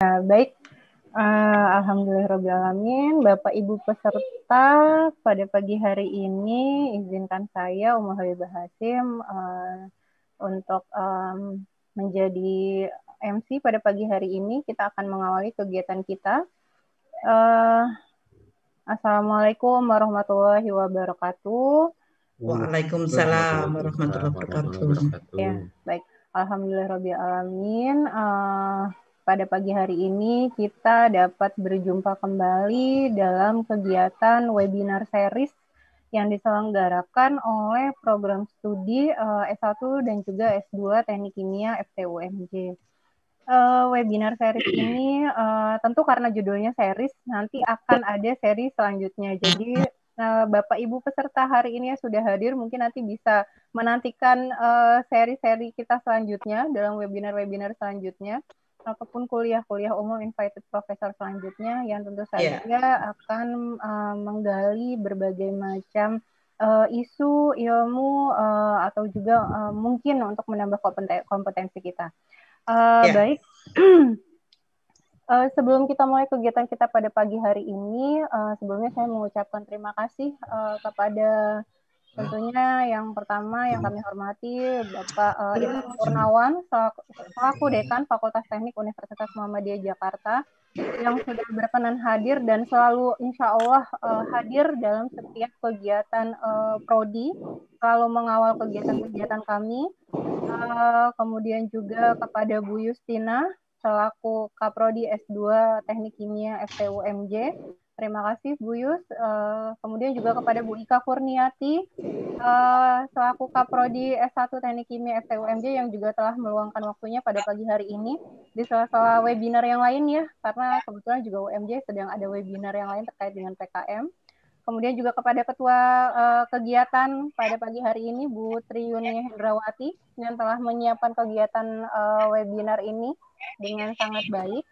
Ya, baik. Uh, eh, Alhamdulillahirrahmanirrahim. Bapak Ibu peserta pada pagi hari ini izinkan saya Umar Habibah Hasim uh, untuk um, menjadi MC pada pagi hari ini. Kita akan mengawali kegiatan kita. Uh, Assalamualaikum warahmatullahi wabarakatuh. Waalaikumsalam warahmatullahi wabarakatuh. Ya, baik. Alhamdulillahirrahmanirrahim. Uh, pada pagi hari ini kita dapat berjumpa kembali dalam kegiatan webinar series yang diselenggarakan oleh program studi uh, eh, S1 dan juga S2 Teknik Kimia FTUMJ. Uh, eh, webinar series ini uh, tentu karena judulnya series, nanti akan ada seri selanjutnya. Jadi uh, Bapak Ibu peserta hari ini yang sudah hadir mungkin nanti bisa menantikan seri-seri uh, seri -seri kita selanjutnya dalam webinar-webinar selanjutnya ataupun kuliah-kuliah umum invited profesor selanjutnya yang tentu iya. saja yeah. akan uh, menggali berbagai macam uh, isu, ilmu uh, atau juga uh, mungkin untuk menambah kompetensi kita. Uh, yeah. Baik. Uh, sebelum kita mulai kegiatan kita pada pagi hari ini, uh, sebelumnya saya mengucapkan terima kasih uh, kepada Tentunya yang pertama yang kami hormati Bapak uh, Ibu Purnawan selaku Dekan Fakultas Teknik Universitas Muhammadiyah Jakarta yang sudah berkenan hadir dan selalu insya Allah uh, hadir dalam setiap kegiatan uh, prodi, selalu mengawal kegiatan-kegiatan kami. Uh, kemudian juga kepada Bu yustina selaku Kaprodi S2 Teknik Kimia FTUMJ Terima kasih Bu Yus. Eh, kemudian juga kepada Bu Ika Kurniati uh, selaku Kaprodi S1 Teknik Kimia FTUMJ yang juga telah meluangkan waktunya pada pagi hari ini di salah sela webinar yang lain ya, karena kebetulan juga UMJ sedang ada webinar yang lain terkait dengan PKM. Kemudian juga kepada Ketua eh, Kegiatan pada pagi hari ini, Bu Triyuni Hendrawati, yang telah menyiapkan kegiatan webinar ini dengan sangat baik.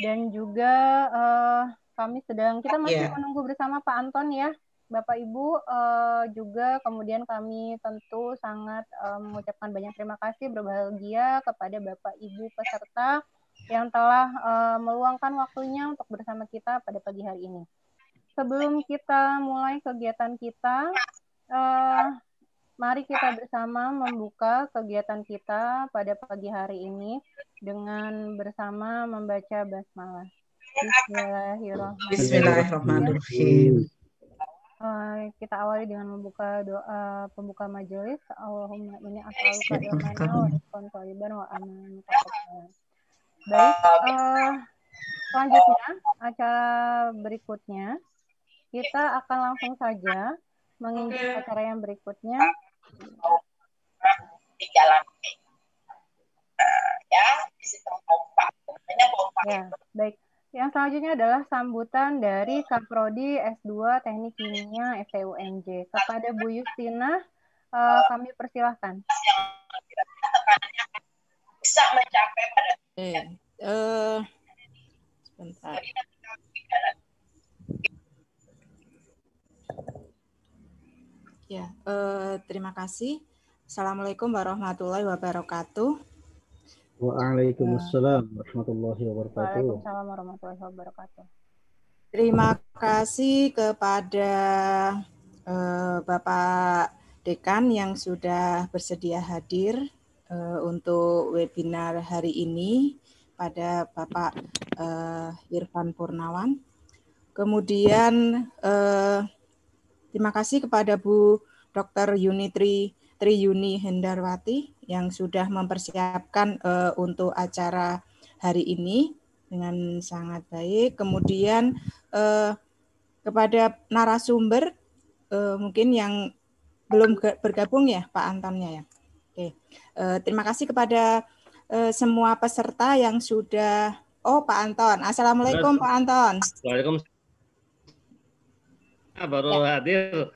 Dan juga uh, kami sedang kita iya. masih yeah. menunggu bersama Pak Anton ya. Bapak Ibu uh, juga kemudian kami tentu sangat um, mengucapkan banyak terima kasih berbahagia kepada Bapak Ibu peserta yang telah uh, meluangkan waktunya untuk bersama kita pada pagi hari ini. Sebelum kita mulai kegiatan kita, uh, mari kita bersama membuka kegiatan kita pada pagi hari ini dengan bersama membaca basmalah. Bismillahirrahmanirrahim. Kita awali dengan membuka doa pembuka majelis. Allahumma ini as'aluka ilmana wa rizqan wa Baik, uh, selanjutnya acara berikutnya kita akan langsung saja menginjak acara yang berikutnya di jalan eh, ya di situ pompa, pompa. Ya, baik. Yang selanjutnya adalah sambutan dari Kaprodi S2 Teknik Kimia FTUMJ. Kepada Bu Yustina uh, kami persilahkan. Bisa mencapai pada... Eh, sebentar. Ya, eh, terima kasih. Assalamualaikum warahmatullahi wabarakatuh. Waalaikumsalam warahmatullahi wabarakatuh. Waalaikumsalam warahmatullahi wabarakatuh. Terima kasih kepada uh, Bapak Dekan yang sudah bersedia hadir uh, untuk webinar hari ini pada Bapak uh, Irfan Purnawan. Kemudian uh, terima kasih kepada Bu Dr. Unitri Triyuni Hendarwati yang sudah mempersiapkan uh, untuk acara hari ini dengan sangat baik. Kemudian uh, kepada narasumber uh, mungkin yang belum bergabung ya Pak Antonnya ya. Oke. Uh, terima kasih kepada uh, semua peserta yang sudah Oh Pak Anton. Assalamualaikum Pak Anton. Waalaikumsalam. Baru ya. hadir.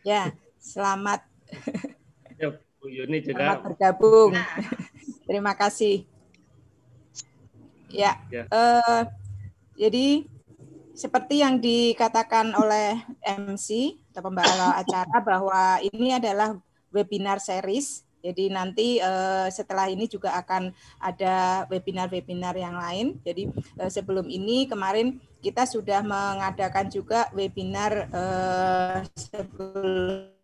Ya, selamat Bu Yuni juga. Selamat bergabung. Nah. Terima kasih. Ya, ya. Uh, jadi seperti yang dikatakan oleh MC atau pembawa acara bahwa ini adalah webinar series. Jadi nanti uh, setelah ini juga akan ada webinar-webinar yang lain. Jadi uh, sebelum ini kemarin kita sudah mengadakan juga webinar uh, sebelum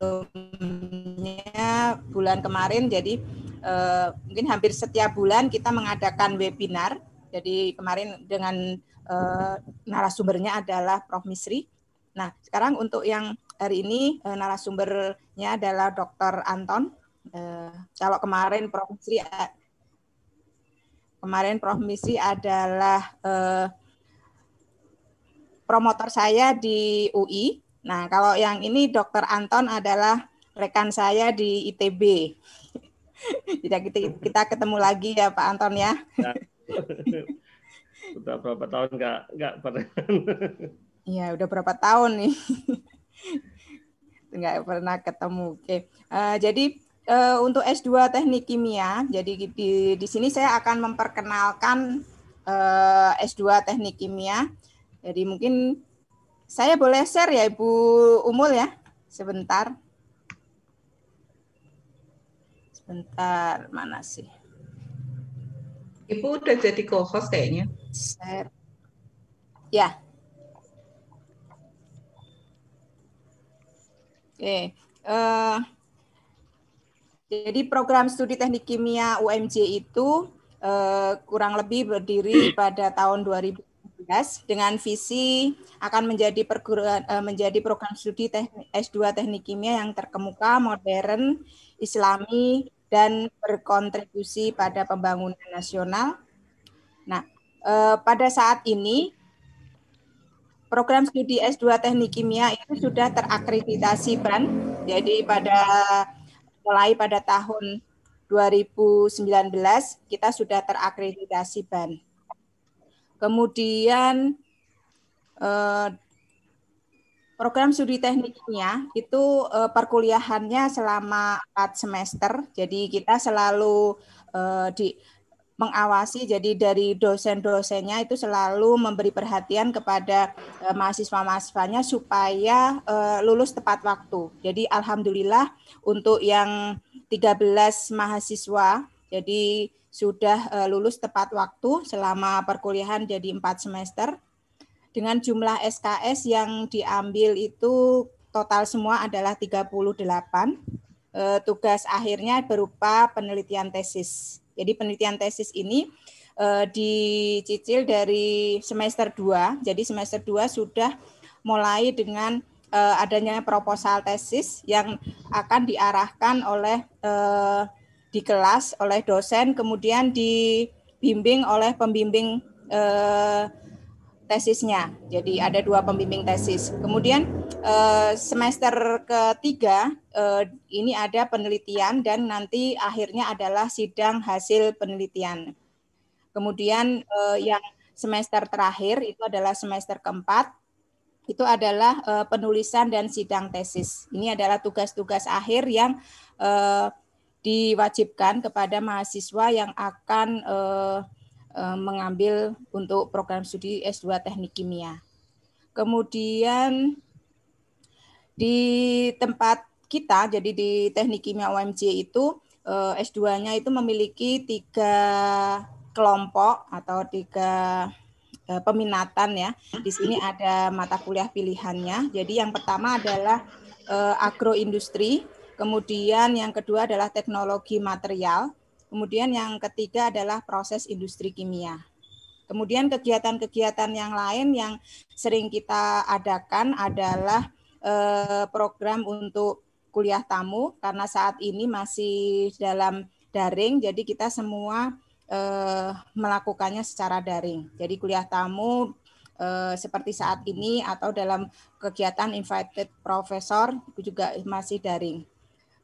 sebelumnya bulan kemarin jadi uh, mungkin hampir setiap bulan kita mengadakan webinar jadi kemarin dengan uh, narasumbernya adalah Prof Misri nah sekarang untuk yang hari ini uh, narasumbernya adalah Dr Anton uh, kalau kemarin Prof Misri kemarin Prof Misri adalah uh, promotor saya di UI Nah, kalau yang ini dokter Anton adalah rekan saya di ITB. Jadi kita, kita ketemu lagi ya Pak Anton ya. ya. Udah berapa tahun nggak nggak pernah. Iya, udah berapa tahun nih nggak pernah ketemu. Oke, uh, jadi uh, untuk S2 Teknik Kimia, jadi di di sini saya akan memperkenalkan uh, eh, S2 Teknik Kimia. Jadi mungkin saya boleh share ya Ibu Umul ya, sebentar. Sebentar, mana sih? Ibu udah jadi co-host kayaknya. Share. Ya. Oke. Uh, jadi program studi teknik kimia UMJ itu uh, kurang lebih berdiri pada tahun 2000 dengan visi akan menjadi perguruan eh, menjadi program studi S2 Teknik Kimia yang terkemuka, modern, islami dan berkontribusi pada pembangunan nasional. Nah, eh, pada saat ini program studi S2 Teknik Kimia itu sudah terakreditasi BAN. Jadi pada mulai pada tahun 2019 kita sudah terakreditasi BAN. Kemudian eh, program studi tekniknya itu eh, perkuliahannya selama 4 semester. Jadi kita selalu eh, di mengawasi jadi dari dosen-dosennya itu selalu memberi perhatian kepada eh, mahasiswa-mahasiswanya supaya eh, lulus tepat waktu. Jadi alhamdulillah untuk yang 13 mahasiswa jadi sudah eh, lulus tepat waktu selama perkuliahan jadi empat semester. Dengan jumlah SKS yang diambil itu total semua adalah 38. Eh, tugas akhirnya berupa penelitian tesis. Jadi penelitian tesis ini eh, dicicil dari semester 2. Jadi semester 2 sudah mulai dengan adanya proposal tesis yang akan diarahkan oleh di kelas oleh dosen, kemudian dibimbing oleh pembimbing eh, tesisnya. Jadi ada dua pembimbing tesis. Kemudian eh, semester ketiga eh, ini ada penelitian dan nanti akhirnya adalah sidang hasil penelitian. Kemudian eh, yang semester terakhir itu adalah semester keempat itu adalah eh, penulisan dan sidang tesis. Ini adalah tugas-tugas akhir yang eh, diwajibkan kepada mahasiswa yang akan eh, eh, mengambil untuk program studi S2 Teknik Kimia. Kemudian di tempat kita, jadi di Teknik Kimia UMJ itu eh, S2-nya itu memiliki tiga kelompok atau tiga eh, peminatan ya. Di sini ada mata kuliah pilihannya. Jadi yang pertama adalah eh, agroindustri Kemudian yang kedua adalah teknologi material. Kemudian yang ketiga adalah proses industri kimia. Kemudian kegiatan-kegiatan yang lain yang sering kita adakan adalah eh, program untuk kuliah tamu karena saat ini masih dalam daring jadi kita semua eh, melakukannya secara daring. Jadi kuliah tamu eh, seperti saat ini atau dalam kegiatan invited professor juga masih daring.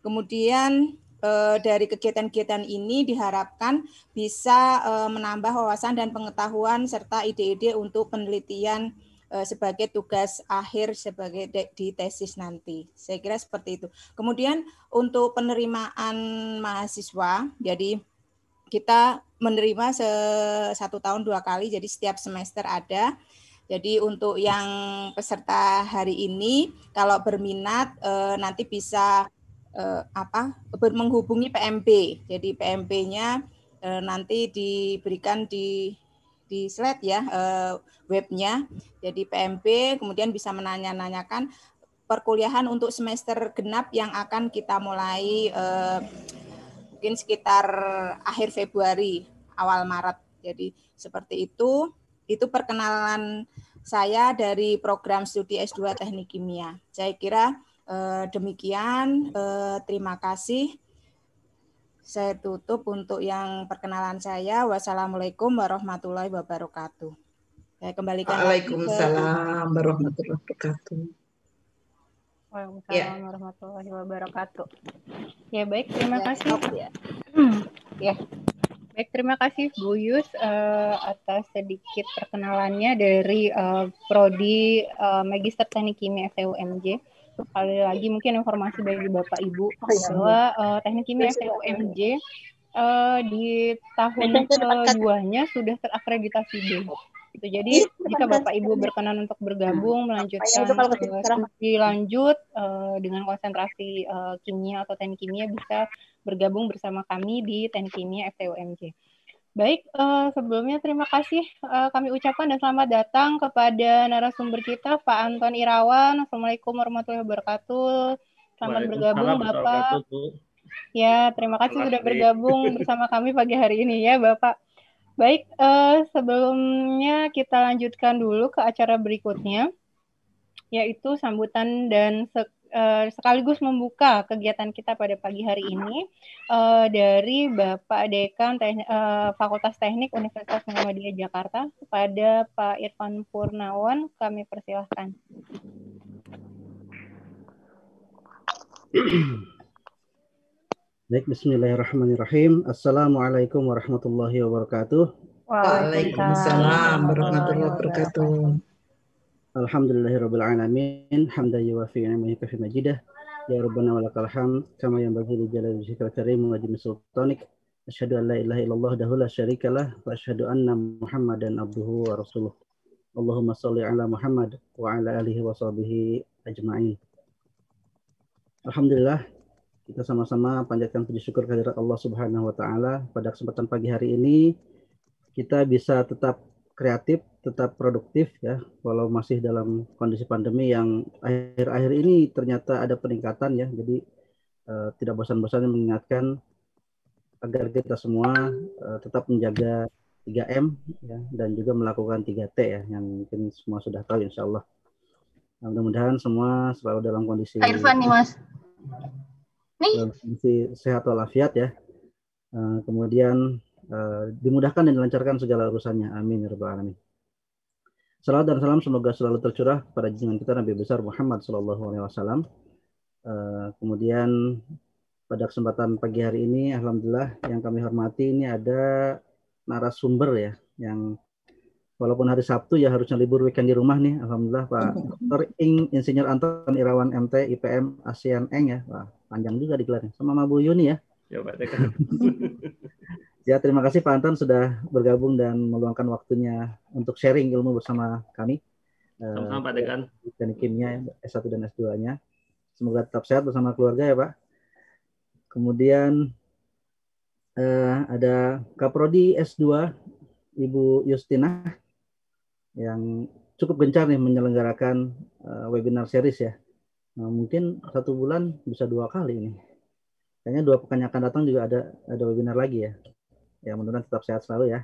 Kemudian eh, dari kegiatan-kegiatan ini diharapkan bisa eh, menambah wawasan dan pengetahuan serta ide-ide untuk penelitian eh, sebagai tugas akhir sebagai di tesis nanti. Saya kira seperti itu. Kemudian untuk penerimaan mahasiswa, jadi kita menerima satu tahun dua kali, jadi setiap semester ada. Jadi untuk yang peserta hari ini, kalau berminat nanti bisa eh, apa menghubungi PMP Jadi pmp nya eh, nanti diberikan di di slide ya eh, webnya. Jadi PMP kemudian bisa menanya-nanyakan perkuliahan untuk semester genap yang akan kita mulai eh, mungkin sekitar akhir Februari awal Maret. Jadi seperti itu. Itu perkenalan saya dari program studi S2 Teknik Kimia. Saya kira Eh, demikian, eh, terima kasih. Saya tutup untuk yang perkenalan saya. Wassalamualaikum warahmatullahi wabarakatuh. Saya kembalikan. Waalaikumsalam ke... warahmatullahi wabarakatuh. Waalaikumsalam ya. warahmatullahi wabarakatuh. Ya baik, terima ya, kasih. Ya. ya. Baik, terima kasih Bu Yus uh, atas sedikit perkenalannya dari uh, prodi uh, Magister Teknik Kimia FTUMJ sekali lagi mungkin informasi dari Bapak Ibu oh, iya. bahwa uh, teknik kimia FUMJ uh, eh, di tahun keduanya sudah terakreditasi B. Gitu. Jadi iya, jika Bapak Ibu berkenan untuk bergabung hmm. melanjutkan ya, eh, studi lanjut uh, dengan konsentrasi uh, kimia atau teknik kimia bisa bergabung bersama kami di Teknik Kimia FTUMJ. Baik, uh, sebelumnya terima kasih uh, kami ucapkan dan selamat datang kepada narasumber kita Pak Anton Irawan. Assalamualaikum warahmatullahi wabarakatuh. Selamat bergabung Bapak. Ya, terima kasih sudah bergabung bersama kami pagi hari ini ya Bapak. Baik, uh, sebelumnya kita lanjutkan dulu ke acara berikutnya, yaitu sambutan dan uh, sekaligus membuka kegiatan kita pada pagi hari ini uh, dari Bapak Dekan Teknik, uh, eh, Fakultas Teknik Universitas Muhammadiyah Jakarta kepada Pak Irfan Purnawan kami persilahkan. Baik, bismillahirrahmanirrahim. Assalamualaikum warahmatullahi wabarakatuh. Waalaikumsalam warahmatullahi wabarakatuh. Alhamdulillahirrabbilalamin Hamdan yuwafi ni'mahi kafi majidah Ya Rabbana walakal hamd Kama yang bagi li jalal zikra karim Wa jimi sultanik Asyhadu an la ilaha illallah dahu la syarikalah Wa asyhadu anna muhammadan abduhu wa rasuluh Allahumma salli ala muhammad Wa ala alihi wa sahbihi ajma'in Alhamdulillah kita sama-sama panjatkan puji syukur kehadirat Allah Subhanahu wa taala pada kesempatan pagi hari ini kita bisa tetap kreatif tetap produktif ya walau masih dalam kondisi pandemi yang akhir-akhir ini ternyata ada peningkatan ya jadi uh, tidak bosan bosan mengingatkan agar kita semua uh, tetap menjaga 3M ya, dan juga melakukan 3T ya yang mungkin semua sudah tahu insya Allah nah, mudah-mudahan semua selalu dalam kondisi Irfan nih mas nih kondisi sehat walafiat ya uh, kemudian Eh, dimudahkan dan dilancarkan segala urusannya. Amin ya rabbal alamin. Salam dan salam semoga selalu tercurah pada junjungan kita Nabi besar Muhammad Shallallahu Alaihi Wasallam. Eh, kemudian pada kesempatan pagi hari ini, alhamdulillah yang kami hormati ini ada narasumber ya, yang walaupun hari Sabtu ya harusnya libur weekend di rumah nih, alhamdulillah Pak Dr. Ing Insinyur Anton Irawan MT IPM ASEAN Eng ya, Wah, panjang juga digelar sama Bu Yuni ya. Ya Pak Ya, terima kasih Pak Anton sudah bergabung dan meluangkan waktunya untuk sharing ilmu bersama kami. Eh, Sama-sama Pak Dekan. Dan kimia S1 dan S2-nya. Semoga tetap sehat bersama keluarga ya Pak. Kemudian eh, ada Kaprodi S2 Ibu Yustina yang cukup gencar nih menyelenggarakan eh, webinar series ya. Nah, mungkin satu bulan bisa dua kali ini. Kayaknya dua pekan yang akan datang juga ada ada webinar lagi ya. Ya, mudah-mudahan tetap sehat selalu ya.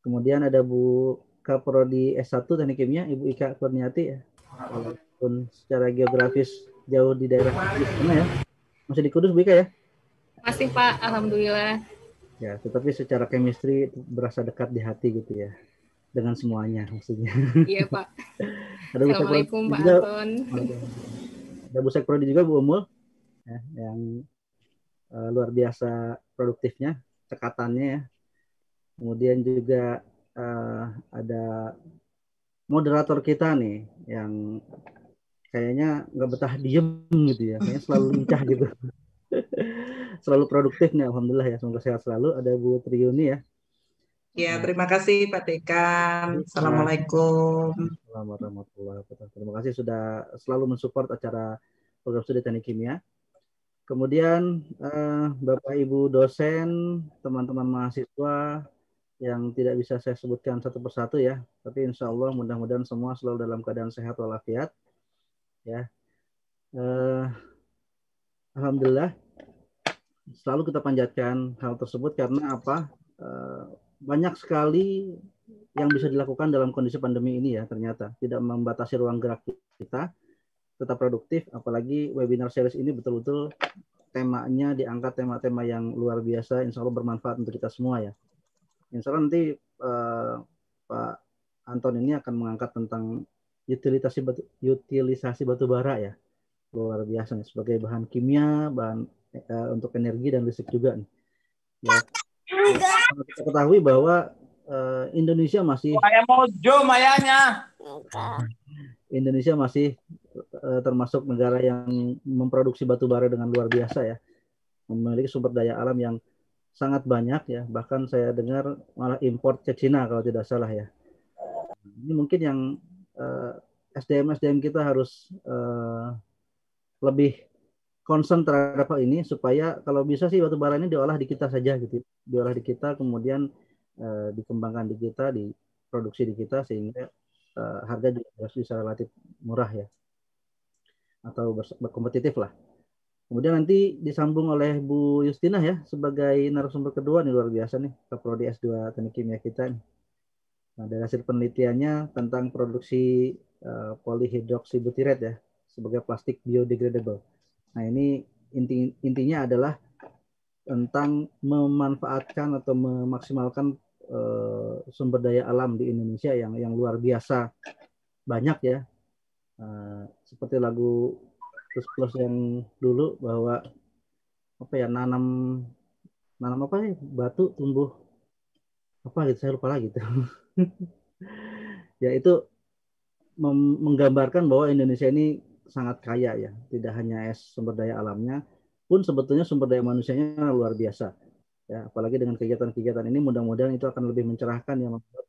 Kemudian ada Bu Kaprodi S1 Teknik Kimia, Ibu Ika Kurniati ya. Walaupun secara geografis jauh di daerah Kudus ya. Masih di Kudus Bu Ika ya? Masih Pak, alhamdulillah. Ya, tetapi secara chemistry berasa dekat di hati gitu ya dengan semuanya maksudnya. Iya Pak. ada Assalamualaikum Pak Anton. Ada Bu Sekprodi juga Bu Umul ya, yang uh, luar biasa produktifnya cekatannya ya. Kemudian juga uh, ada moderator kita nih yang kayaknya nggak betah diem gitu ya, kayaknya selalu lincah gitu. selalu produktif nih alhamdulillah ya, semoga sehat selalu. Ada Bu Triuni ya. Ya, terima kasih Pak Dekan. Assalamualaikum. Assalamualaikum warahmatullahi wabarakatuh. Terima kasih sudah selalu mensupport acara program studi teknik kimia. Kemudian eh, Bapak Ibu dosen, teman-teman mahasiswa yang tidak bisa saya sebutkan satu persatu ya, tapi insya Allah mudah-mudahan semua selalu dalam keadaan sehat walafiat. Ya, eh, alhamdulillah selalu kita panjatkan hal tersebut karena apa? Eh, banyak sekali yang bisa dilakukan dalam kondisi pandemi ini ya ternyata tidak membatasi ruang gerak kita tetap produktif apalagi webinar series ini betul-betul temanya diangkat tema-tema yang luar biasa insya Allah bermanfaat untuk kita semua ya insya Allah nanti uh, Pak Anton ini akan mengangkat tentang utilisasi batu, utilisasi batu bara ya luar biasa nih sebagai bahan kimia bahan uh, untuk energi dan listrik juga nih ya. kita ketahui bahwa uh, Indonesia masih Indonesia masih eh, termasuk negara yang memproduksi batu bara dengan luar biasa ya, memiliki sumber daya alam yang sangat banyak ya, bahkan saya dengar malah import ke Cina kalau tidak salah ya. Ini mungkin yang eh, SDM SDM kita harus eh, lebih concern terhadap hal ini supaya kalau bisa sih batu bara ini diolah di kita saja gitu ya. diolah di kita kemudian uh, dikembangkan di kita diproduksi di kita sehingga uh, harga juga harus bisa relatif murah ya atau berkompetitif lah. Kemudian nanti disambung oleh Bu Yustina ya sebagai narasumber kedua nih luar biasa nih ke prodi S2 Teknik Kimia kita nih. Nah, dari hasil penelitiannya tentang produksi uh, eh, polihidroksibutirat ya sebagai plastik biodegradable. Nah, ini inti intinya adalah tentang memanfaatkan atau memaksimalkan uh, sumber daya alam di Indonesia yang yang luar biasa banyak ya. Uh, seperti lagu plus plus yang dulu bahwa apa ya nanam nanam apa ya batu tumbuh apa gitu saya lupa lagi tuh ya itu menggambarkan bahwa Indonesia ini sangat kaya ya tidak hanya es sumber daya alamnya pun sebetulnya sumber daya manusianya luar biasa ya apalagi dengan kegiatan-kegiatan ini mudah-mudahan itu akan lebih mencerahkan ya membuat,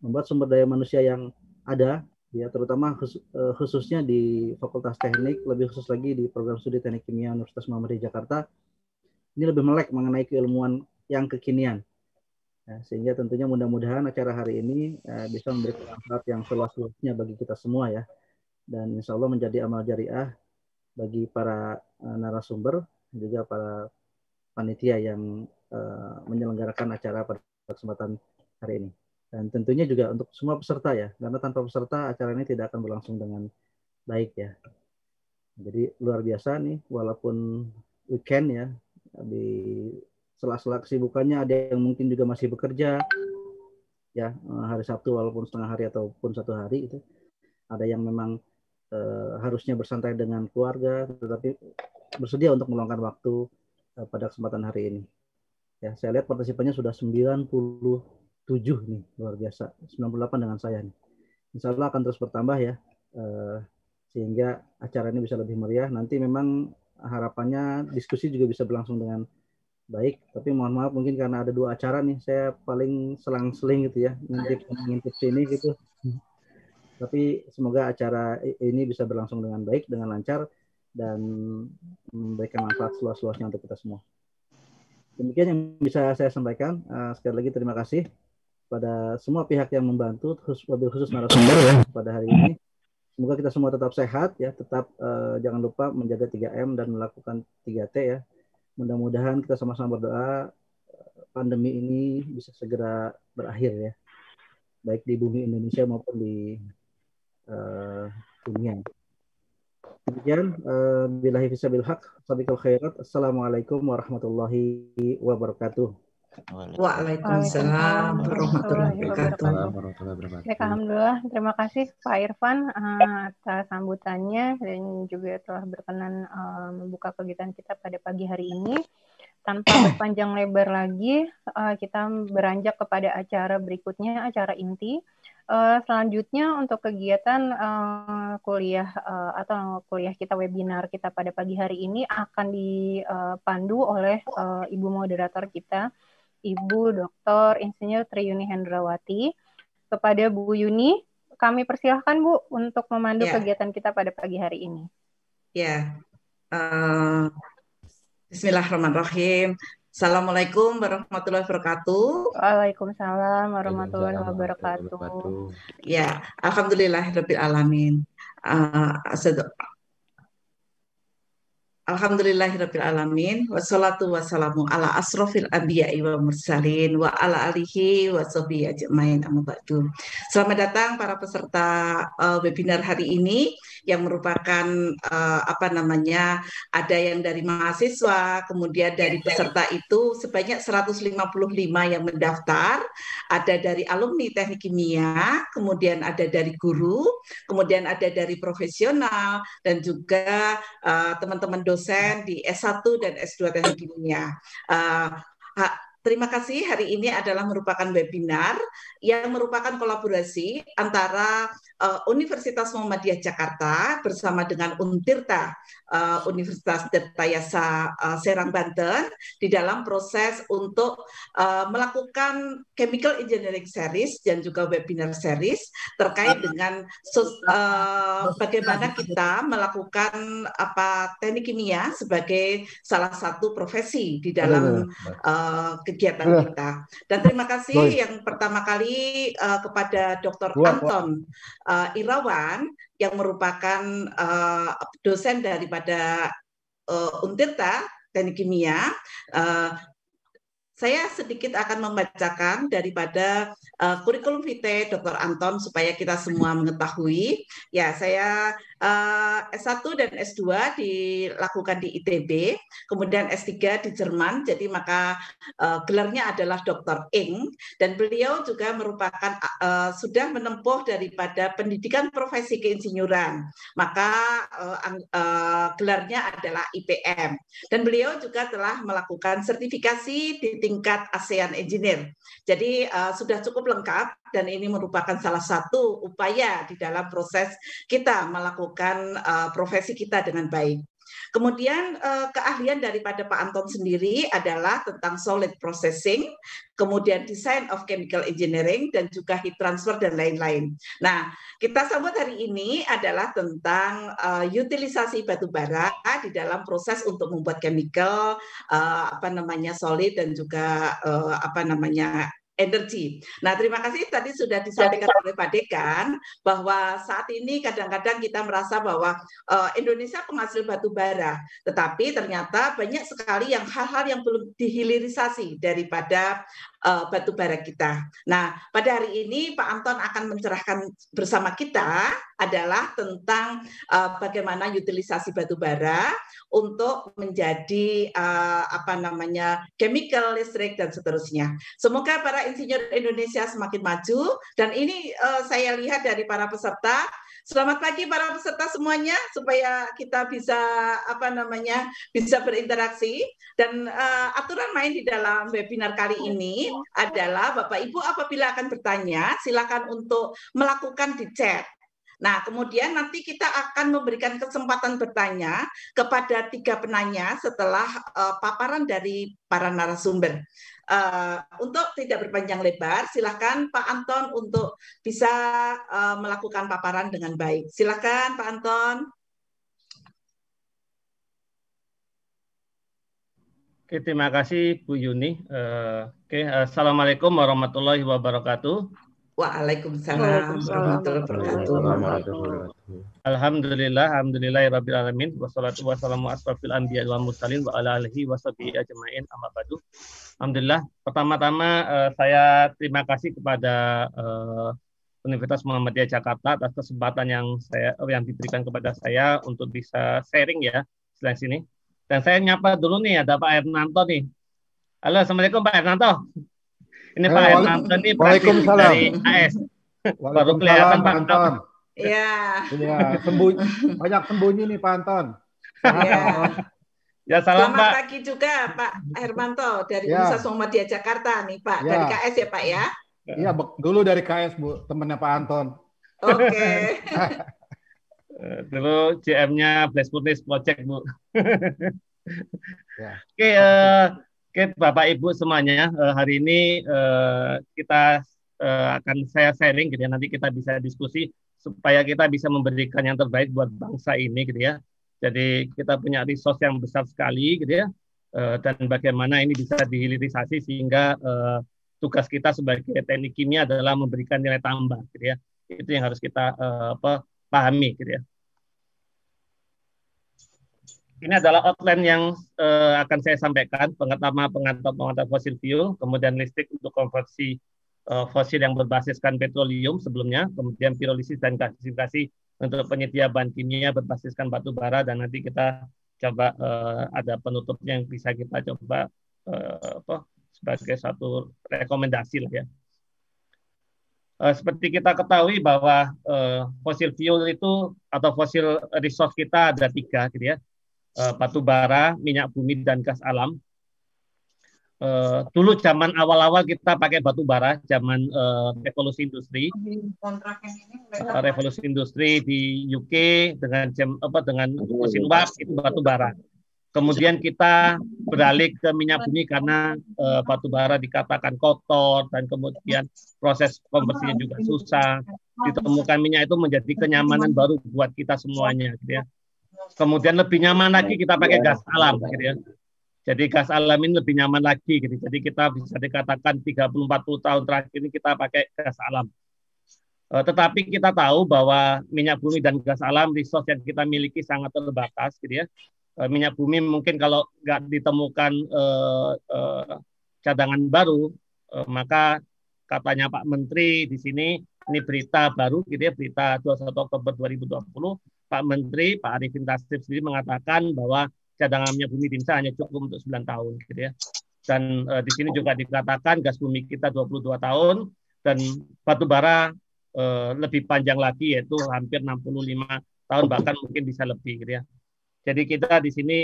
membuat sumber daya manusia yang ada ya terutama eh, khususnya di Fakultas Teknik, lebih khusus lagi di program studi Teknik Kimia Universitas Muhammadiyah Jakarta, ini lebih melek mengenai keilmuan yang kekinian. Ya, sehingga tentunya mudah-mudahan acara hari ini ya, bisa memberikan manfaat yang seluas-luasnya bagi kita semua ya. Dan insya Allah menjadi amal jariah bagi para eh, narasumber, juga para panitia yang uh, menyelenggarakan acara pada kesempatan hari ini dan tentunya juga untuk semua peserta ya karena tanpa peserta acara ini tidak akan berlangsung dengan baik ya jadi luar biasa nih walaupun weekend ya di sela-sela kesibukannya ada yang mungkin juga masih bekerja ya eh, hari Sabtu walaupun setengah hari ataupun satu hari itu ada yang memang e, harusnya bersantai dengan keluarga tetapi bersedia untuk meluangkan waktu e, pada kesempatan hari ini ya saya lihat partisipannya sudah 90 7 nih luar biasa 98 dengan saya nih insya Allah akan terus bertambah ya uh, sehingga acara ini bisa lebih meriah nanti memang harapannya diskusi juga bisa berlangsung dengan baik tapi mohon maaf mungkin karena ada dua acara nih saya paling selang-seling gitu ya ngintip ngintip sini gitu tapi semoga acara ini bisa berlangsung dengan baik dengan lancar dan memberikan manfaat seluas-luasnya untuk kita semua demikian yang bisa saya sampaikan. Eh, sekali lagi terima kasih pada semua pihak yang membantu terus lebih khusus narasumber ya pada hari ini. Semoga kita semua tetap sehat ya, tetap uh, jangan lupa menjaga 3M dan melakukan 3T ya. Mudah-mudahan kita sama-sama berdoa eh, pandemi ini bisa segera berakhir ya. Baik di bumi Indonesia maupun di uh, dunia. Demikian uh, billahi fisabil haq, khairat. Assalamualaikum warahmatullahi wabarakatuh. Waalaikumsalam warahmatullahi Alhamdulillah, ya, terima kasih Pak Irfan eh, atas sambutannya dan juga telah berkenan eh, membuka kegiatan kita pada pagi hari ini. Tanpa berpanjang lebar lagi, eh, kita beranjak kepada acara berikutnya, acara inti. selanjutnya untuk kegiatan kuliah atau kuliah kita webinar kita pada pagi hari ini akan dipandu oleh ibu moderator kita Ibu Dr. Insinyur Triyuni Hendrawati. Kepada Bu Yuni, kami persilahkan Bu untuk memandu yeah. kegiatan kita pada pagi hari ini. Ya, yeah. uh, Bismillahirrahmanirrahim. Assalamualaikum warahmatullahi wabarakatuh. Waalaikumsalam warahmatullahi wabarakatuh. Ya, alhamdulillah lebih alamin. Uh, Alhamdulillahirrabbilalamin. Wassalatu wassalamu ala asrofil anbiya wa mursalin wa ala alihi wa sohbihi ajma'in amma Selamat datang para peserta uh, webinar hari ini yang merupakan uh, apa namanya ada yang dari mahasiswa, kemudian iya, dari iya. peserta itu sebanyak 155 yang mendaftar, ada dari alumni teknik kimia, kemudian ada dari guru, kemudian ada dari profesional dan juga eh, teman-teman uh, dosen di S1 dan S2 teknik kimia. Uh, Terima kasih. Hari ini adalah merupakan webinar yang merupakan kolaborasi antara Eh, Universitas Muhammadiyah Jakarta bersama dengan Untirta eh, Universitas Tirtayasa eh, Serang Banten di dalam proses untuk melakukan chemical engineering series dan juga webinar series terkait dengan bagaimana kita melakukan apa teknik kimia sebagai salah satu profesi di dalam kegiatan kita. Dan terima kasih yang pertama kali kepada Dr. Anton uh, Irawan yang merupakan uh, dosen daripada uh, eh, Untirta Teknik Kimia. Uh, saya sedikit akan membacakan daripada uh, kurikulum vitae Dr. Anton supaya kita semua mengetahui. Ya, saya Eh, S1 dan S2 dilakukan di ITB, kemudian S3 di Jerman, jadi maka eh, gelarnya adalah Dr. Ing dan beliau juga merupakan eh, sudah menempuh daripada pendidikan profesi keinsinyuran. Maka gelarnya adalah IPM dan beliau juga telah melakukan sertifikasi di tingkat ASEAN Engineer. Jadi sudah cukup lengkap dan ini merupakan salah satu upaya di dalam proses kita melakukan uh, profesi kita dengan baik. Kemudian uh, keahlian daripada Pak Anton sendiri adalah tentang solid processing, kemudian design of chemical engineering dan juga heat transfer dan lain-lain. Nah, kita sambut hari ini adalah tentang uh, utilisasi batu bara di dalam proses untuk membuat chemical uh, apa namanya solid dan juga uh, apa namanya energi. Nah, terima kasih tadi sudah ya, disampaikan oleh Pak Dekan bahwa saat ini kadang-kadang kita merasa bahwa uh, Indonesia penghasil batu bara, tetapi ternyata banyak sekali yang hal-hal yang belum dihilirisasi daripada uh, batu bara kita. Nah, pada hari ini Pak Anton akan mencerahkan bersama kita adalah tentang uh, bagaimana utilisasi batu bara untuk menjadi uh, apa namanya chemical listrik dan seterusnya. Semoga para insinyur Indonesia semakin maju dan ini uh, saya lihat dari para peserta Selamat pagi para peserta semuanya supaya kita bisa apa namanya bisa berinteraksi dan uh, aturan main di dalam webinar kali ini adalah Bapak Ibu apabila akan bertanya silakan untuk melakukan di chat. Nah, kemudian nanti kita akan memberikan kesempatan bertanya kepada tiga penanya setelah uh, paparan dari para narasumber. Uh, untuk tidak berpanjang lebar, silakan Pak Anton untuk bisa uh, melakukan paparan dengan baik. Silakan Pak Anton. Oke, terima kasih Bu Yuni. Uh, Oke, okay. Assalamualaikum warahmatullahi wabarakatuh. Waalaikumsalam warahmatullahi wabarakatuh. Alhamdulillah, alhamdulillah ya rabbil alamin. Wassalatu wassalamu asrafil anbiya wal mursalin wa ala alihi washabihi ajmain amma ba'du. Alhamdulillah, pertama-tama uh, saya terima kasih kepada uh, Universitas Muhammadiyah Jakarta atas kesempatan yang saya yang diberikan kepada saya untuk bisa sharing ya selain sini. Dan saya nyapa dulu nih ada Pak Ernanto nih. Halo, assalamualaikum Pak Ernanto. Ini Pak Ernanto nih, waalaikumsalam dari AS. Baru kelihatan Pak Anton. Iya. Iya, sembunyi banyak sembunyi nih Pak Anton. Iya. Ya salam Selamat Pak. pagi juga Pak Hermanto dari ya. Universitas Muhammadiyah Jakarta nih Pak ya. dari KS ya Pak ya. Iya dulu dari KS Bu temannya Pak Anton. Oke. Okay. dulu CM-nya Blaise Project Bu. ya. Oke, okay, uh, eh, okay, Bapak Ibu semuanya uh, hari ini uh, kita uh, akan saya sharing gitu ya nanti kita bisa diskusi supaya kita bisa memberikan yang terbaik buat bangsa ini gitu ya jadi kita punya resource yang besar sekali gitu ya eh, dan bagaimana ini bisa dihilirisasi sehingga eh, tugas kita sebagai teknik kimia adalah memberikan nilai tambah gitu ya. Itu yang harus kita eh, apa pahami gitu ya. Ini adalah outline yang uh, akan saya sampaikan, pertama pengantar-pengantar fosil fuel, kemudian listrik untuk konversi fosil yang berbasiskan petroleum sebelumnya, kemudian pirolisis dan gasifikasi untuk penyedia bahan kimia berbasiskan batu bara dan nanti kita coba uh, ada penutupnya yang bisa kita coba uh, apa sebagai satu rekomendasi lah ya. Uh, seperti kita ketahui bahwa uh, fosil fuel itu atau fosil resource kita ada tiga gitu ya, uh, batu bara, minyak bumi dan gas alam. Uh, dulu zaman awal-awal kita pakai batu bara, zaman uh, revolusi industri. Uh, revolusi industri di UK dengan jam, apa dengan mesin uap itu batu bara. Kemudian kita beralih ke minyak bumi karena uh, batu bara dikatakan kotor dan kemudian proses pembersihnya juga susah. Ditemukan minyak itu menjadi kenyamanan baru buat kita semuanya, gitu ya. Kemudian lebih nyaman lagi kita pakai iya. gas alam, gitu ya jadi gas alam ini lebih nyaman lagi. Gitu. Jadi kita bisa dikatakan 30-40 tahun terakhir ini kita pakai gas alam. Eh, tetapi kita tahu bahwa minyak bumi dan gas alam resource yang kita miliki sangat terbatas, gitu ya. Eh, minyak bumi mungkin kalau nggak ditemukan eh, cadangan baru, maka katanya Pak Menteri di sini ini berita baru, gitu ya, berita 21 Oktober 2020, Pak Menteri Pak Arifin Tasrif sendiri mengatakan bahwa cadangannya bumi timsah hanya cukup untuk 9 tahun gitu ya. Dan e, di sini juga dikatakan gas bumi kita 22 tahun dan batu bara e, lebih panjang lagi yaitu hampir 65 tahun bahkan mungkin bisa lebih gitu ya. Jadi kita di sini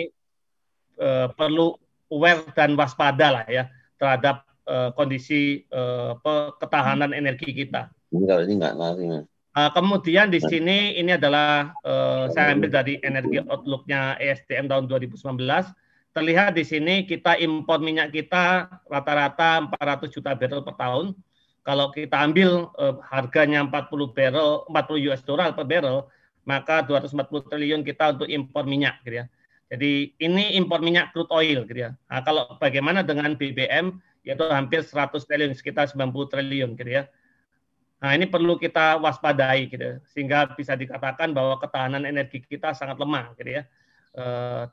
e, perlu aware dan waspada lah ya terhadap e, kondisi e, ketahanan energi kita. Enggak, ini enggak enggak. Uh, kemudian di sini ini adalah uh, saya ambil dari energi outlooknya ESDM tahun 2019. Terlihat di sini kita impor minyak kita rata-rata 400 juta barrel per tahun. Kalau kita ambil uh, harganya 40 barrel 40 US dollar per barrel, maka 240 triliun kita untuk impor minyak gitu ya. Jadi ini impor minyak crude oil gitu ya. Nah, kalau bagaimana dengan BBM yaitu hampir 100 triliun sekitar 90 triliun gitu ya. Nah, ini perlu kita waspadai gitu. Sehingga bisa dikatakan bahwa ketahanan energi kita sangat lemah gitu ya. E,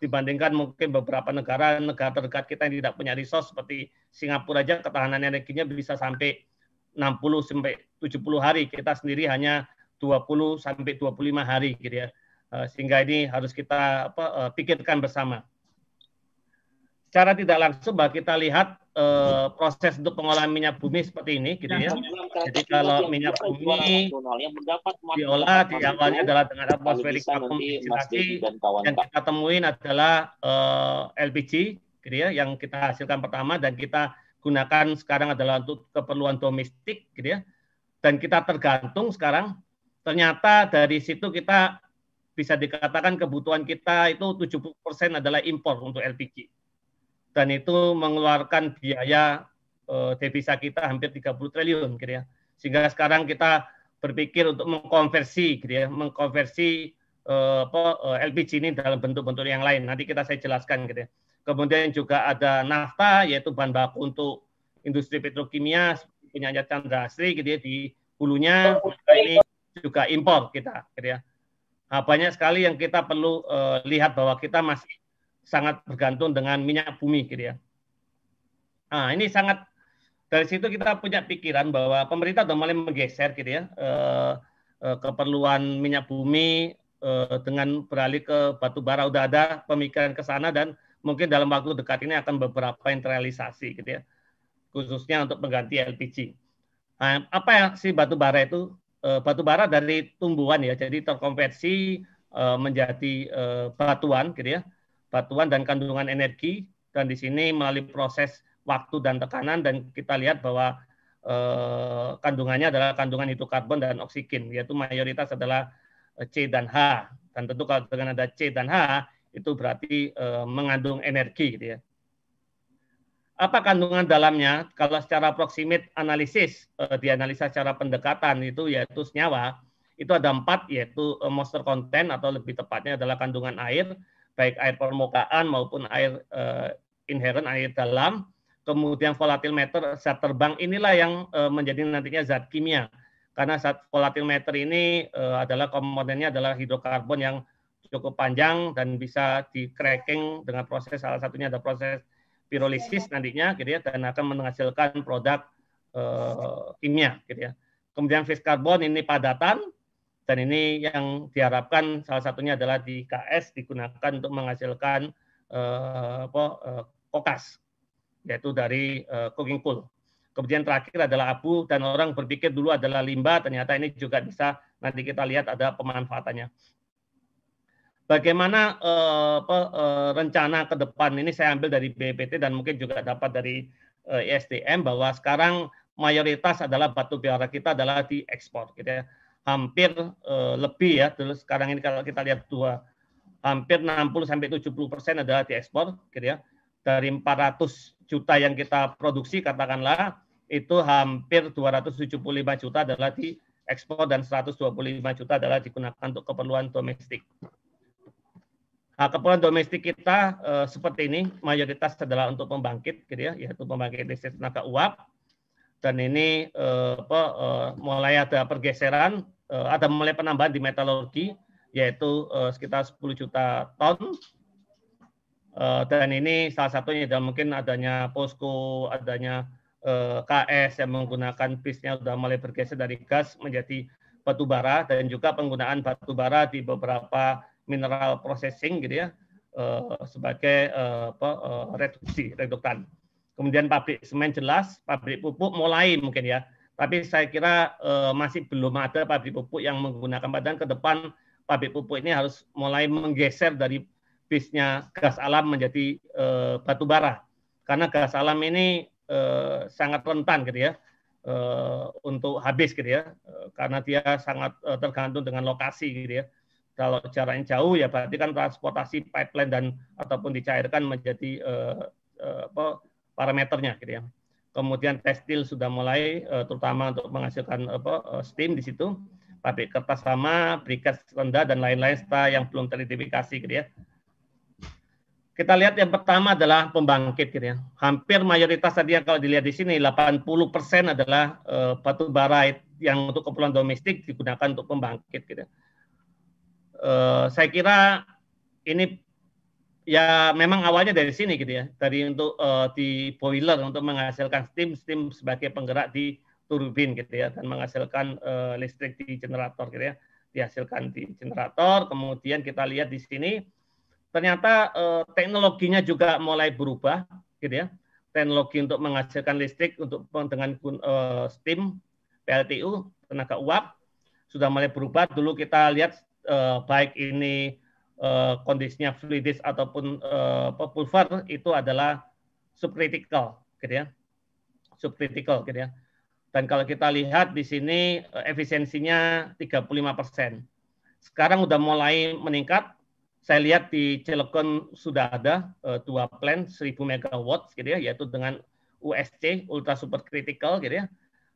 dibandingkan mungkin beberapa negara negara terdekat kita yang tidak punya resource seperti Singapura aja ketahanan energinya bisa sampai 60 sampai 70 hari. Kita sendiri hanya 20 sampai 25 hari gitu ya. E, sehingga ini harus kita apa, e, pikirkan bersama. cara tidak langsung bahwa kita lihat uh, proses untuk pengolahan minyak bumi seperti ini gitu ya. Nah, Jadi kalau minyak bumi diolah di awalnya adalah dengan atmosferik vakum yang kita temuin adalah uh, eh, LPG gitu ya yang kita hasilkan pertama dan kita gunakan sekarang adalah untuk keperluan domestik gitu ya. Dan kita tergantung sekarang ternyata dari situ kita bisa dikatakan kebutuhan kita itu 70% adalah impor untuk LPG dan itu mengeluarkan biaya e, devisa kita hampir 30 triliun gitu ya. Sehingga sekarang kita berpikir untuk mengkonversi gitu ya, mengkonversi e, apa, eh, LPG ini dalam bentuk-bentuk yang lain. Nanti kita saya jelaskan gitu ya. Kemudian juga ada nafta yaitu bahan baku untuk industri petrokimia punya Chandra Asri gitu ya di hulunya nah, ini juga impor kita gitu ya. Nah, banyak sekali yang kita perlu uh, lihat bahwa kita masih sangat bergantung dengan minyak bumi gitu ya. Nah, ini sangat dari situ kita punya pikiran bahwa pemerintah sudah mulai menggeser gitu ya eh, eh, keperluan minyak bumi eh, dengan beralih ke batu bara udah ada pemikiran ke sana dan mungkin dalam waktu dekat ini akan beberapa yang terrealisasi gitu ya khususnya untuk pengganti LPG. Nah, apa ya si batu bara itu? batu bara dari tumbuhan ya, jadi terkonversi menjadi batuan gitu ya batuan dan kandungan energi dan di sini melalui proses waktu dan tekanan dan kita lihat bahwa eh, kandungannya adalah kandungan itu karbon dan oksigen yaitu mayoritas adalah eh, C dan H dan tentu kalau dengan ada C dan H itu berarti eh, mengandung energi gitu ya. Apa kandungan dalamnya? Kalau secara proximate analisis eh, dianalisa secara pendekatan itu yaitu senyawa itu ada empat yaitu eh, monster content atau lebih tepatnya adalah kandungan air, baik air permukaan maupun air uh, inherent air dalam. Kemudian volatil meter zat terbang inilah yang uh, menjadi nantinya zat kimia. Karena zat volatil meter ini uh, adalah komponennya adalah hidrokarbon yang cukup panjang dan bisa di cracking dengan proses salah satunya ada proses pirolisis nantinya gitu ya dan akan menghasilkan produk uh, kimia gitu ya. Kemudian fis karbon ini padatan dan ini yang diharapkan salah satunya adalah di KS digunakan untuk menghasilkan eh, eh, kokas, yaitu dari eh, cooking coal. Kemudian terakhir adalah abu dan orang berpikir dulu adalah limbah, ternyata ini juga bisa nanti kita lihat ada pemanfaatannya. Bagaimana eh, apa, eh, rencana ke depan ini saya ambil dari BPT dan mungkin juga dapat dari eh, ISDM bahwa sekarang mayoritas adalah batu biara kita adalah diekspor gitu ya hampir uh, lebih ya terus sekarang ini kalau kita lihat dua hampir 60 sampai 70 persen adalah diekspor gitu ya dari 400 juta yang kita produksi katakanlah itu hampir 275 juta adalah di ekspor dan 125 juta adalah digunakan untuk keperluan domestik. Nah, keperluan domestik kita eh, seperti ini mayoritas adalah untuk pembangkit gitu ya yaitu pembangkit listrik tenaga uap dan ini eh, apa, eh, mulai ada pergeseran, eh, ada mulai penambahan di metalurgi yaitu eh, sekitar 10 juta ton. Eh, dan ini salah satunya dan mungkin adanya posko, adanya eh, KS yang menggunakan bisnya sudah mulai bergeser dari gas menjadi batu bara dan juga penggunaan batu bara di beberapa mineral processing gitu ya eh, sebagai eh, apa, eh, reduksi reduktan kemudian pabrik semen jelas, pabrik pupuk mulai mungkin ya. Tapi saya kira uh, masih belum ada pabrik pupuk yang menggunakan badan ke depan pabrik pupuk ini harus mulai menggeser dari bisnya gas alam menjadi uh, batu bara. Karena gas alam ini uh, sangat rentan gitu ya Uh, untuk habis gitu ya. Uh, karena dia sangat uh, tergantung dengan lokasi gitu ya. Kalau jaraknya jauh ya berarti kan transportasi pipeline dan ataupun dicairkan menjadi uh, uh, apa parameternya gitu ya. Kemudian tekstil sudah mulai eh, terutama untuk menghasilkan apa eh, steam di situ, pabrik kertas sama, berikat rendah dan lain-lain serta yang belum teridentifikasi gitu ya. Kita lihat yang pertama adalah pembangkit gitu ya. Hampir mayoritas tadi yang kalau dilihat di sini 80% adalah uh, batu bara yang untuk keperluan domestik digunakan untuk pembangkit gitu. Uh, saya kira ini ya memang awalnya dari sini gitu ya. dari untuk uh, di boiler untuk menghasilkan steam, steam sebagai penggerak di turbin gitu ya dan menghasilkan uh, listrik di generator gitu ya. Dihasilkan di generator, kemudian kita lihat di sini ternyata uh, teknologinya juga mulai berubah gitu ya. Teknologi untuk menghasilkan listrik untuk dengan uh, steam PLTU tenaga uap sudah mulai berubah. Dulu kita lihat eh, baik ini Eh, kondisinya fluidis ataupun uh, eh, pulver itu adalah subcritical gitu ya. Subcritical gitu ya. Dan kalau kita lihat di sini eh, efisiensinya 35%. Sekarang udah mulai meningkat. Saya lihat di Cilegon sudah ada dua plant 1000 megawatt gitu ya yaitu dengan USC ultra supercritical gitu ya.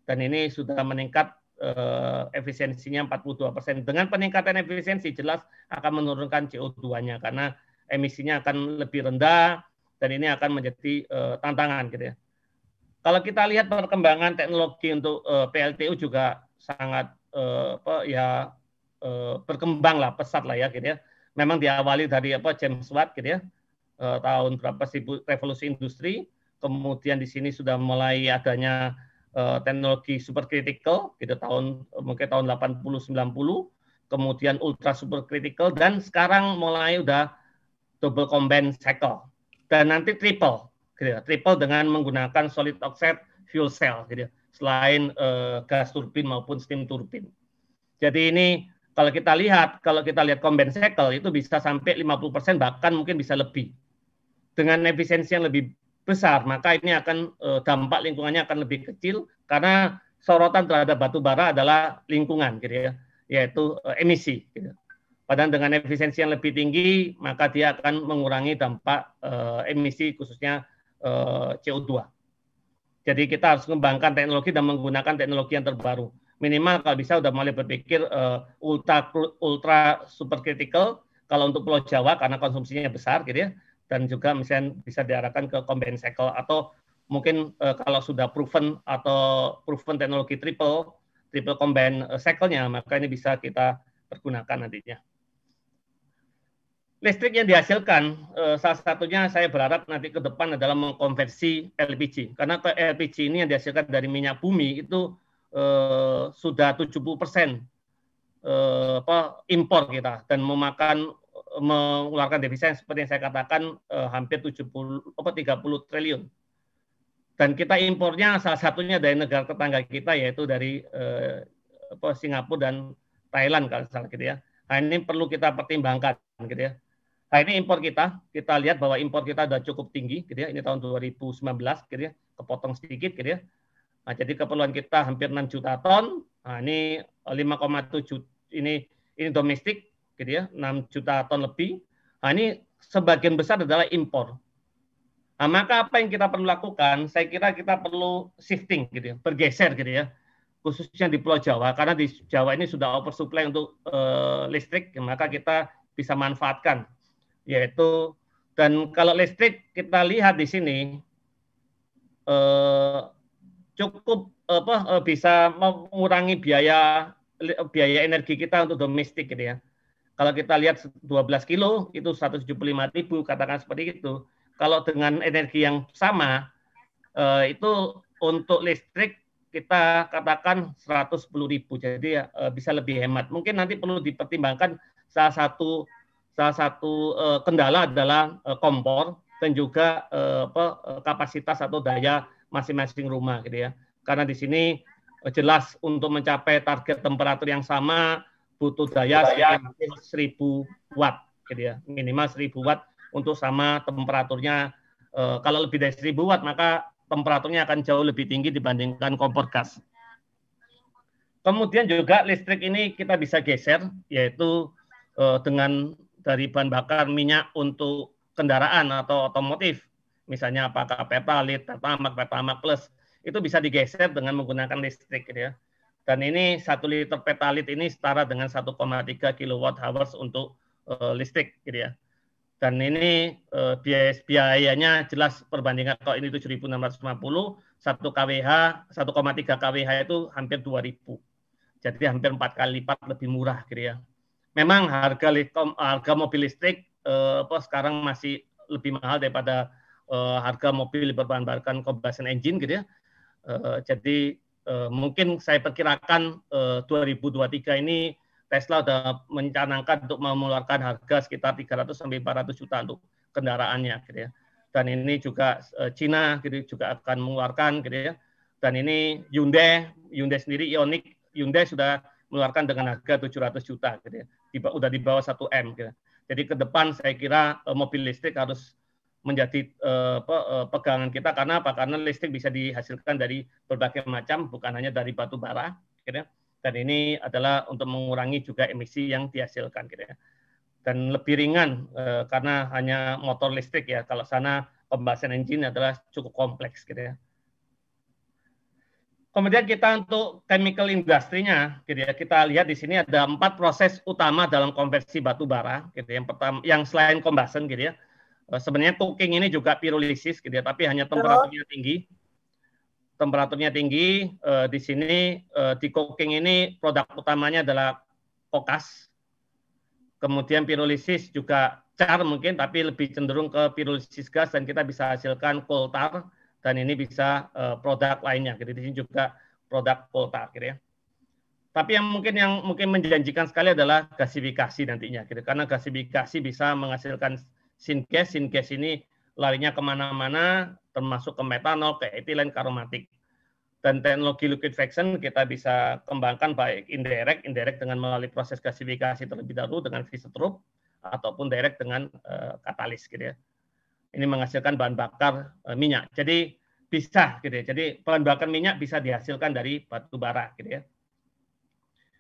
Dan ini sudah meningkat Eh, efisiensinya 42 persen. Dengan peningkatan efisiensi jelas akan menurunkan CO2-nya karena emisinya akan lebih rendah dan ini akan menjadi eh, tantangan gitu ya. Kalau kita lihat perkembangan teknologi untuk eh, PLTU juga sangat apa ya berkembang lah pesat lah ya gitu ya. Memang diawali dari apa James Watt gitu ya tahun berapa sih revolusi industri, kemudian di sini sudah mulai adanya uh, teknologi supercritical gitu tahun eh, mungkin tahun 80 90 kemudian ultra supercritical dan sekarang mulai udah double combined cycle dan nanti triple gitu ya, triple dengan menggunakan solid oxide fuel cell gitu ya, selain uh, gas turbin maupun steam turbin jadi ini kalau kita lihat kalau kita lihat combined cycle itu bisa sampai 50% bahkan mungkin bisa lebih dengan efisiensi yang lebih besar maka ini akan dampak lingkungannya akan lebih kecil karena sorotan terhadap batu bara adalah lingkungan gitu ya, yaitu eh, emisi. Gitu. Padahal dengan efisiensi yang lebih tinggi, maka dia akan mengurangi dampak uh, emisi khususnya uh, eh, CO2. Jadi kita harus mengembangkan teknologi dan menggunakan teknologi yang terbaru. Minimal kalau bisa udah mulai berpikir uh, ultra ultra super critical kalau untuk Pulau Jawa karena konsumsinya besar gitu ya dan juga misalnya bisa diarahkan ke combined cycle atau mungkin uh, kalau sudah proven atau proven teknologi triple triple combine uh, cycle-nya maka ini bisa kita pergunakan nantinya. Listrik yang dihasilkan uh, salah satunya saya berharap nanti ke depan adalah mengkonversi LPG karena ke LPG ini yang dihasilkan dari minyak bumi itu uh, sudah 70% uh, apa impor kita dan memakan mengeluarkan devisa yang seperti yang saya katakan hampir 70 apa 30 triliun dan kita impornya salah satunya dari negara tetangga kita yaitu dari eh, apa, Singapura dan Thailand kalau salah gitu ya. Nah, ini perlu kita pertimbangkan gitu ya. Nah, ini impor kita, kita lihat bahwa impor kita sudah cukup tinggi gitu ya. Ini tahun 2019 gitu ya, kepotong sedikit gitu ya. Nah, jadi keperluan kita hampir 6 juta ton. Nah, ini 5,7 ini ini domestik gitu ya, 6 juta ton lebih. Nah, ini sebagian besar adalah impor. Nah, maka apa yang kita perlu lakukan? Saya kira kita perlu shifting gitu ya, bergeser gitu ya. Khususnya di Pulau Jawa karena di Jawa ini sudah oversupply untuk uh, listrik, maka kita bisa manfaatkan yaitu dan kalau listrik kita lihat di sini eh, cukup apa eh, bisa mengurangi biaya biaya energi kita untuk domestik gitu ya. Kalau kita lihat 12 kilo itu 175 ribu katakan seperti itu kalau dengan energi yang sama eh, itu untuk listrik kita katakan 110 ribu, jadi ya, eh, bisa lebih hemat. Mungkin nanti perlu dipertimbangkan salah satu salah satu eh, kendala adalah eh, kompor dan juga eh, apa, eh, kapasitas atau daya masing-masing rumah, gitu ya. Karena di sini eh, jelas untuk mencapai target temperatur yang sama butuh daya, daya. 1000 watt, gitu ya, minimal 1000 watt untuk sama temperaturnya e, kalau lebih dari 1000 watt maka temperaturnya akan jauh lebih tinggi dibandingkan kompor gas. Kemudian juga listrik ini kita bisa geser yaitu e, dengan dari bahan bakar minyak untuk kendaraan atau otomotif. Misalnya apakah pertalit, pertamak, pertamak plus itu bisa digeser dengan menggunakan listrik ya. Dan ini satu liter petalit ini setara dengan 1,3 kilowatt hours untuk uh, listrik gitu ya dan ini eh, biaya biayanya jelas perbandingan kalau ini 7.650 satu KWH 1,3 KWH itu hampir 2.000 jadi hampir empat kali lipat lebih murah gitu ya memang harga harga mobil listrik eh, apa sekarang masih lebih mahal daripada eh, harga mobil berbahan bakar combustion engine gitu ya eh, jadi eh, mungkin saya perkirakan eh, 2023 ini Tesla sudah mencanangkan untuk mengeluarkan harga sekitar 300 sampai 400 juta untuk kendaraannya gitu ya. Dan ini juga eh, Cina gitu juga akan mengeluarkan gitu ya. Dan ini Hyundai, Hyundai sendiri Ionic, Hyundai sudah mengeluarkan dengan harga 700 juta gitu ya. Tiba, udah di bawah 1 M gitu. Ya. Jadi ke depan saya kira eh, mobil listrik harus menjadi eh, pegangan kita karena apa? Karena listrik bisa dihasilkan dari berbagai macam, bukan hanya dari batu bara. Gitu ya dan ini adalah untuk mengurangi juga emisi yang dihasilkan gitu ya dan lebih ringan e, karena hanya motor listrik ya kalau sana pembahasan engine adalah cukup kompleks gitu ya kemudian kita untuk chemical industrinya gitu ya kita lihat di sini ada empat proses utama dalam konversi batu bara gitu ya. yang pertama yang selain combustion gitu ya eh, sebenarnya cooking ini juga pirulisis gitu ya tapi hanya temperaturnya tinggi temperaturnya tinggi. Uh, di sini uh, di cooking ini produk utamanya adalah kokas. Kemudian pirulisis juga char mungkin tapi lebih cenderung ke pirulisis gas dan kita bisa hasilkan coal dan ini bisa uh, produk lainnya. Jadi di sini juga produk coal tar gitu ya. Tapi yang mungkin yang mungkin menjanjikan sekali adalah gasifikasi nantinya gitu. Karena gasifikasi bisa menghasilkan syngas. Syngas ini larinya kemana-mana, termasuk ke metanol, ke etilen karomatik. Dan teknologi liquid fraction, kita bisa kembangkan baik indirect, indirect dengan melalui proses gasifikasi terlebih dahulu dengan visitrup, ataupun direct dengan eh, katalis gitu ya. Ini menghasilkan bahan bakar eh, minyak. Jadi bisa gitu ya. Jadi bahan bakar minyak bisa dihasilkan dari batu bara gitu ya.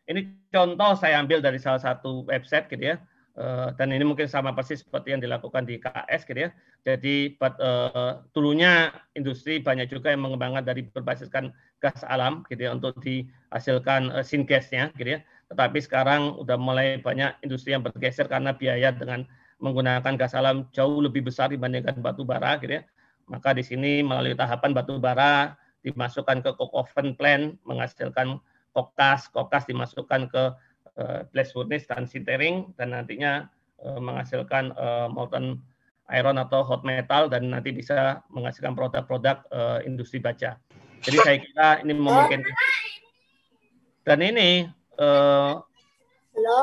Ini contoh saya ambil dari salah satu website gitu ya. Eh, dan ini mungkin sama persis seperti yang dilakukan di KS gitu ya. Jadi but, uh, eh, dulunya industri banyak juga yang mengembangkan dari berbasiskan gas alam gitu ya untuk dihasilkan uh, syngasnya gitu ya. Tetapi sekarang sudah mulai banyak industri yang bergeser karena biaya dengan menggunakan gas alam jauh lebih besar dibandingkan batu bara gitu ya. Maka di sini melalui tahapan batu bara dimasukkan ke coke oven plant menghasilkan kokas, kokas dimasukkan ke Eh, blast furnace dan sintering dan nantinya eh, menghasilkan eh, molten iron atau hot metal dan nanti bisa menghasilkan produk-produk industri baja. Jadi saya kira ini memungkinkan. Dan ini Halo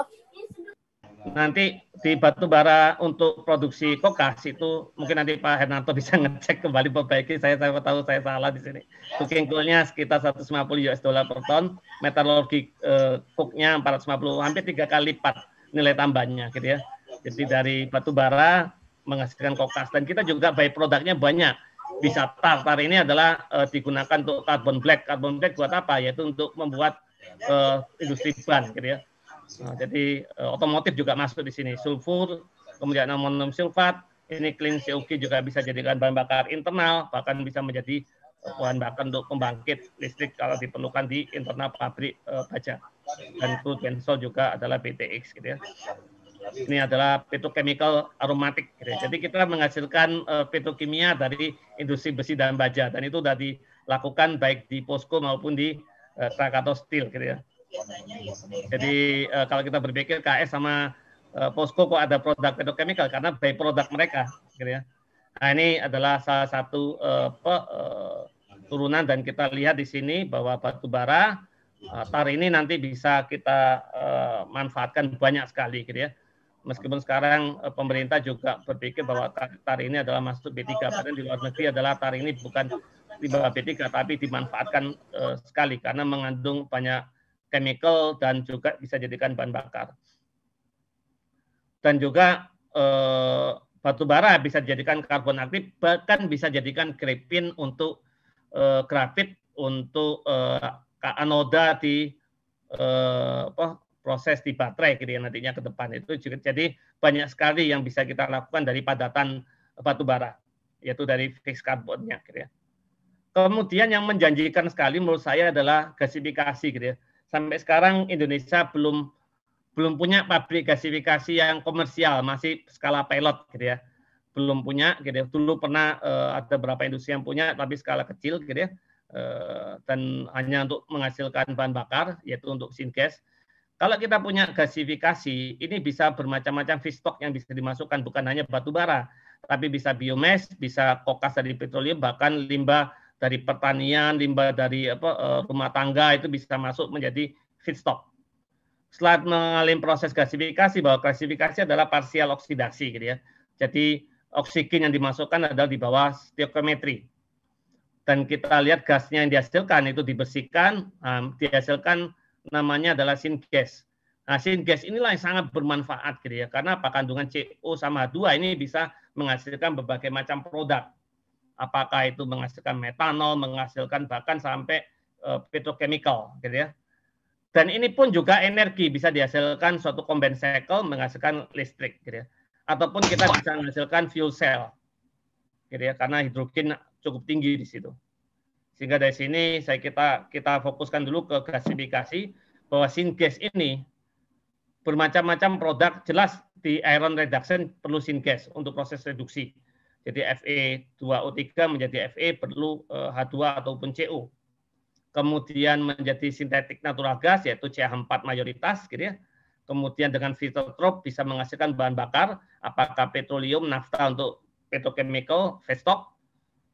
nanti di batu bara untuk produksi kokas itu mungkin nanti Pak Hernanto bisa ngecek kembali perbaiki saya saya tahu saya salah di sini cooking coal-nya sekitar 150 US dollar per ton metalurgi eh, cook-nya 450 hampir tiga kali lipat nilai tambahnya gitu ya jadi dari batu bara menghasilkan kokas dan kita juga by produknya banyak bisa tar tar ini adalah eh, digunakan untuk carbon black carbon black buat apa yaitu untuk membuat eh, industri ban gitu ya Nah, jadi eh, otomotif juga masuk di sini. Sulfur, kemudian amonium sulfat, ini clean COQ juga bisa jadikan bahan bakar internal, bahkan bisa menjadi eh, bahan bakar untuk pembangkit listrik kalau diperlukan di internal pabrik uh, baja. Dan itu benzol juga adalah PTX, gitu ya. Ini adalah petrochemical aromatik. Gitu ya. Jadi kita menghasilkan uh, petrokimia dari industri besi dan baja dan itu sudah dilakukan baik di Posko maupun di eh, Steel gitu ya Ya, Jadi uh, kalau kita berpikir KS sama uh, Posko kok ada produk petrochemical karena by produk iya. mereka, gitu ya. Nah ini adalah salah satu uh, eh, pe, uh, turunan dan kita lihat di sini bahwa batu bara uh, tar ini nanti bisa kita uh, manfaatkan banyak sekali, gitu ya. Meskipun sekarang uh, pemerintah juga berpikir bahwa tar, ini adalah masuk B3, padahal di luar negeri adalah tar ini bukan di bawah B3 tapi dimanfaatkan uh, sekali karena mengandung banyak chemical dan juga bisa jadikan bahan bakar. Dan juga eh, batu bara bisa dijadikan karbon aktif, bahkan bisa dijadikan grafin untuk eh, grafit untuk eh, anoda di eh, apa, proses di baterai gitu ya nantinya ke depan itu juga jadi banyak sekali yang bisa kita lakukan dari padatan batu bara yaitu dari fix karbonnya gitu ya. Kemudian yang menjanjikan sekali menurut saya adalah gasifikasi gitu ya sampai sekarang Indonesia belum belum punya pabrik gasifikasi yang komersial, masih skala pilot gitu ya. Belum punya gitu ya. Dulu pernah uh, ada beberapa industri yang punya tapi skala kecil gitu ya. Uh, dan hanya untuk menghasilkan bahan bakar yaitu untuk syngas. Kalau kita punya gasifikasi, ini bisa bermacam-macam feedstock yang bisa dimasukkan bukan hanya batu bara, tapi bisa biomass, bisa kokas dari petroleum bahkan limbah dari pertanian, limbah dari apa, eh, rumah tangga itu bisa masuk menjadi feedstock. Setelah mengalami proses gasifikasi, bahwa gasifikasi adalah parsial oksidasi, gitu ya. Jadi oksigen yang dimasukkan adalah di bawah stoichiometri. Dan kita lihat gasnya yang dihasilkan itu dibersihkan, um, dihasilkan namanya adalah syngas. Nah, syngas inilah yang sangat bermanfaat, gitu ya. Karena apa kandungan CO sama 2 ini bisa menghasilkan berbagai macam produk apakah itu menghasilkan metanol, menghasilkan bahkan sampai eh, petrochemical gitu ya. Dan ini pun juga energi bisa dihasilkan suatu combined cycle menghasilkan listrik gitu ya. Ataupun kita bisa menghasilkan fuel cell. Gitu ya, karena hidrogen cukup tinggi di situ. Sehingga dari sini saya kita kita fokuskan dulu ke gasifikasi bahwa syngas ini bermacam-macam produk jelas di iron reduction perlu syngas untuk proses reduksi jadi Fe2O3 menjadi Fe perlu H2 eh, ataupun CO. Kemudian menjadi sintetik natural gas yaitu CH4 mayoritas gitu ya. Kemudian dengan fitotrop bisa menghasilkan bahan bakar apakah petroleum, nafta untuk petrochemical, feedstock,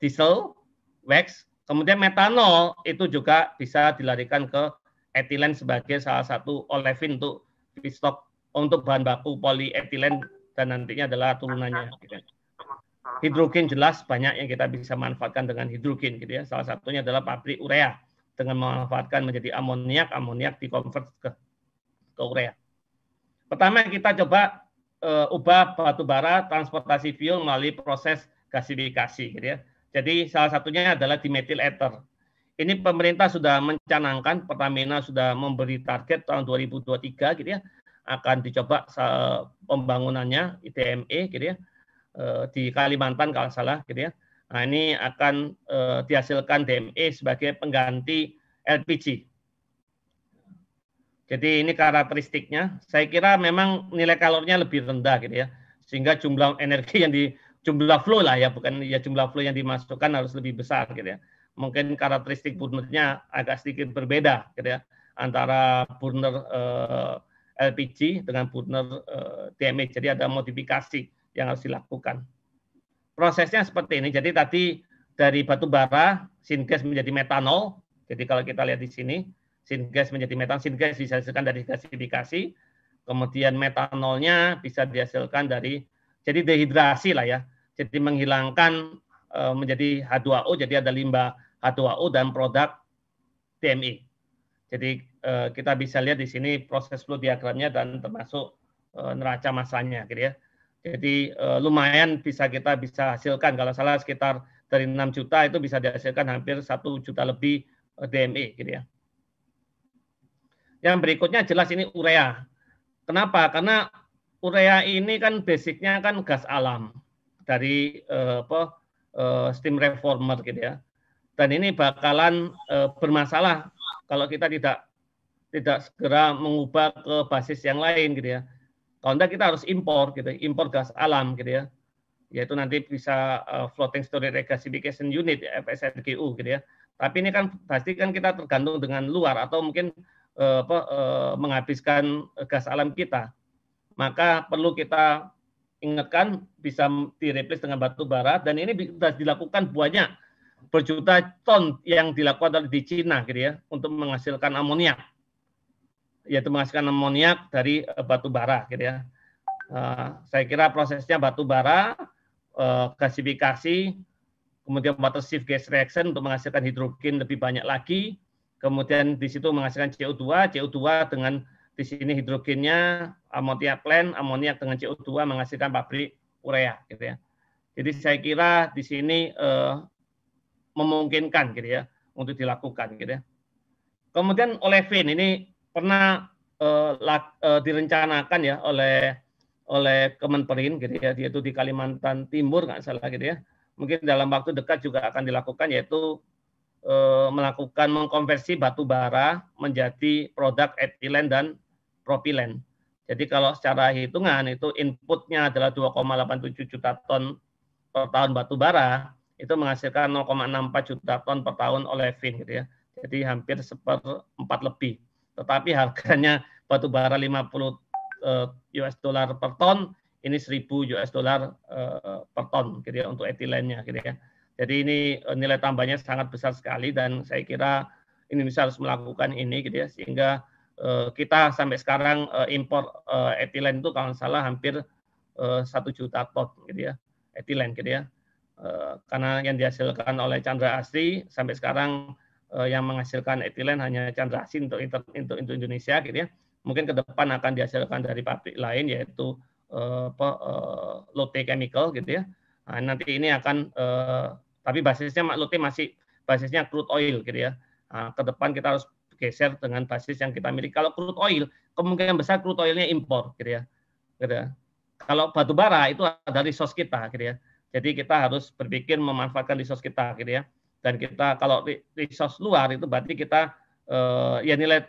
diesel, wax. Kemudian metanol itu juga bisa dilarikan ke etilen sebagai salah satu olefin untuk feedstock untuk bahan baku polietilen dan nantinya adalah turunannya. Gitu. Ya hidrogen jelas banyak yang kita bisa manfaatkan dengan hidrogen gitu ya. Salah satunya adalah pabrik urea dengan memanfaatkan menjadi amoniak, amoniak dikonvert ke ke urea. Pertama kita coba uh, ubah batu bara transportasi fuel melalui proses gasifikasi gitu ya. Jadi salah satunya adalah dimethyl ether. Ini pemerintah sudah mencanangkan Pertamina sudah memberi target tahun 2023 gitu ya akan dicoba eh, pembangunannya ITME gitu ya Eh, di Kalimantan kalau salah gitu ya. Nah, ini akan uh, dihasilkan DME sebagai pengganti LPG. Jadi ini karakteristiknya. Saya kira memang nilai kalornya lebih rendah gitu ya. Sehingga jumlah energi yang di jumlah flow lah ya, bukan ya jumlah flow yang dimasukkan harus lebih besar gitu ya. Mungkin karakteristik burnernya agak sedikit berbeda gitu ya antara burner uh, eh, LPG dengan burner uh, DME. Jadi ada modifikasi yang harus dilakukan. Prosesnya seperti ini. Jadi tadi dari batu bara syngas menjadi metanol. Jadi kalau kita lihat di sini, gas menjadi metan, bisa dihasilkan dari gasifikasi. Kemudian metanolnya bisa dihasilkan dari jadi dehidrasi lah ya. Jadi menghilangkan e, menjadi H2O, jadi ada limbah H2O dan produk TMI. Jadi e, kita bisa lihat di sini proses flow diagramnya dan termasuk e, neraca masanya gitu ya. Jadi uh, lumayan bisa kita bisa hasilkan kalau salah sekitar dari 6 juta itu bisa dihasilkan hampir 1 juta lebih eh, DME gitu ya. Yang berikutnya jelas ini urea. Kenapa? Karena urea ini kan basicnya kan gas alam dari uh, apa uh, steam reformer gitu ya. Dan ini bakalan uh, bermasalah kalau kita tidak tidak segera mengubah ke basis yang lain gitu ya. Kalau enggak kita harus impor gitu, impor gas alam gitu ya. Yaitu nanti bisa eh, floating storage regasification unit FSRGU gitu ya. Tapi ini kan pasti kan kita tergantung dengan luar atau mungkin eh, apa, eh, menghabiskan gas alam kita. Maka perlu kita ingatkan bisa direplace dengan batu bara dan ini sudah dilakukan banyak berjuta ton yang dilakukan di Cina gitu ya untuk menghasilkan amonia yaitu menghasilkan amoniak dari eh, batu bara gitu ya. Eh, saya kira prosesnya batu bara eh, gasifikasi kemudian water shift gas reaction untuk menghasilkan hidrogen lebih banyak lagi kemudian di situ menghasilkan CO2 CO2 dengan di sini hidrogennya amoniak plan amoniak dengan CO2 menghasilkan pabrik urea gitu ya. Jadi saya kira di sini eh, memungkinkan gitu ya untuk dilakukan gitu ya. Kemudian olefin ini pernah uh, direncanakan ya oleh oleh Kemenperin gitu ya, yaitu di Kalimantan Timur nggak salah gitu ya. Mungkin dalam waktu dekat juga akan dilakukan yaitu e, melakukan mengkonversi batu bara menjadi produk etilen dan propilen. Jadi kalau secara hitungan itu inputnya adalah 2,87 juta ton per tahun batu bara, itu menghasilkan 0,64 juta ton per tahun olefin gitu ya. Jadi hampir seperempat lebih tetapi harganya batu bara 50 eh, US dollar per ton ini 1000 US dollar eh, per ton gitu ya untuk etilennya gitu ya. Jadi ini eh, nilai tambahnya sangat besar sekali dan saya kira Indonesia harus melakukan ini gitu ya sehingga kita sampai sekarang impor etilen itu kalau salah hampir satu juta ton gitu ya etilen gitu ya. Karena yang dihasilkan oleh Chandra Asri sampai sekarang Eh, yang menghasilkan etilen hanya Chandra Asin untuk, untuk, untuk Indonesia gitu ya. Mungkin ke depan akan dihasilkan dari pabrik lain yaitu eh, apa, uh, Lotte Chemical gitu ya. Nah, nanti ini akan uh, tapi basisnya Lotte masih basisnya crude oil gitu ya. Nah, ke depan kita harus geser dengan basis yang kita miliki. Kalau crude oil kemungkinan besar crude oilnya impor gitu ya. Gitu ya. Kalau batu bara itu ada resource kita gitu ya. Jadi kita harus berpikir memanfaatkan resource kita gitu ya dan kita kalau resource luar itu berarti kita eh, ya nilai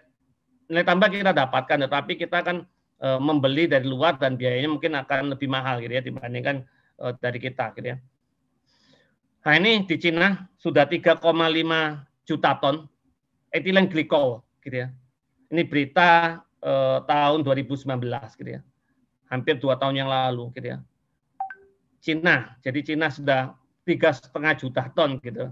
nilai tambah kita dapatkan tetapi kita akan eh, membeli dari luar dan biayanya mungkin akan lebih mahal gitu ya dibandingkan eh, dari kita gitu ya. Nah ini di Cina sudah 3,5 juta ton etilen glikol gitu ya. Ini berita eh, tahun 2019 gitu ya. Hampir dua tahun yang lalu gitu ya. Cina, jadi Cina sudah tiga setengah juta ton gitu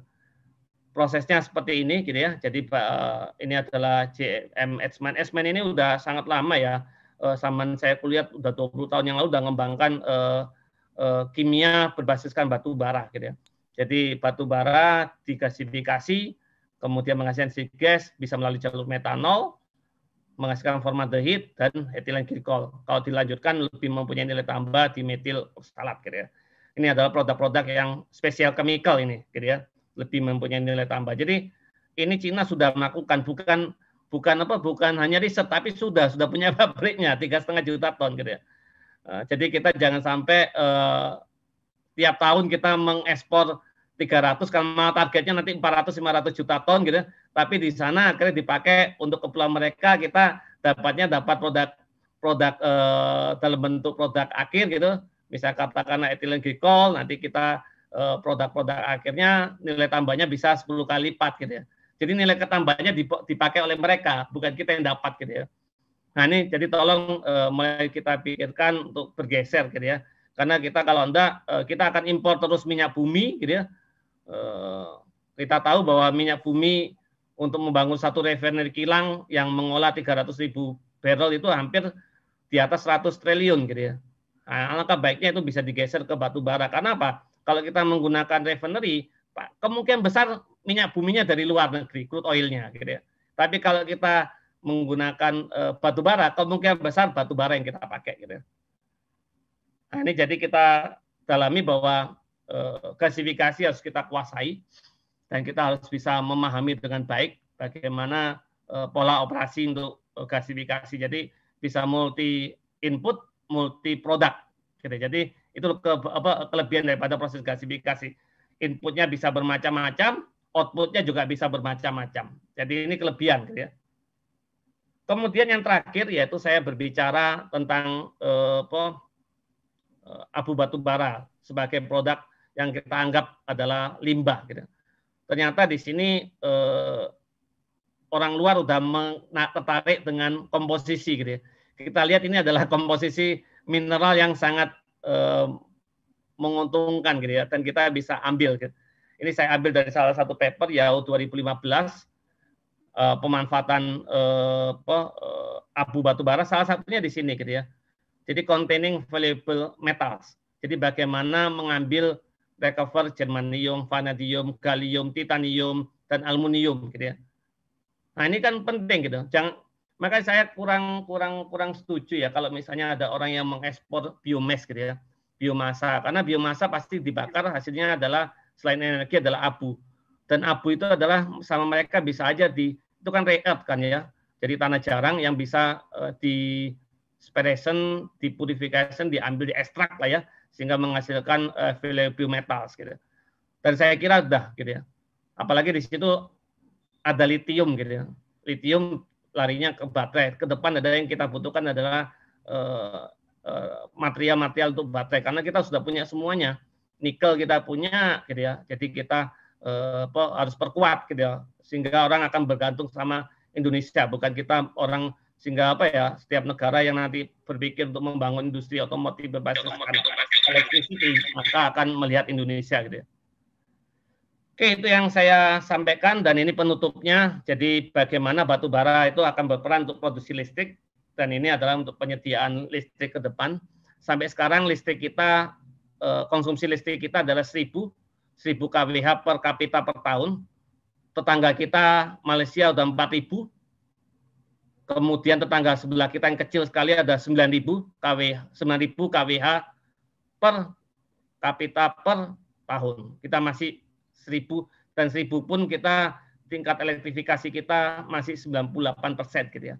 prosesnya seperti ini gitu ya. Jadi uh, ini adalah JM Edsman. Edsman ini udah sangat lama ya. Uh, saya kuliah udah 20 tahun yang lalu udah mengembangkan uh, eh, uh, kimia berbasiskan batu bara gitu ya. Jadi batu bara digasifikasi kemudian menghasilkan si gas bisa melalui jalur metanol menghasilkan formaldehid dan etilen glikol. Kalau dilanjutkan lebih mempunyai nilai tambah di metil oksalat gitu ya. Ini adalah produk-produk yang spesial chemical ini gitu ya lebih mempunyai nilai tambah. Jadi ini Cina sudah melakukan bukan bukan apa bukan hanya riset tapi sudah sudah punya pabriknya tiga setengah juta ton gitu ya. Eh, jadi kita jangan sampai uh, tiap tahun kita mengekspor 300 karena targetnya nanti 400 500 juta ton gitu. Ya. Tapi di sana akhirnya dipakai untuk keperluan mereka kita dapatnya dapat produk produk eh, dalam bentuk produk akhir gitu. Misal katakanlah etilen glikol nanti kita Eh, produk-produk akhirnya nilai tambahnya bisa 10 kali lipat gitu ya. Jadi nilai ketambahnya dipakai oleh mereka, bukan kita yang dapat gitu ya. Nah ini jadi tolong uh, eh, mulai kita pikirkan untuk bergeser gitu ya. Karena kita kalau enggak uh, kita akan impor terus minyak bumi gitu ya. Uh, kita tahu bahwa minyak bumi untuk membangun satu refinery kilang yang mengolah 300 ribu barrel itu hampir di atas 100 triliun gitu ya. Nah, alangkah baiknya itu bisa digeser ke batu bara. Karena apa? kalau kita menggunakan refinery, kemungkinan besar minyak buminya dari luar negeri, crude oilnya gitu ya. Tapi kalau kita menggunakan e, batu bara, kemungkinan besar batu bara yang kita pakai gitu ya. Nah, ini jadi kita dalami bahwa e, eh, klasifikasi harus kita kuasai dan kita harus bisa memahami dengan baik bagaimana e, pola operasi untuk e, klasifikasi. Jadi bisa multi input, multi produk. Gitu. Ya. Jadi itu ke, apa, kelebihan daripada proses gasifikasi. Inputnya bisa bermacam-macam, outputnya juga bisa bermacam-macam. Jadi ini kelebihan. Gitu ya. Kemudian yang terakhir yaitu saya berbicara tentang eh, apa, eh, abu batu bara sebagai produk yang kita anggap adalah limbah. Gitu. Ternyata di sini eh, orang luar sudah tertarik dengan komposisi. Gitu ya. Kita lihat ini adalah komposisi mineral yang sangat menguntungkan gitu ya dan kita bisa ambil gitu. Ini saya ambil dari salah satu paper Yahoo 2015 uh, eh, pemanfaatan uh, apa, uh, abu batubara salah satunya di sini gitu ya. Jadi containing valuable metals. Jadi bagaimana mengambil recover germanium, vanadium, gallium, titanium dan aluminium gitu ya. Nah, ini kan penting gitu. Jangan maka saya kurang kurang kurang setuju ya kalau misalnya ada orang yang mengekspor biomass gitu ya, biomasa. Karena biomasa pasti dibakar hasilnya adalah selain energi adalah abu. Dan abu itu adalah sama mereka bisa aja di itu kan re kan ya. Jadi tanah jarang yang bisa uh, di separation, purification, diambil, di ekstrak lah ya, sehingga menghasilkan uh, eh, biometals gitu. Dan saya kira udah gitu ya. Apalagi di situ ada litium gitu ya. Litium larinya ke baterai. Ke depan ada yang kita butuhkan adalah eh, eh, material-material untuk baterai karena kita sudah punya semuanya. Nikel kita punya gitu ya. Jadi kita eh, harus perkuat gitu ya sehingga orang akan bergantung sama Indonesia bukan kita orang sehingga apa ya setiap negara yang nanti berpikir untuk membangun industri otomotif berbasis elektrifikasi maka akan melihat Indonesia gitu ya. Oke, itu yang saya sampaikan dan ini penutupnya. Jadi bagaimana batu bara itu akan berperan untuk produksi listrik dan ini adalah untuk penyediaan listrik ke depan. Sampai sekarang listrik kita eh, konsumsi listrik kita adalah 1000 1000 kWh per kapita per tahun. Tetangga kita Malaysia udah 4000. Kemudian tetangga sebelah kita yang kecil sekali ada 9000 kWh 9000 kWh per kapita per tahun. Kita masih seribu dan seribu pun kita tingkat elektrifikasi kita masih 98 persen gitu ya.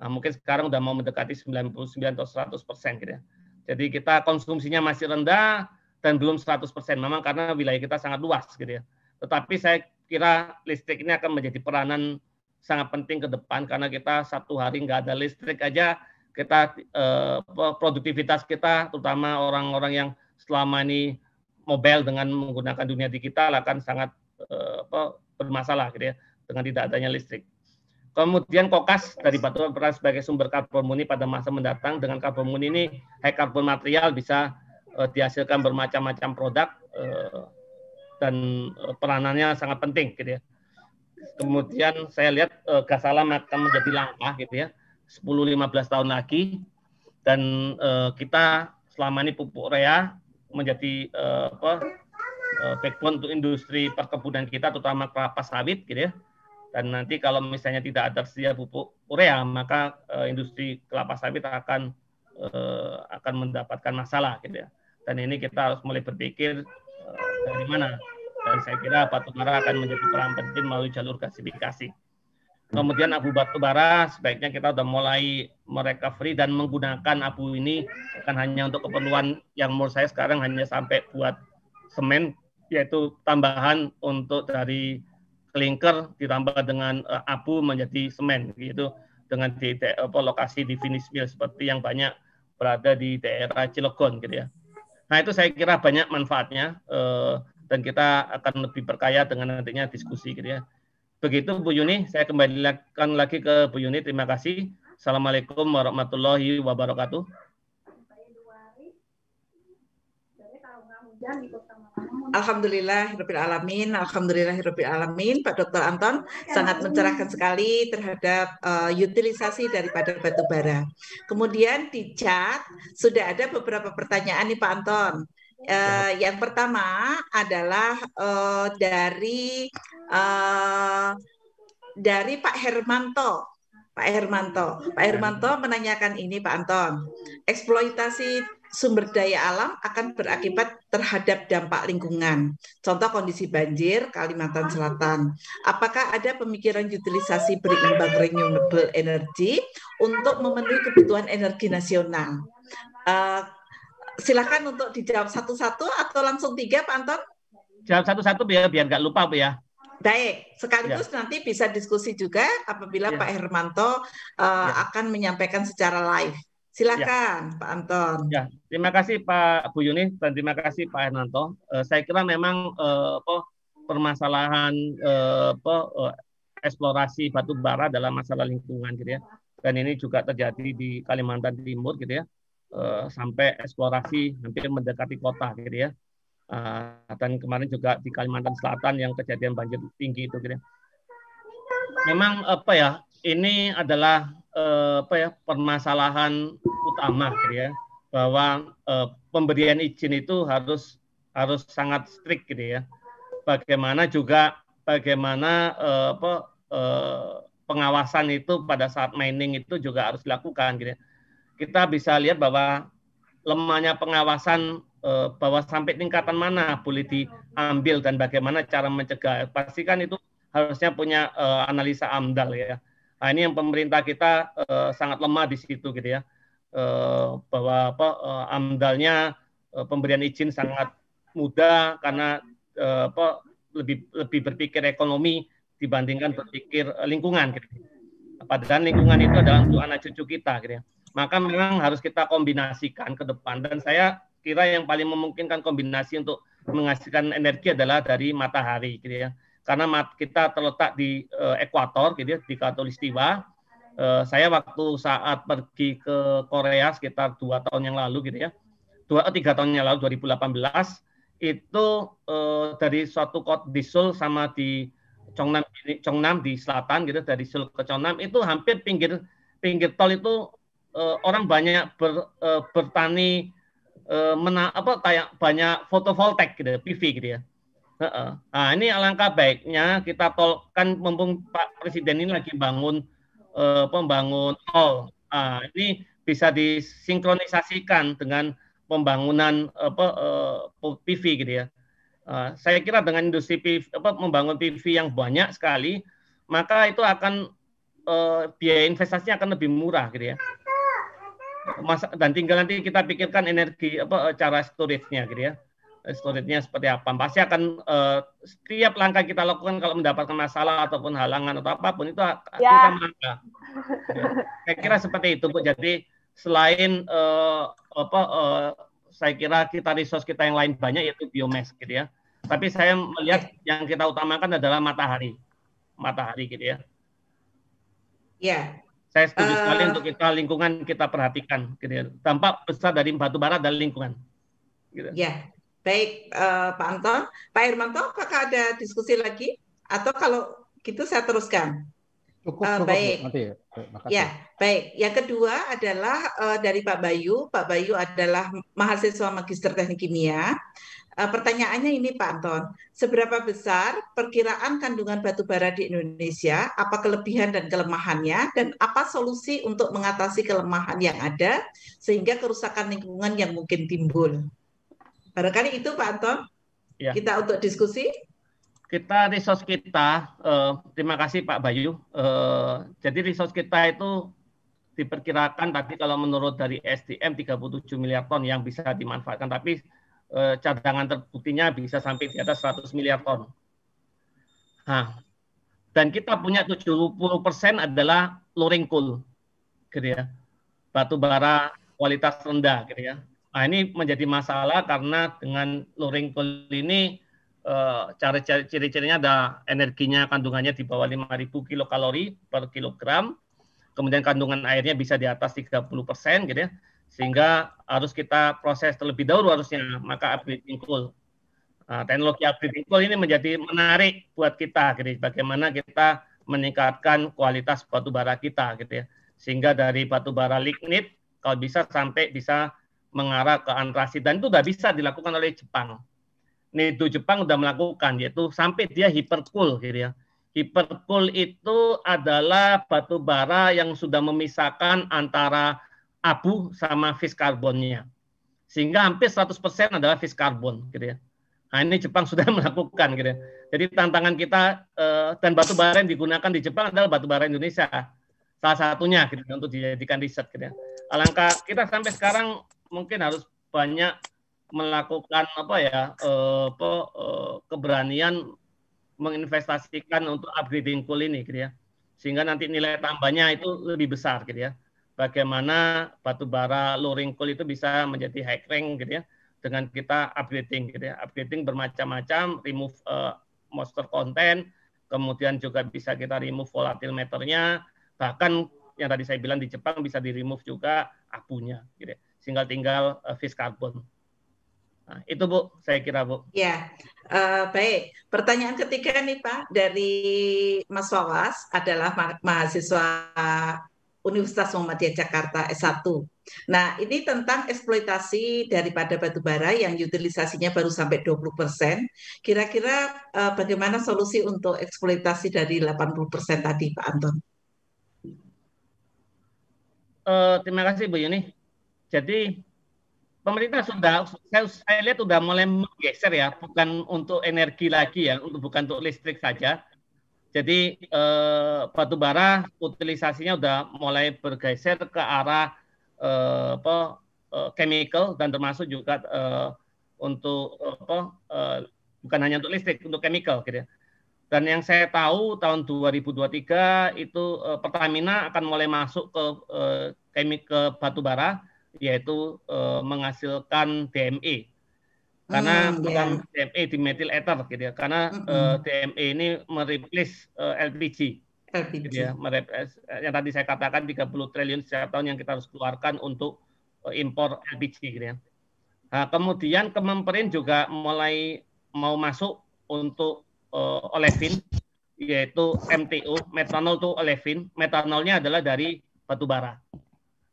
Nah, mungkin sekarang sudah mau mendekati 99 atau 100 persen gitu ya. Jadi kita konsumsinya masih rendah dan belum 100 persen. Memang karena wilayah kita sangat luas gitu ya. Tetapi saya kira listrik ini akan menjadi peranan sangat penting ke depan karena kita satu hari nggak ada listrik aja kita eh, produktivitas kita terutama orang-orang yang selama ini mobile dengan menggunakan dunia digital akan sangat eh, apa, bermasalah gitu ya dengan tidak adanya listrik. Kemudian kokas dari batu berperan sebagai sumber karbon murni pada masa mendatang dengan karbon murni ini high karbon material bisa eh, dihasilkan bermacam-macam produk eh, dan eh, peranannya sangat penting gitu ya. Kemudian saya lihat eh, gas alam akan menjadi langkah, gitu ya 10 15 tahun lagi dan eh, kita selama ini pupuk rea menjadi uh, apa uh, backbone untuk industri perkebunan kita terutama kelapa sawit gitu ya dan nanti kalau misalnya tidak ada sedia pupuk urea maka uh, industri kelapa sawit akan uh, akan mendapatkan masalah gitu ya dan ini kita harus mulai berpikir uh, dari mana dan saya kira Pak Tumara akan menjadi peran penting melalui jalur gasifikasi. Kemudian abu batubara sebaiknya kita sudah mulai merecovery dan menggunakan abu ini bukan hanya untuk keperluan yang menurut saya sekarang hanya sampai buat semen yaitu tambahan untuk dari klinker ditambah dengan eh, abu menjadi semen gitu dengan di apa, lokasi di finish mill seperti yang banyak berada di daerah Cilegon gitu ya. Nah itu saya kira banyak manfaatnya uh, dan kita akan lebih berkaya dengan nantinya diskusi gitu ya. Begitu Bu Yuni, saya kembalikan lagi ke Bu Yuni. Terima kasih. Assalamualaikum warahmatullahi wabarakatuh. Alhamdulillah, Rupil Alamin, Alhamdulillah, Rupil Alamin, Pak Dr. Anton, sangat mencerahkan sekali terhadap uh, utilisasi daripada batu bara. Kemudian di chat sudah ada beberapa pertanyaan nih Pak Anton. Uh, yang pertama adalah uh, dari uh, dari Pak Hermanto. Pak Hermanto, Pak Hermanto menanyakan ini Pak Anton. Eksploitasi sumber daya alam akan berakibat terhadap dampak lingkungan. Contoh kondisi banjir Kalimantan Selatan. Apakah ada pemikiran utilisasi berimbang renewable energy untuk memenuhi kebutuhan energi nasional? Uh, silakan untuk dijawab satu-satu atau langsung tiga, Pak Anton? Jawab satu-satu biar biar nggak lupa, Bu ya. Baik, sekaligus ya. nanti bisa diskusi juga apabila ya. Pak Hermanto uh, ya. akan menyampaikan secara live. Silakan, ya. Pak Anton. Ya, terima kasih Pak Bu Yuni dan terima kasih Pak Hermanto. Uh, eh, saya kira memang uh, apa, permasalahan uh, apa, uh, eksplorasi batu bara dalam masalah lingkungan gitu ya. Dan ini juga terjadi di Kalimantan Timur gitu ya. Eh, sampai eksplorasi hampir mendekati kota gitu ya. Uh, dan kemarin juga di Kalimantan Selatan yang kejadian banjir tinggi itu gitu ya. Memang apa ya, ini adalah eh, apa ya permasalahan utama gitu ya bahwa uh, pemberian izin itu harus harus sangat strict gitu ya. Bagaimana juga bagaimana apa pengawasan itu pada saat mining itu juga harus dilakukan gitu ya kita bisa lihat bahwa lemahnya pengawasan eh, bahwa sampai tingkatan mana boleh diambil dan bagaimana cara mencegah. Pastikan itu harusnya punya eh, analisa AMDAL ya. Nah, ini yang pemerintah kita eh, sangat lemah di situ gitu ya. bahwa apa AMDALnya pemberian izin sangat mudah karena apa lebih lebih berpikir ekonomi dibandingkan berpikir lingkungan gitu. Padahal lingkungan itu adalah untuk anak cucu kita gitu ya maka memang harus kita kombinasikan ke depan. Dan saya kira yang paling memungkinkan kombinasi untuk menghasilkan energi adalah dari matahari, gitu ya. Karena kita terletak di uh, ekuator, gitu ya, di Katulistiwa. Uh, eh, saya waktu saat pergi ke Korea sekitar dua tahun yang lalu, gitu ya, dua atau eh, tiga tahun yang lalu 2018 itu uh, dari suatu kota di Seoul sama di Chongnam Chongnam di selatan gitu dari Seoul ke Chongnam itu hampir pinggir pinggir tol itu uh, orang banyak ber, uh, bertani uh, mena, apa kayak banyak fotovoltaik gitu, PV gitu ya. Uh-uh. Nah ini alangkah baiknya kita tolkan mumpung Pak Presiden ini lagi bangun uh, pembangun tol. Nah, ini bisa disinkronisasikan dengan pembangunan apa uh, PV gitu ya. Uh, saya kira dengan industri PV, apa, membangun PV yang banyak sekali, maka itu akan uh, biaya investasinya akan lebih murah gitu ya masa, dan tinggal nanti kita pikirkan energi apa eh, cara storage-nya gitu ya eh, storage-nya seperti apa pasti akan uh, setiap langkah kita lakukan kalau mendapatkan masalah ataupun halangan atau apapun itu ya. kita ya. saya kira seperti itu bu jadi selain uh, apa uh, saya kira kita resource kita yang lain banyak yaitu biomass gitu ya tapi saya melihat yang kita utamakan adalah matahari matahari gitu ya ya saya setuju uh, sekali eh. untuk kita lingkungan kita perhatikan. Gitu. tampak ya. besar dari batu bara dan lingkungan. Gitu. Ya, baik uh, Pak Anton, Pak Irmanto apakah ada diskusi lagi? Atau kalau gitu saya teruskan. Cukup, uh, cukup baik. Nanti ya. Ya, baik. Yang kedua adalah uh, dari Pak Bayu. Pak Bayu adalah mahasiswa Magister Teknik Kimia. Eh, pertanyaannya ini Pak Anton, seberapa besar perkiraan kandungan batu bara di Indonesia, apa kelebihan dan kelemahannya, dan apa solusi untuk mengatasi kelemahan yang ada sehingga kerusakan lingkungan yang mungkin timbul? Barangkali itu Pak Anton, ya. kita untuk diskusi kita resource kita uh, terima kasih Pak Bayu. Uh, jadi resource kita itu diperkirakan tadi kalau menurut dari SDM 37 miliar ton yang bisa dimanfaatkan tapi Eh, cadangan terbuktinya bisa sampai di atas 100 miliar ton. Nah, dan kita punya 70 persen adalah loring coal, gitu ya, batu bara kualitas rendah, gitu ya. Nah ini menjadi masalah karena dengan loring coal ini eh, cara ciri-cirinya ada energinya kandungannya di bawah 5.000 kilokalori per kilogram, kemudian kandungan airnya bisa di atas 30 persen, gitu ya sehingga harus kita proses terlebih dahulu harusnya maka upgrading cool uh, teknologi upgrading cool ini menjadi menarik buat kita gitu ya. bagaimana kita meningkatkan kualitas batu bara kita gitu ya sehingga dari batu bara lignit kalau bisa sampai bisa mengarah ke antrasit dan itu sudah bisa dilakukan oleh Jepang ini itu Jepang sudah melakukan yaitu sampai dia hipercool gitu ya Hipercool itu adalah batu bara yang sudah memisahkan antara abu sama fis karbonnya. Sehingga hampir 100% adalah fis karbon gitu ya. Nah, ini Jepang sudah melakukan gitu ya. Jadi tantangan kita eh, dan batu bara yang digunakan di Jepang adalah batu bara Indonesia. Salah satunya gitu ya, untuk dijadikan riset gitu ya. Alangkah kita sampai sekarang mungkin harus banyak melakukan apa ya eh, apa, eh, keberanian menginvestasikan untuk upgrading coal ini gitu ya. Sehingga nanti nilai tambahnya itu lebih besar gitu ya bagaimana batu bara low coal itu bisa menjadi high rank gitu ya dengan kita upgrading gitu ya. Upgrading bermacam-macam, remove uh, monster content, kemudian juga bisa kita remove volatile meternya, bahkan yang tadi saya bilang di Jepang bisa di remove juga abunya gitu ya. Tinggal tinggal uh, fish carbon. Nah, itu Bu, saya kira Bu. Ya, uh, baik. Pertanyaan ketiga nih Pak dari Mas Wawas adalah ma mahasiswa Universitas Muhammadiyah Jakarta S1. Nah, ini tentang eksploitasi daripada batu bara yang utilisasinya baru sampai 20%. Kira-kira uh, bagaimana solusi untuk eksploitasi dari 80% tadi, Pak Anton? Uh, terima kasih Bu Yuni. Jadi pemerintah sudah saya, saya lihat sudah mulai menggeser ya, bukan untuk energi lagi ya, untuk bukan untuk listrik saja, jadi eh, batu bara utilisasinya sudah mulai bergeser ke arah eh, apa eh, chemical dan termasuk juga eh, untuk apa eh, bukan hanya untuk listrik untuk chemical gitu ya. Dan yang saya tahu tahun 2023 itu eh, Pertamina akan mulai masuk ke eh, chemical batu bara yaitu eh, menghasilkan DME karena hmm, bukan iya. yeah. TME di methyl ether gitu ya karena -hmm. uh, eh, TME hmm. ini mereplis uh, eh, LPG LPG gitu ya mereplis eh, yang tadi saya katakan 30 triliun setiap tahun yang kita harus keluarkan untuk uh, impor LPG gitu ya nah, kemudian Kemenperin juga mulai mau masuk untuk uh, olefin yaitu MTO metanol itu olefin metanolnya adalah dari batu bara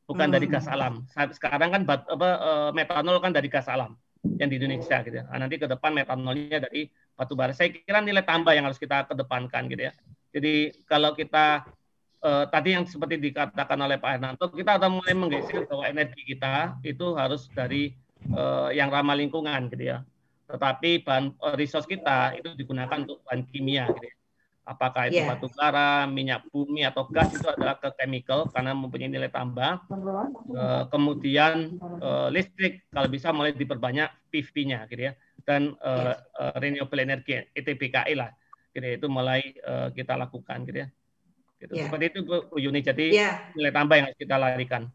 bukan hmm. dari gas alam sekarang kan bat, apa, uh, metanol kan dari gas alam yang di Indonesia gitu ya. Nah, nanti ke depan metanolnya dari batu bara. Saya kira nilai tambah yang harus kita kedepankan gitu ya. Jadi kalau kita eh, tadi yang seperti dikatakan oleh Pak Hernanto, kita akan mulai menggeser bahwa energi kita itu harus dari eh, yang ramah lingkungan gitu ya. Tetapi bahan eh, resource kita itu digunakan untuk bahan kimia gitu ya apakah itu yeah. batu bara, minyak bumi atau gas itu adalah ke chemical karena mempunyai nilai tambah. Eh, kemudian eh, listrik kalau bisa mulai diperbanyak PV-nya gitu ya dan uh, renewable energy ETPKI lah. Gitu ya. itu mulai kita lakukan gitu ya. Gitu. Yeah. Seperti itu Bu Yuni. Jadi yeah. nilai tambah yang harus kita larikan.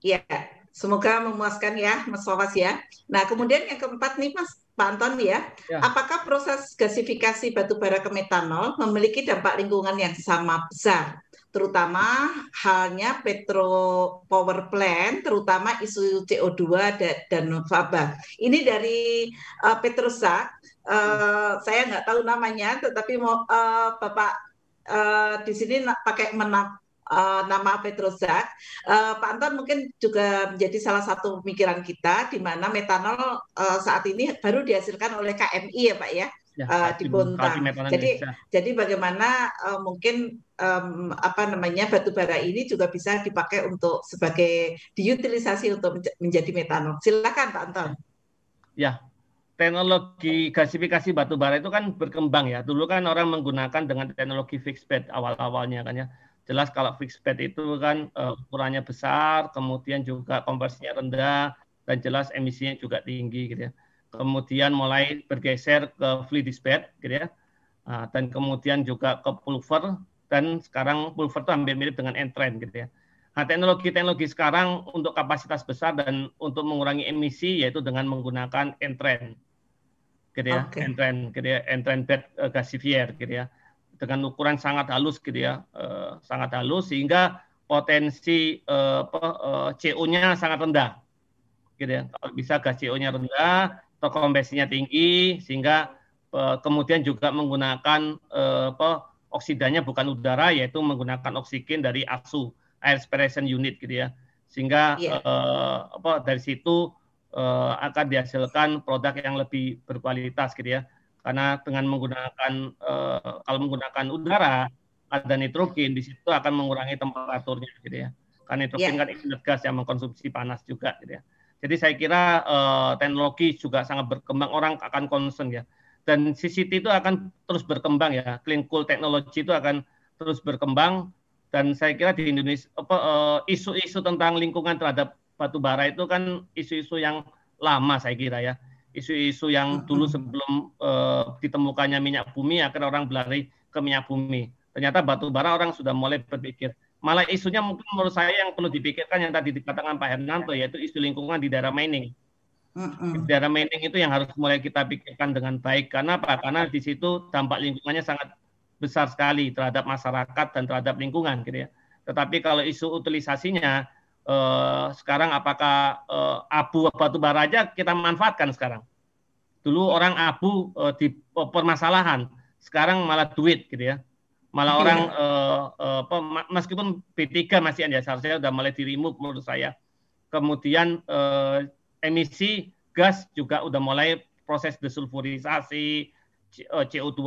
Iya. Yeah. Semoga memuaskan ya, Mas Wawas ya. Nah, kemudian yang keempat nih, Mas Pak Anton ya, ya. apakah proses gasifikasi batubara ke metanol memiliki dampak lingkungan yang sama besar? Terutama halnya petro power plant, terutama isu CO2 dan faba. Ini dari uh, Petrosa, uh, saya nggak tahu namanya, tetapi mau uh, Bapak uh, di sini pakai menap uh, nama Petrozak, uh, eh, Pak Anton mungkin juga menjadi salah satu pemikiran kita di mana metanol uh, saat ini baru dihasilkan oleh KMI ya Pak ya. Ya, uh, di Bontang. Jadi, jadi bagaimana uh, mungkin um, apa namanya batu bara ini juga bisa dipakai untuk sebagai diutilisasi untuk menjadi metanol. Silakan Pak Anton. Ya, teknologi gasifikasi batu bara itu kan berkembang ya. Dulu kan orang menggunakan dengan teknologi fixed bed awal-awalnya kan ya jelas kalau fixed bed itu kan uh, ukurannya besar, kemudian juga konversinya rendah, dan jelas emisinya juga tinggi gitu ya. Kemudian mulai bergeser ke fleet bed gitu ya. Uh, dan kemudian juga ke pulver dan sekarang pulver itu hampir mirip dengan entrain, gitu ya. Nah, teknologi-teknologi sekarang untuk kapasitas besar dan untuk mengurangi emisi yaitu dengan menggunakan entrain, Gitu ya, okay. Entrain gitu ya, Entrain bed uh, eh, gasifier gitu ya dengan ukuran sangat halus gitu ya, uh, sangat halus sehingga potensi uh, eh, uh, eh, CO-nya sangat rendah. Gitu ya. Kalau bisa gas CO-nya rendah, rekomendasinya tinggi sehingga uh, kemudian juga menggunakan uh, apa bukan udara yaitu menggunakan oksigen dari ASU, air separation unit gitu ya. Sehingga yeah. Iya. uh, apa dari situ uh, akan dihasilkan produk yang lebih berkualitas gitu ya. Karena dengan menggunakan uh, kalau menggunakan udara ada nitrogen di situ akan mengurangi temperaturnya gitu ya. Karena nitrogen yeah. kan inert gas yang mengkonsumsi panas juga gitu ya. Jadi saya kira uh, teknologi juga sangat berkembang, orang akan concern ya. Dan CCTV itu akan terus berkembang ya. Clean cool technology itu akan terus berkembang dan saya kira di Indonesia apa, eh, isu-isu tentang lingkungan terhadap batu bara itu kan isu-isu yang lama saya kira ya isu-isu yang dulu sebelum uh, ditemukannya minyak bumi akhirnya orang berlari ke minyak bumi. Ternyata batu bara orang sudah mulai berpikir. Malah isunya mungkin menurut saya yang perlu dipikirkan yang tadi dikatakan Pak Hernanto yaitu isu lingkungan di daerah mining. Di daerah mining itu yang harus mulai kita pikirkan dengan baik karena apa? Karena di situ dampak lingkungannya sangat besar sekali terhadap masyarakat dan terhadap lingkungan gitu ya. Tetapi kalau isu utilisasinya Eh, sekarang apakah uh, abu batu bara aja kita manfaatkan sekarang. Dulu orang abu uh, di permasalahan, sekarang malah duit gitu ya. Malah hmm. orang uh, uh, apa, meskipun B3 masih ada seharusnya sudah mulai dirimu menurut saya. Kemudian uh, emisi gas juga udah mulai proses desulfurisasi CO2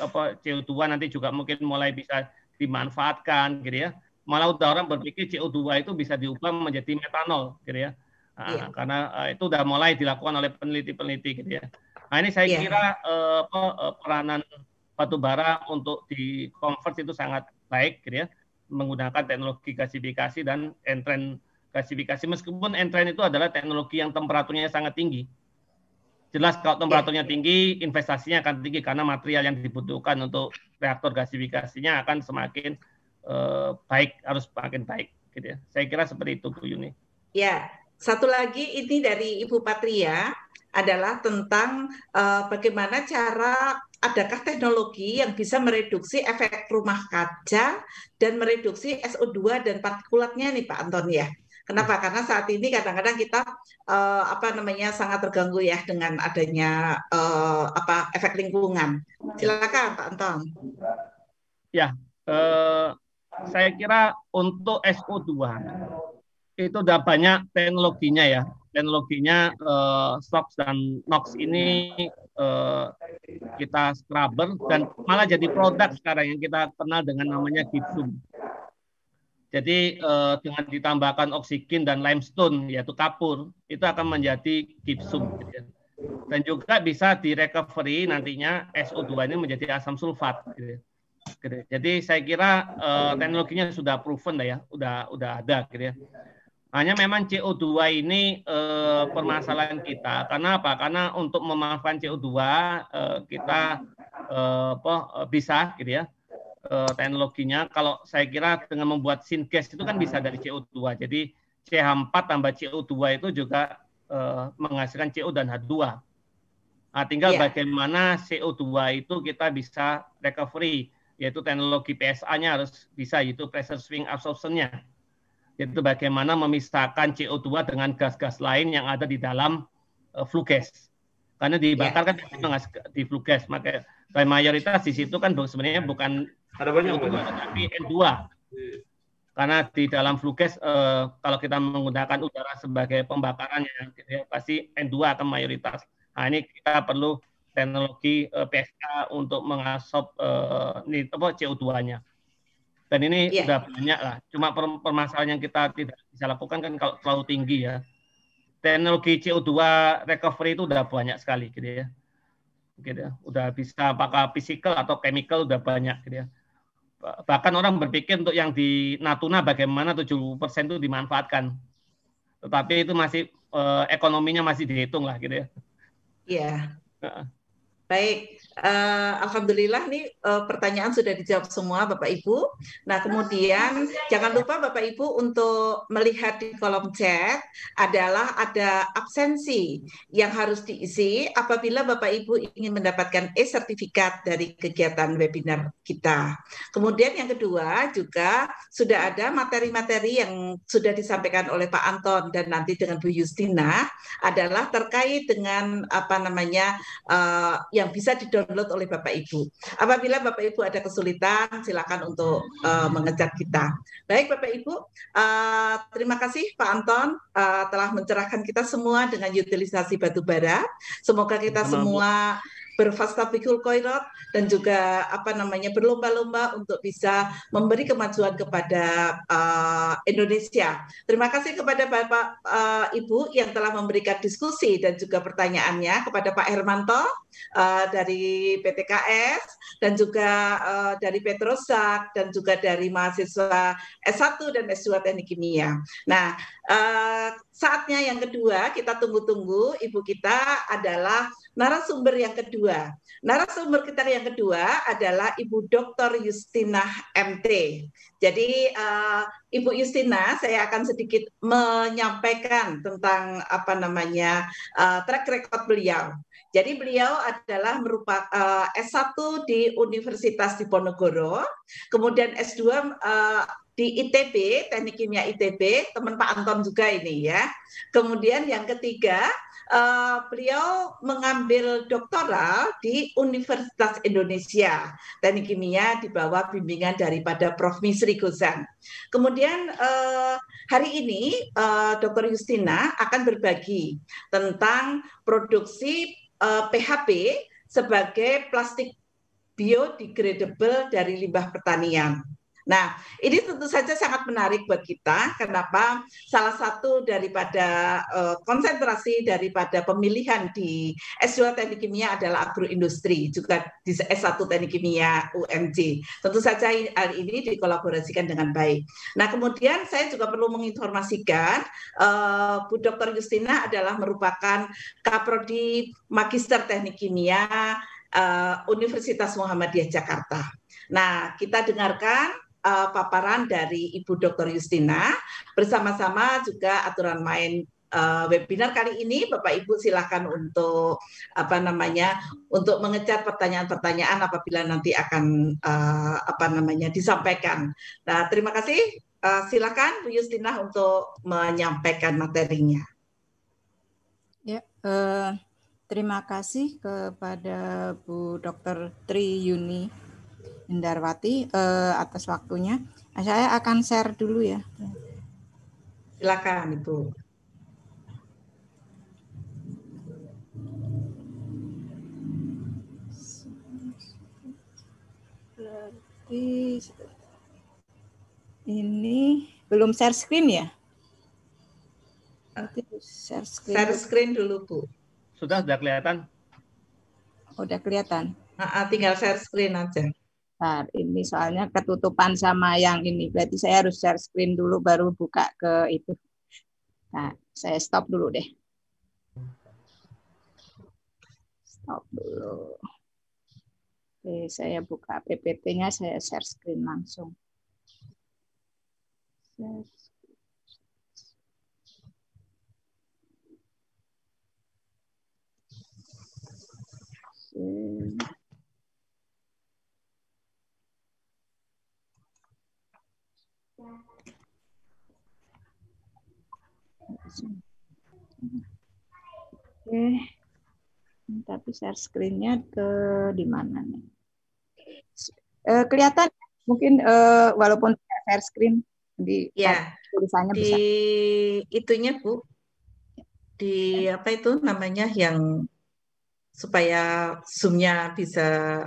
apa CO2 nanti juga mungkin mulai bisa dimanfaatkan gitu ya malah udah orang berpikir CO2 itu bisa diubah menjadi metanol gitu ya. Nah, yeah. Karena uh, itu sudah mulai dilakukan oleh peneliti-peneliti gitu ya. Nah ini saya yeah. kira uh, peranan batubara untuk di convert itu sangat baik gitu ya. Menggunakan teknologi gasifikasi dan entren gasifikasi. Meskipun entren itu adalah teknologi yang temperaturnya sangat tinggi. Jelas kalau iya. temperaturnya yeah. tinggi, investasinya akan tinggi karena material yang dibutuhkan untuk reaktor gasifikasinya akan semakin Eh, baik harus makin baik gitu ya. Saya kira seperti itu Bu Yuni. Ya, satu lagi ini dari Ibu Patria adalah tentang uh, bagaimana cara adakah teknologi yang bisa mereduksi efek rumah kaca dan mereduksi SO2 dan partikulatnya nih Pak Anton ya. Kenapa? Hmm. Karena saat ini kadang-kadang kita uh, apa namanya sangat terganggu ya dengan adanya uh, apa efek lingkungan. Silakan Pak Anton. Ya, uh, saya kira untuk SO2 itu udah banyak teknologinya ya. Teknologinya uh, eh, SOX dan NOx ini uh, kita scrubber dan malah jadi produk sekarang yang kita kenal dengan namanya gypsum. Jadi uh, dengan ditambahkan oksigen dan limestone yaitu kapur itu akan menjadi gypsum. Dan juga bisa direcovery nantinya SO2 ini menjadi asam sulfat. Gitu ya. Gitu. Jadi saya kira uh, teknologinya sudah proven lah ya, udah udah ada gitu ya. Hanya memang CO2 ini uh, permasalahan kita. Karena apa? Karena untuk memanfaatkan CO2 uh, eh, kita uh, apa, bisa gitu ya teknologinya. Kalau saya kira dengan membuat sinkes itu kan bisa dari CO2. Jadi CH4 tambah CO2 itu juga uh, menghasilkan CO dan H2. Nah, tinggal yeah. bagaimana CO2 itu kita bisa recovery yaitu teknologi PSA-nya harus bisa yaitu pressure swing absorption-nya. Yaitu bagaimana memisahkan CO2 dengan gas-gas lain yang ada di dalam uh, flue gas. Karena dibakar yeah. kan ya. memang di flue gas, maka mayoritas di situ kan sebenarnya bukan ada banyak CO2, tapi N2. Karena di dalam flue gas uh, kalau kita menggunakan udara sebagai pembakaran, ya, ya pasti N2 akan mayoritas. Nah, ini kita perlu teknologi uh, eh, PSK untuk mengasop uh, ini, apa CO2-nya. Dan ini yeah. sudah banyak lah. Cuma permasalahan yang kita tidak bisa lakukan kan kalau terlalu tinggi ya. Teknologi CO2 recovery itu sudah banyak sekali gitu ya. Gitu ya. Udah bisa apakah physical atau chemical sudah banyak gitu ya. Bahkan orang berpikir untuk yang di Natuna bagaimana 70% itu dimanfaatkan. Tetapi itu masih eh, ekonominya masih dihitung lah gitu ya. Iya. Yeah. Baik, uh, alhamdulillah nih uh, pertanyaan sudah dijawab semua Bapak Ibu. Nah, kemudian jangan lupa Bapak Ibu untuk melihat di kolom chat adalah ada absensi yang harus diisi apabila Bapak Ibu ingin mendapatkan e-sertifikat dari kegiatan webinar kita. Kemudian yang kedua juga sudah ada materi-materi yang sudah disampaikan oleh Pak Anton dan nanti dengan Bu Justina adalah terkait dengan apa namanya uh, yang bisa didownload oleh Bapak Ibu. Apabila Bapak Ibu ada kesulitan, silakan untuk uh, eh, mengejar kita. Baik Bapak Ibu, uh, terima kasih Pak Anton uh, telah mencerahkan kita semua dengan utilisasi batu bara. Semoga kita semua pikul koirot dan juga apa namanya berlomba-lomba untuk bisa memberi kemajuan kepada uh, Indonesia. Terima kasih kepada Bapak uh, Ibu yang telah memberikan diskusi dan juga pertanyaannya kepada Pak Hermanto uh, dari PTKS dan juga uh, dari Petrosak dan juga dari mahasiswa S1 dan S2 Teknik Kimia. Nah, uh, saatnya yang kedua kita tunggu-tunggu ibu kita adalah narasumber yang kedua. Narasumber kita yang kedua adalah Ibu Dr. Justina MT. Jadi uh, Ibu Justina, saya akan sedikit menyampaikan tentang apa namanya uh, track record beliau. Jadi beliau adalah merupakan uh, eh, S1 di Universitas Diponegoro, kemudian S2 uh, di ITB, Teknik Kimia ITB, teman Pak Anton juga ini ya. Kemudian yang ketiga uh, beliau mengambil doktoral di Universitas Indonesia Teknik Kimia di bawah bimbingan daripada Prof. Misri Gozan. Kemudian uh, hari ini uh, eh, Dr. Justina akan berbagi tentang produksi uh, PHP sebagai plastik biodegradable dari limbah pertanian. Nah, ini tentu saja sangat menarik buat kita. Kenapa? Salah satu daripada uh, konsentrasi daripada pemilihan di S2 Teknik Kimia adalah agroindustri, juga di S1 Teknik Kimia UMJ. Tentu saja hal ini dikolaborasikan dengan baik. Nah, kemudian saya juga perlu menginformasikan uh, Bu Dr. Justina adalah merupakan Kaprodi Magister Teknik Kimia uh, Universitas Muhammadiyah Jakarta. Nah, kita dengarkan uh, paparan dari Ibu Dr. Yustina bersama-sama juga aturan main uh, webinar kali ini Bapak Ibu silakan untuk apa namanya untuk mengecat pertanyaan-pertanyaan apabila nanti akan uh, apa namanya disampaikan. Nah, terima kasih. Uh, silakan Bu Yustina untuk menyampaikan materinya. Ya, uh, terima kasih kepada Bu Dr. Tri Yuni Indarwati eh, atas waktunya. Nah, saya akan share dulu ya. Silakan Ibu. Berarti ini belum share screen ya? Nanti share screen. Share screen dulu, Bu. Sudah, sudah kelihatan. Oh, udah kelihatan. Nah, tinggal share screen aja. Bentar, ini soalnya ketutupan sama yang ini. Berarti saya harus share screen dulu baru buka ke itu. Nah, saya stop dulu deh. Stop dulu. Oke, saya buka PPT-nya, saya share screen langsung. Share screen. Oke. Okay. Tapi share screen ke di mana nih? Uh, kelihatan ya? mungkin uh, walaupun share screen di ya, tulisannya di bisa. itunya Bu. Di apa itu namanya yang supaya zoomnya bisa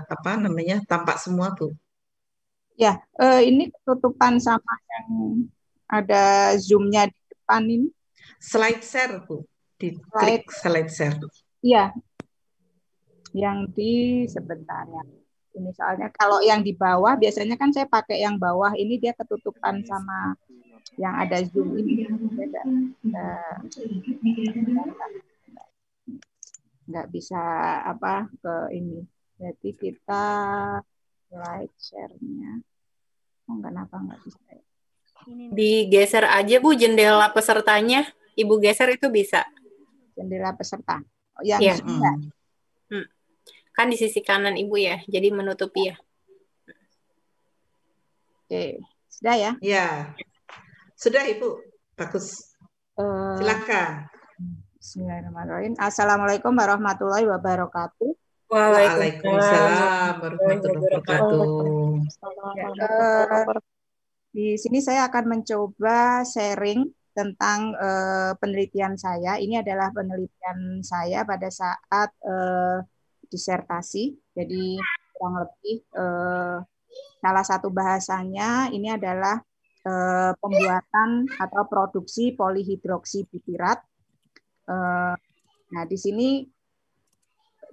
apa namanya tampak semua Bu. Ya, uh, ini ketutupan sama yang ada zoomnya di depan ini slide share Bu. Di klik slide, share. Iya. Yang di sebentar ya. Ini soalnya kalau yang di bawah biasanya kan saya pakai yang bawah ini dia ketutupan sama yang ada zoom ini. nggak bisa apa ke ini. Jadi kita slide share-nya. Oh, kenapa nggak bisa? Ya? Digeser aja Bu jendela pesertanya ibu geser itu bisa jendela peserta yang oh, ya. Iya. Hmm. hmm. kan di sisi kanan ibu ya jadi menutupi ya oke sudah ya ya sudah ibu bagus uh, silakan Bismillahirrahmanirrahim Assalamualaikum warahmatullahi wabarakatuh Waalaikumsalam warahmatullahi wabarakatuh. Eh, di sini saya akan mencoba sharing tentang uh, penelitian saya. Ini adalah penelitian saya pada saat uh, disertasi. Jadi kurang lebih uh, salah satu bahasanya ini adalah uh, pembuatan atau produksi polihidroksibutirat. Uh, nah di sini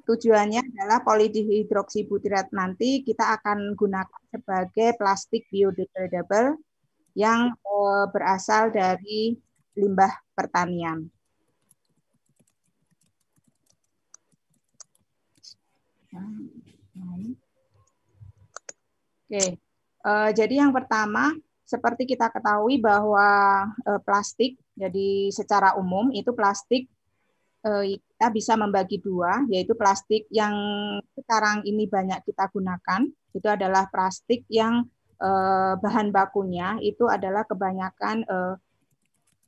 tujuannya adalah polihidroksibutirat nanti kita akan gunakan sebagai plastik biodegradable yang eh, berasal dari limbah pertanian. Oke, eh, jadi yang pertama seperti kita ketahui bahwa eh, plastik, jadi secara umum itu plastik eh, kita bisa membagi dua, yaitu plastik yang sekarang ini banyak kita gunakan itu adalah plastik yang Eh, bahan bakunya itu adalah kebanyakan eh,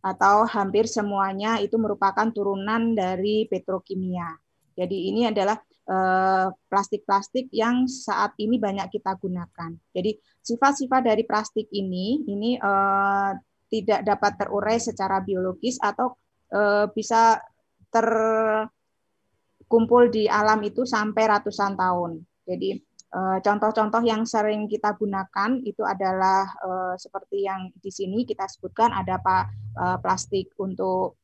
atau hampir semuanya itu merupakan turunan dari petrokimia. Jadi ini adalah eh, plastik-plastik yang saat ini banyak kita gunakan. Jadi sifat-sifat dari plastik ini ini tidak dapat terurai secara biologis atau bisa terkumpul di alam itu sampai ratusan tahun. Jadi Eh, contoh-contoh yang sering kita gunakan itu adalah eh, seperti yang di sini kita sebutkan ada pak eh, plastik untuk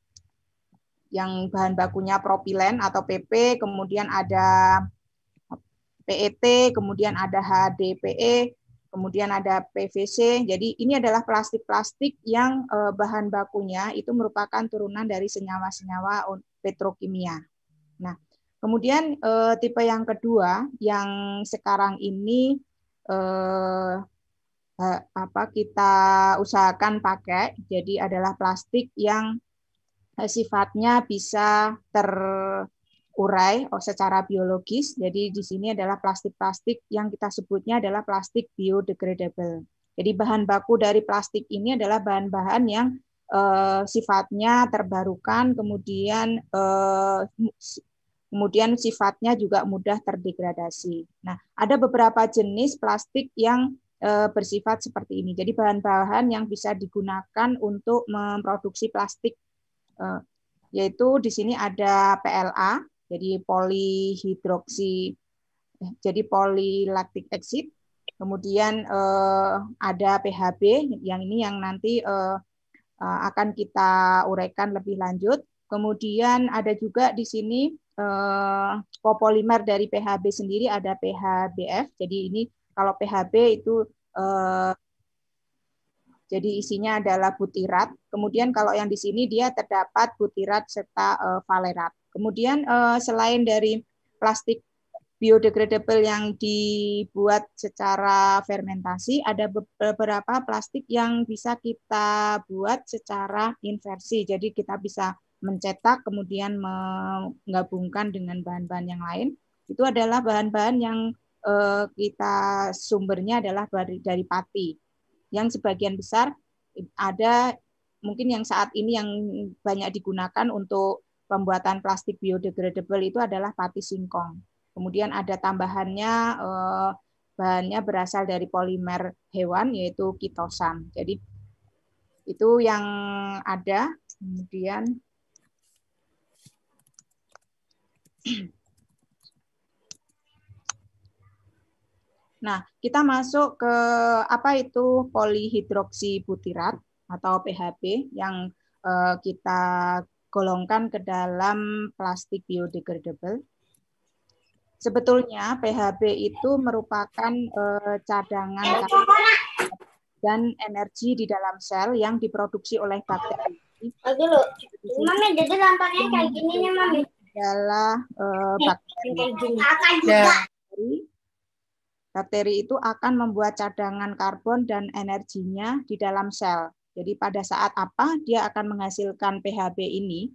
yang bahan bakunya propilen atau PP, kemudian ada PET, kemudian ada HDPE, kemudian ada PVC. Jadi ini adalah plastik-plastik yang bahan bakunya itu merupakan turunan dari senyawa-senyawa petrokimia. Kemudian eh, tipe yang kedua yang sekarang ini eh, eh apa kita usahakan pakai, jadi adalah plastik yang eh, sifatnya bisa terurai oh, secara biologis. Jadi di sini adalah plastik-plastik yang kita sebutnya adalah plastik biodegradable. Jadi bahan baku dari plastik ini adalah bahan-bahan yang eh, sifatnya terbarukan, kemudian eh, kemudian sifatnya juga mudah terdegradasi. Nah, ada beberapa jenis plastik yang e, bersifat seperti ini. Jadi bahan-bahan yang bisa digunakan untuk memproduksi plastik e, yaitu di sini ada PLA, jadi polihidroksi eh, jadi polylactic acid. Kemudian e, ada PHB yang ini yang nanti akan kita uraikan lebih lanjut. Kemudian ada juga di sini uh, eh, kopolimer dari PHB sendiri ada PHBF. Jadi ini kalau PHB itu uh, jadi isinya adalah butirat. Kemudian kalau yang di sini dia terdapat butirat serta uh, valerat. Kemudian uh, selain dari plastik biodegradable yang dibuat secara fermentasi, ada beberapa plastik yang bisa kita buat secara inversi. Jadi kita bisa mencetak kemudian menggabungkan dengan bahan-bahan yang lain itu adalah bahan-bahan yang eh, kita sumbernya adalah dari, dari pati yang sebagian besar ada mungkin yang saat ini yang banyak digunakan untuk pembuatan plastik biodegradable itu adalah pati singkong kemudian ada tambahannya eh, bahannya berasal dari polimer hewan yaitu kitosan jadi itu yang ada kemudian Nah, kita masuk ke apa itu polihidroksibutirat atau PHB yang eh, kita golongkan ke dalam plastik biodegradable. Sebetulnya PHB itu merupakan eh, cadangan eh, dan energi di dalam sel yang diproduksi oleh bakteri. jadi lampanya kayak gini nih, adalah uh, eh, eh, bakteri. Bakteri, bakteri itu akan membuat cadangan karbon dan energinya di dalam sel. Jadi pada saat apa dia akan menghasilkan PHB ini?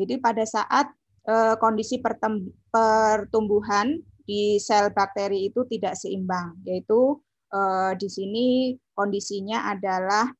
Jadi pada saat uh, kondisi pertumbuhan di sel bakteri itu tidak seimbang, yaitu uh, di sini kondisinya adalah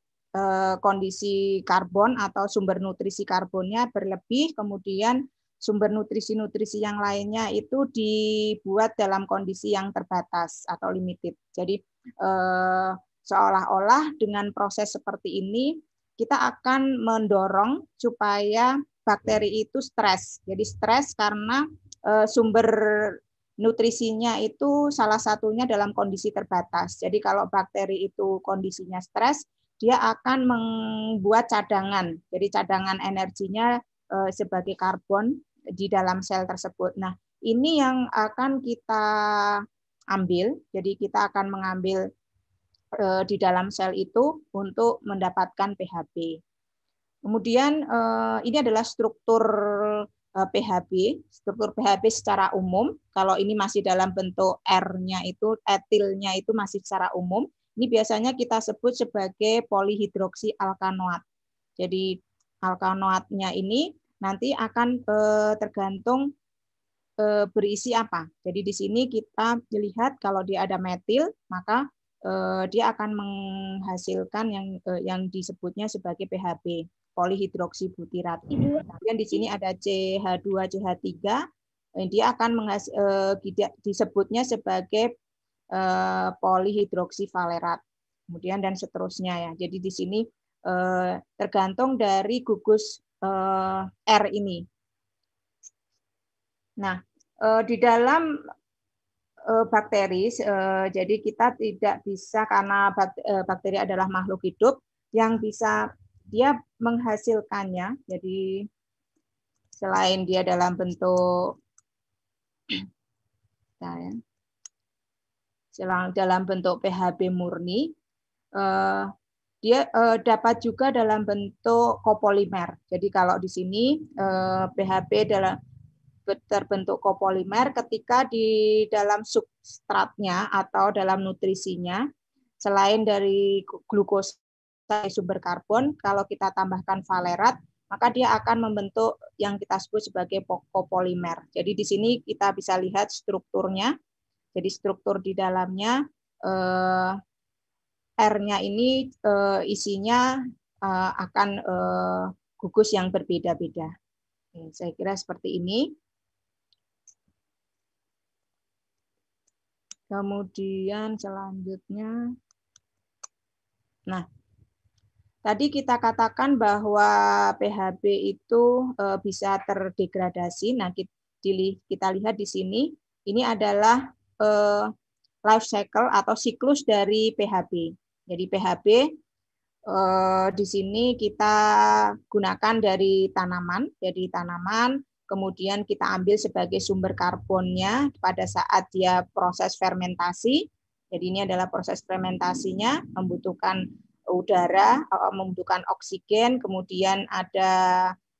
kondisi karbon atau sumber nutrisi karbonnya berlebih, kemudian sumber nutrisi-nutrisi yang lainnya itu dibuat dalam kondisi yang terbatas atau limited. Jadi eh, seolah-olah dengan proses seperti ini kita akan mendorong supaya bakteri itu stres. Jadi stres karena eh, sumber nutrisinya itu salah satunya dalam kondisi terbatas. Jadi kalau bakteri itu kondisinya stres, dia akan membuat cadangan. Jadi cadangan energinya eh, sebagai karbon di dalam sel tersebut. Nah, ini yang akan kita ambil. Jadi kita akan mengambil eh, di dalam sel itu untuk mendapatkan PHB. Kemudian eh, ini adalah struktur eh, PHB, struktur PHB secara umum. Kalau ini masih dalam bentuk R-nya itu, etilnya itu masih secara umum. Ini biasanya kita sebut sebagai polihidroksi alkanoat. Jadi alkanoatnya ini nanti akan eh, tergantung eh, berisi apa. Jadi di sini kita lihat kalau dia ada metil, maka eh, dia akan menghasilkan yang eh, yang disebutnya sebagai PHB, polihidroksibutirat. Kemudian di sini ada CH2, CH3, eh, dia akan menghas, eh, disebutnya sebagai eh, polihidroksivalerat. Kemudian dan seterusnya ya. Jadi di sini eh, tergantung dari gugus Eh, R ini. Nah, eh, di dalam uh, bakteri, jadi kita tidak bisa karena bakteri adalah makhluk hidup yang bisa dia menghasilkannya. Jadi selain dia dalam bentuk nah, dalam bentuk PHB murni, dia eh, dapat juga dalam bentuk kopolimer. Jadi kalau di sini eh, PHB dalam terbentuk kopolimer ketika di dalam substratnya atau dalam nutrisinya selain dari glukosa sumber karbon kalau kita tambahkan valerat maka dia akan membentuk yang kita sebut sebagai kopolimer. Jadi di sini kita bisa lihat strukturnya. Jadi struktur di dalamnya eh, R-nya ini uh, isinya uh, akan uh, gugus yang berbeda-beda. Saya kira seperti ini. Kemudian selanjutnya, nah tadi kita katakan bahwa PHB itu uh, bisa terdegradasi. Nah kita, kita lihat di sini, ini adalah life cycle atau siklus dari PHB. Jadi PHB eh, di sini kita gunakan dari tanaman, jadi tanaman kemudian kita ambil sebagai sumber karbonnya pada saat dia proses fermentasi. Jadi ini adalah proses fermentasinya membutuhkan udara, eh, membutuhkan oksigen, kemudian ada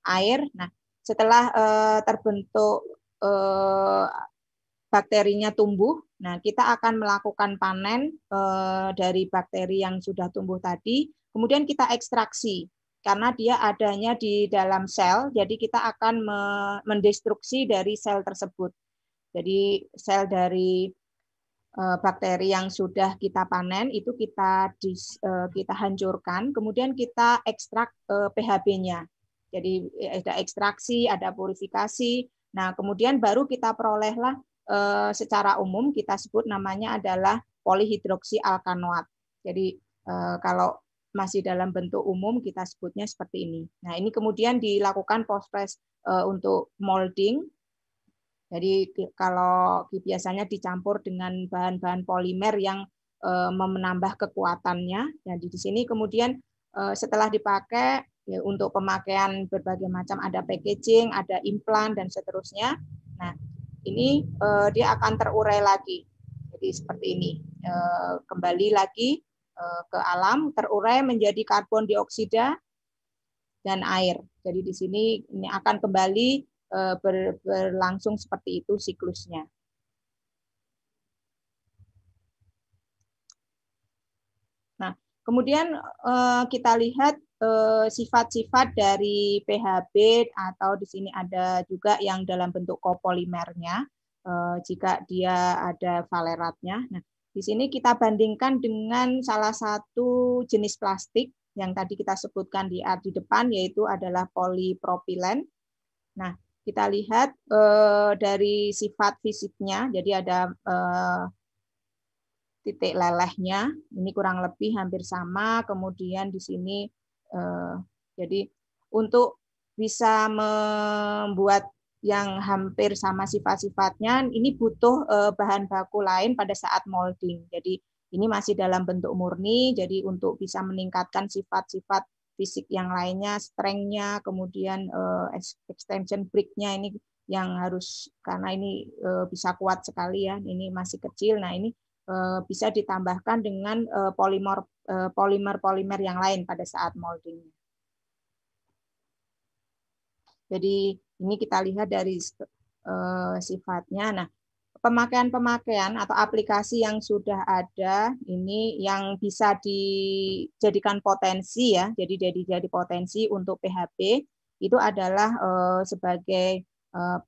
air. Nah, setelah eh, terbentuk eh, bakterinya tumbuh. Nah, kita akan melakukan panen eh, dari bakteri yang sudah tumbuh tadi, kemudian kita ekstraksi karena dia adanya di dalam sel, jadi kita akan mendestruksi dari sel tersebut. Jadi sel dari eh, bakteri yang sudah kita panen itu kita dis, eh, kita hancurkan, kemudian kita ekstrak eh, pHB-nya. Jadi ada ekstraksi, ada purifikasi. Nah, kemudian baru kita perolehlah Eh, secara umum kita sebut namanya adalah polihidroksi alkanoat. Jadi eh, kalau masih dalam bentuk umum kita sebutnya seperti ini. Nah, ini kemudian dilakukan proses eh, untuk molding. Jadi kalau biasanya dicampur dengan bahan-bahan polimer yang menambah kekuatannya. Jadi di sini kemudian setelah dipakai ya, untuk pemakaian berbagai macam ada packaging, ada implan dan seterusnya. Nah, ini uh, dia akan terurai lagi. Jadi seperti ini, uh, kembali lagi uh, ke alam, terurai menjadi karbon dioksida dan air. Jadi di sini ini akan kembali uh, ber, berlangsung seperti itu siklusnya. Nah, kemudian kita lihat Eh, sifat-sifat dari PHB atau di sini ada juga yang dalam bentuk kopolimernya eh, jika dia ada valeratnya. Nah, di sini kita bandingkan dengan salah satu jenis plastik yang tadi kita sebutkan di ah, di depan yaitu adalah polipropilen. Nah, kita lihat eh, dari sifat fisiknya, jadi ada titik lelehnya, ini kurang lebih hampir sama. Kemudian di sini Eh, jadi untuk bisa membuat yang hampir sama sifat-sifatnya ini butuh eh, bahan baku lain pada saat molding. Jadi ini masih dalam bentuk murni, jadi untuk bisa meningkatkan sifat-sifat fisik yang lainnya, strength-nya, kemudian eh, extension break-nya ini yang harus karena ini bisa kuat sekali ya, ini masih kecil. Nah, ini Eh, bisa ditambahkan dengan eh, polimer eh, polimer-polimer yang lain pada saat molding. Jadi ini kita lihat dari sifatnya. Nah, pemakaian-pemakaian atau aplikasi yang sudah ada ini yang bisa dijadikan potensi ya, jadi jadi jadi potensi untuk PHP itu adalah sebagai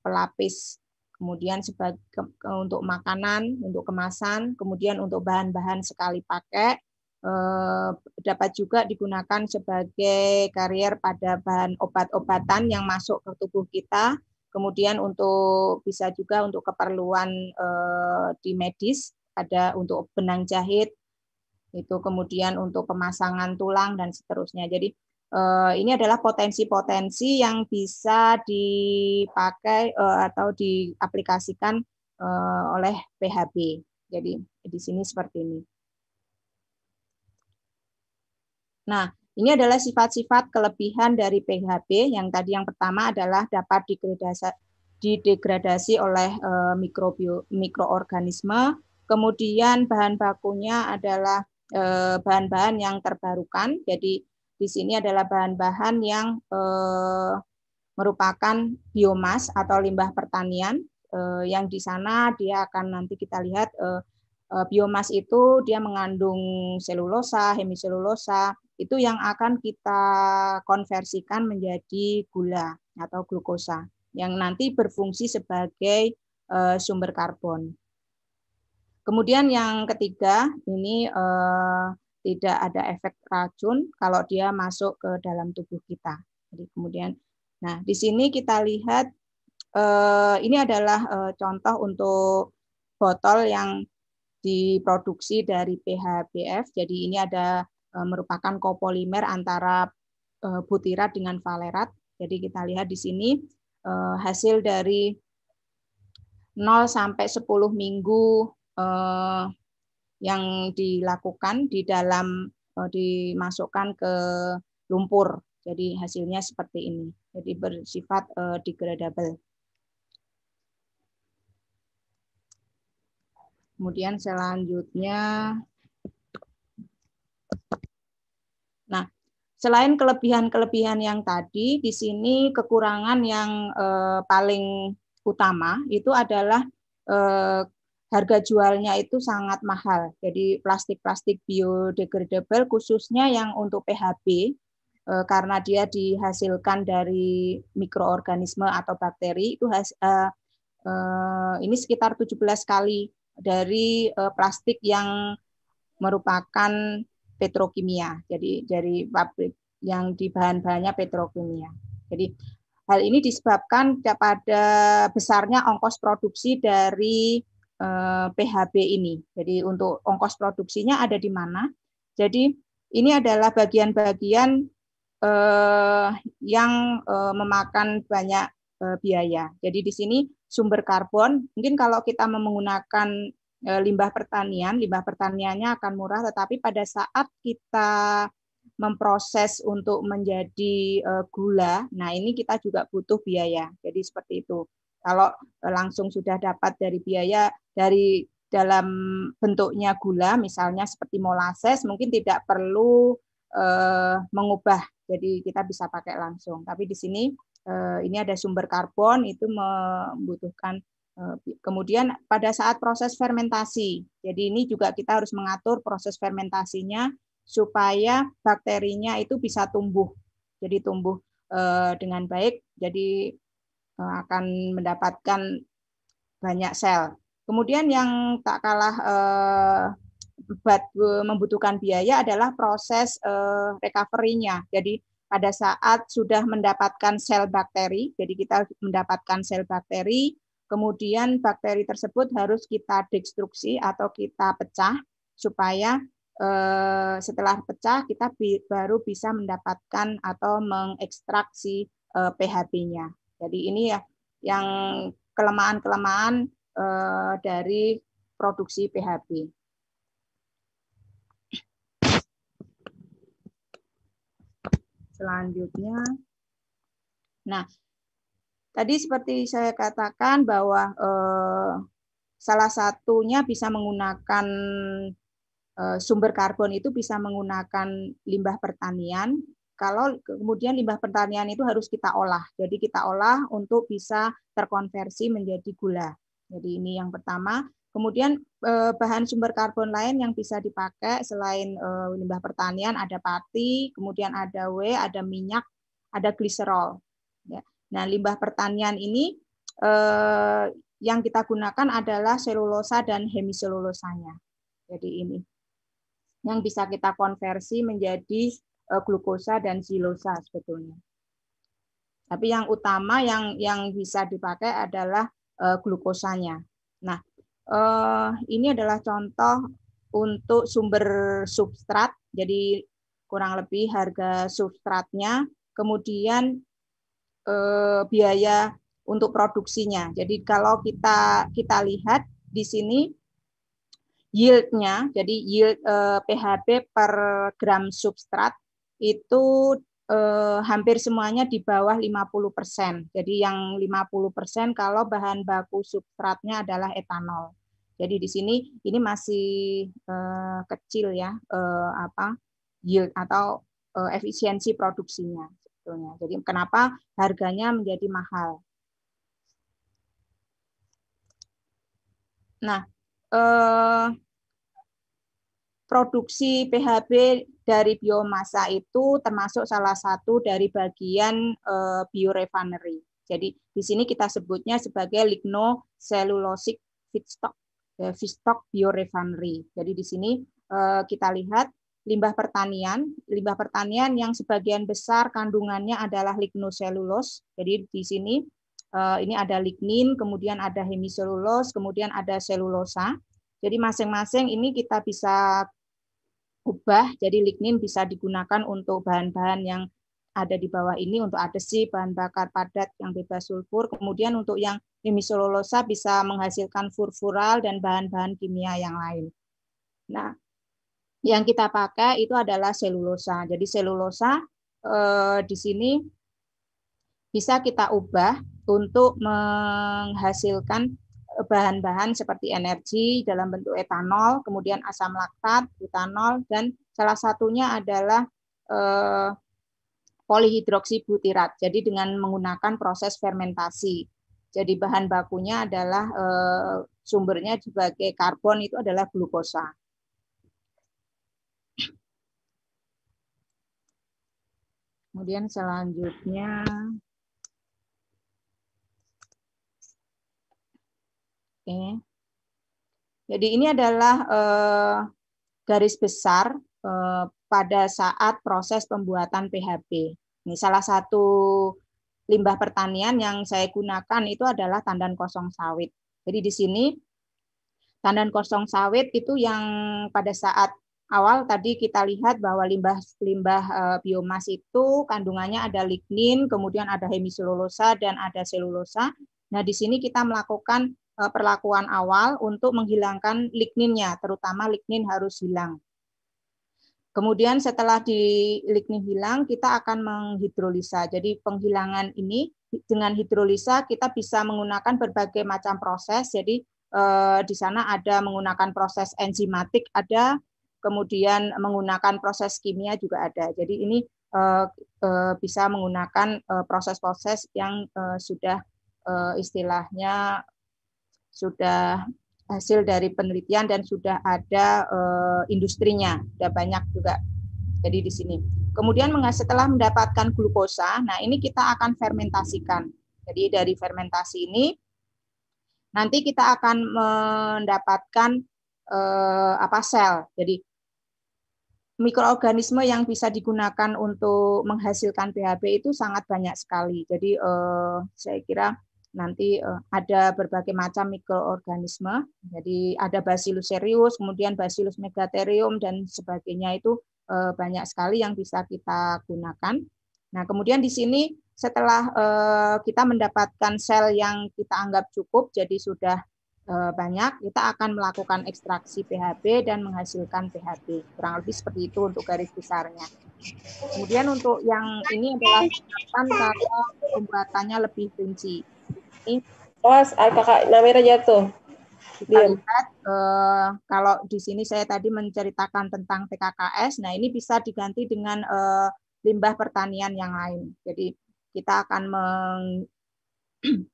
pelapis kemudian sebagai, ke, untuk makanan, untuk kemasan, kemudian untuk bahan-bahan sekali pakai, e, dapat juga digunakan sebagai karier pada bahan obat-obatan yang masuk ke tubuh kita, kemudian untuk bisa juga untuk keperluan e, di medis, ada untuk benang jahit, itu kemudian untuk pemasangan tulang dan seterusnya. Jadi Eh, ini adalah potensi-potensi yang bisa dipakai uh, atau diaplikasikan uh, oleh PHB. Jadi di sini seperti ini. Nah, ini adalah sifat-sifat kelebihan dari PHB yang tadi yang pertama adalah dapat didegradasi, didegradasi oleh uh, mikrobio, mikroorganisme. Kemudian bahan bakunya adalah bahan-bahan yang terbarukan. Jadi di sini adalah bahan-bahan yang eh, merupakan biomas atau limbah pertanian eh, yang di sana dia akan nanti kita lihat eh, eh, biomas itu dia mengandung selulosa, hemiselulosa itu yang akan kita konversikan menjadi gula atau glukosa yang nanti berfungsi sebagai eh, sumber karbon. Kemudian yang ketiga ini eh, tidak ada efek racun kalau dia masuk ke dalam tubuh kita. Jadi kemudian, nah di sini kita lihat eh, ini adalah eh, contoh untuk botol yang diproduksi dari PHBF. Jadi ini ada eh, merupakan kopolimer antara butirat dengan valerat. Jadi kita lihat di sini hasil dari 0 sampai 10 minggu yang dilakukan di dalam eh, dimasukkan ke lumpur. Jadi hasilnya seperti ini. Jadi bersifat eh, degradable. Kemudian selanjutnya Nah, selain kelebihan-kelebihan yang tadi, di sini kekurangan yang uh, paling utama itu adalah uh, harga jualnya itu sangat mahal. Jadi plastik-plastik biodegradable khususnya yang untuk PHB eh, karena dia dihasilkan dari mikroorganisme atau bakteri itu has, uh, uh, ini sekitar 17 kali dari uh, plastik yang merupakan petrokimia. Jadi dari pabrik yang di bahan-bahannya petrokimia. Jadi hal ini disebabkan pada besarnya ongkos produksi dari Eh, PHB ini. Jadi untuk ongkos produksinya ada di mana. Jadi ini adalah bagian-bagian eh, yang eh, memakan banyak biaya. Jadi di sini sumber karbon, mungkin kalau kita menggunakan limbah pertanian, limbah pertaniannya akan murah, tetapi pada saat kita memproses untuk menjadi gula, nah ini kita juga butuh biaya. Jadi seperti itu. Kalau e, langsung sudah dapat dari biaya dari dalam bentuknya gula, misalnya seperti molases, mungkin tidak perlu e, mengubah. Jadi kita bisa pakai langsung. Tapi di sini e, ini ada sumber karbon itu membutuhkan Kemudian pada saat proses fermentasi, jadi ini juga kita harus mengatur proses fermentasinya supaya bakterinya itu bisa tumbuh. Jadi tumbuh dengan baik. Jadi Eh, akan mendapatkan banyak sel. Kemudian yang tak kalah eh, eh, membutuhkan biaya adalah proses eh, recovery-nya. Jadi pada saat sudah mendapatkan sel bakteri, jadi kita mendapatkan sel bakteri, kemudian bakteri tersebut harus kita destruksi atau kita pecah supaya eh, setelah pecah kita bi baru bisa mendapatkan atau mengekstraksi eh, PHB-nya. Jadi ini ya yang kelemahan-kelemahan eh, dari produksi PHB. Selanjutnya, nah tadi seperti saya katakan bahwa eh, salah satunya bisa menggunakan eh, sumber karbon itu bisa menggunakan limbah pertanian kalau kemudian limbah pertanian itu harus kita olah. Jadi kita olah untuk bisa terkonversi menjadi gula. Jadi ini yang pertama. Kemudian eh, bahan sumber karbon lain yang bisa dipakai selain eh, limbah pertanian ada pati, kemudian ada W, ada minyak, ada gliserol. Ya. Nah limbah pertanian ini eh, yang kita gunakan adalah selulosa dan hemiselulosanya. Jadi ini yang bisa kita konversi menjadi Eh, glukosa dan silosa sebetulnya. Tapi yang utama yang yang bisa dipakai adalah eh, glukosanya. Nah, eh, ini adalah contoh untuk sumber substrat. Jadi kurang lebih harga substratnya, kemudian biaya untuk produksinya. Jadi kalau kita kita lihat di sini yieldnya, jadi yield eh, PHB per gram substrat itu eh, hampir semuanya di bawah 50%. Jadi yang 50% kalau bahan baku substratnya adalah etanol. Jadi di sini ini masih eh, kecil ya eh, apa yield atau eh, efisiensi produksinya sebetulnya. Jadi kenapa harganya menjadi mahal? Nah, eh, produksi PHB dari biomasa itu termasuk salah satu dari bagian uh, biorefinery. Jadi di sini kita sebutnya sebagai lignocellulosic feedstock, eh, feedstock biorefinery. Jadi di sini uh, kita lihat limbah pertanian, limbah pertanian yang sebagian besar kandungannya adalah lignoselulos. Jadi di sini eh, ini ada lignin, kemudian ada hemiselulos, kemudian ada selulosa. Jadi masing-masing ini kita bisa ubah jadi lignin bisa digunakan untuk bahan-bahan yang ada di bawah ini untuk adesi, bahan bakar padat yang bebas sulfur. Kemudian untuk yang hemiselulosa bisa menghasilkan furfural dan bahan-bahan kimia yang lain. Nah, yang kita pakai itu adalah selulosa. Jadi selulosa eh, di sini bisa kita ubah untuk menghasilkan bahan-bahan seperti energi dalam bentuk etanol, kemudian asam laktat, butanol, dan salah satunya adalah eh, polihidroksibutirat. Jadi dengan menggunakan proses fermentasi. Jadi bahan bakunya adalah eh, sumbernya sebagai karbon itu adalah glukosa. Kemudian selanjutnya oke Jadi ini adalah eh, garis besar eh, pada saat proses pembuatan php Ini salah satu limbah pertanian yang saya gunakan itu adalah tandan kosong sawit. Jadi di sini tandan kosong sawit itu yang pada saat awal tadi kita lihat bahwa limbah limbah e, biomas itu kandungannya ada lignin, kemudian ada hemiselulosa dan ada selulosa. Nah, di sini kita melakukan Eh, perlakuan awal untuk menghilangkan ligninnya, terutama lignin harus hilang. Kemudian setelah di lignin hilang, kita akan menghidrolisa. Jadi penghilangan ini dengan hidrolisa kita bisa menggunakan berbagai macam proses. Jadi eh, di sana ada menggunakan proses enzimatik ada, kemudian menggunakan proses kimia juga ada. Jadi ini eh, bisa menggunakan proses-proses yang sudah istilahnya sudah hasil dari penelitian dan sudah ada uh, industrinya, sudah banyak juga. Jadi di sini. Kemudian setelah mendapatkan glukosa, nah ini kita akan fermentasikan. Jadi dari fermentasi ini nanti kita akan mendapatkan eh, apa sel. Jadi mikroorganisme yang bisa digunakan untuk menghasilkan PHB itu sangat banyak sekali. Jadi eh, saya kira nanti eh, ada berbagai macam mikroorganisme. Jadi ada Bacillus cereus, kemudian Bacillus megatherium dan sebagainya itu eh, banyak sekali yang bisa kita gunakan. Nah, kemudian di sini setelah eh, kita mendapatkan sel yang kita anggap cukup, jadi sudah banyak, kita akan melakukan ekstraksi PHB dan menghasilkan PHB. Kurang lebih seperti itu untuk garis besarnya. Kemudian untuk yang ini adalah pembuatannya lebih rinci. Awas, ah, kakak Namira jatuh. Kita lihat eh, kalau di sini saya tadi menceritakan tentang TKKS, nah ini bisa diganti dengan eh, limbah pertanian yang lain. Jadi kita akan meng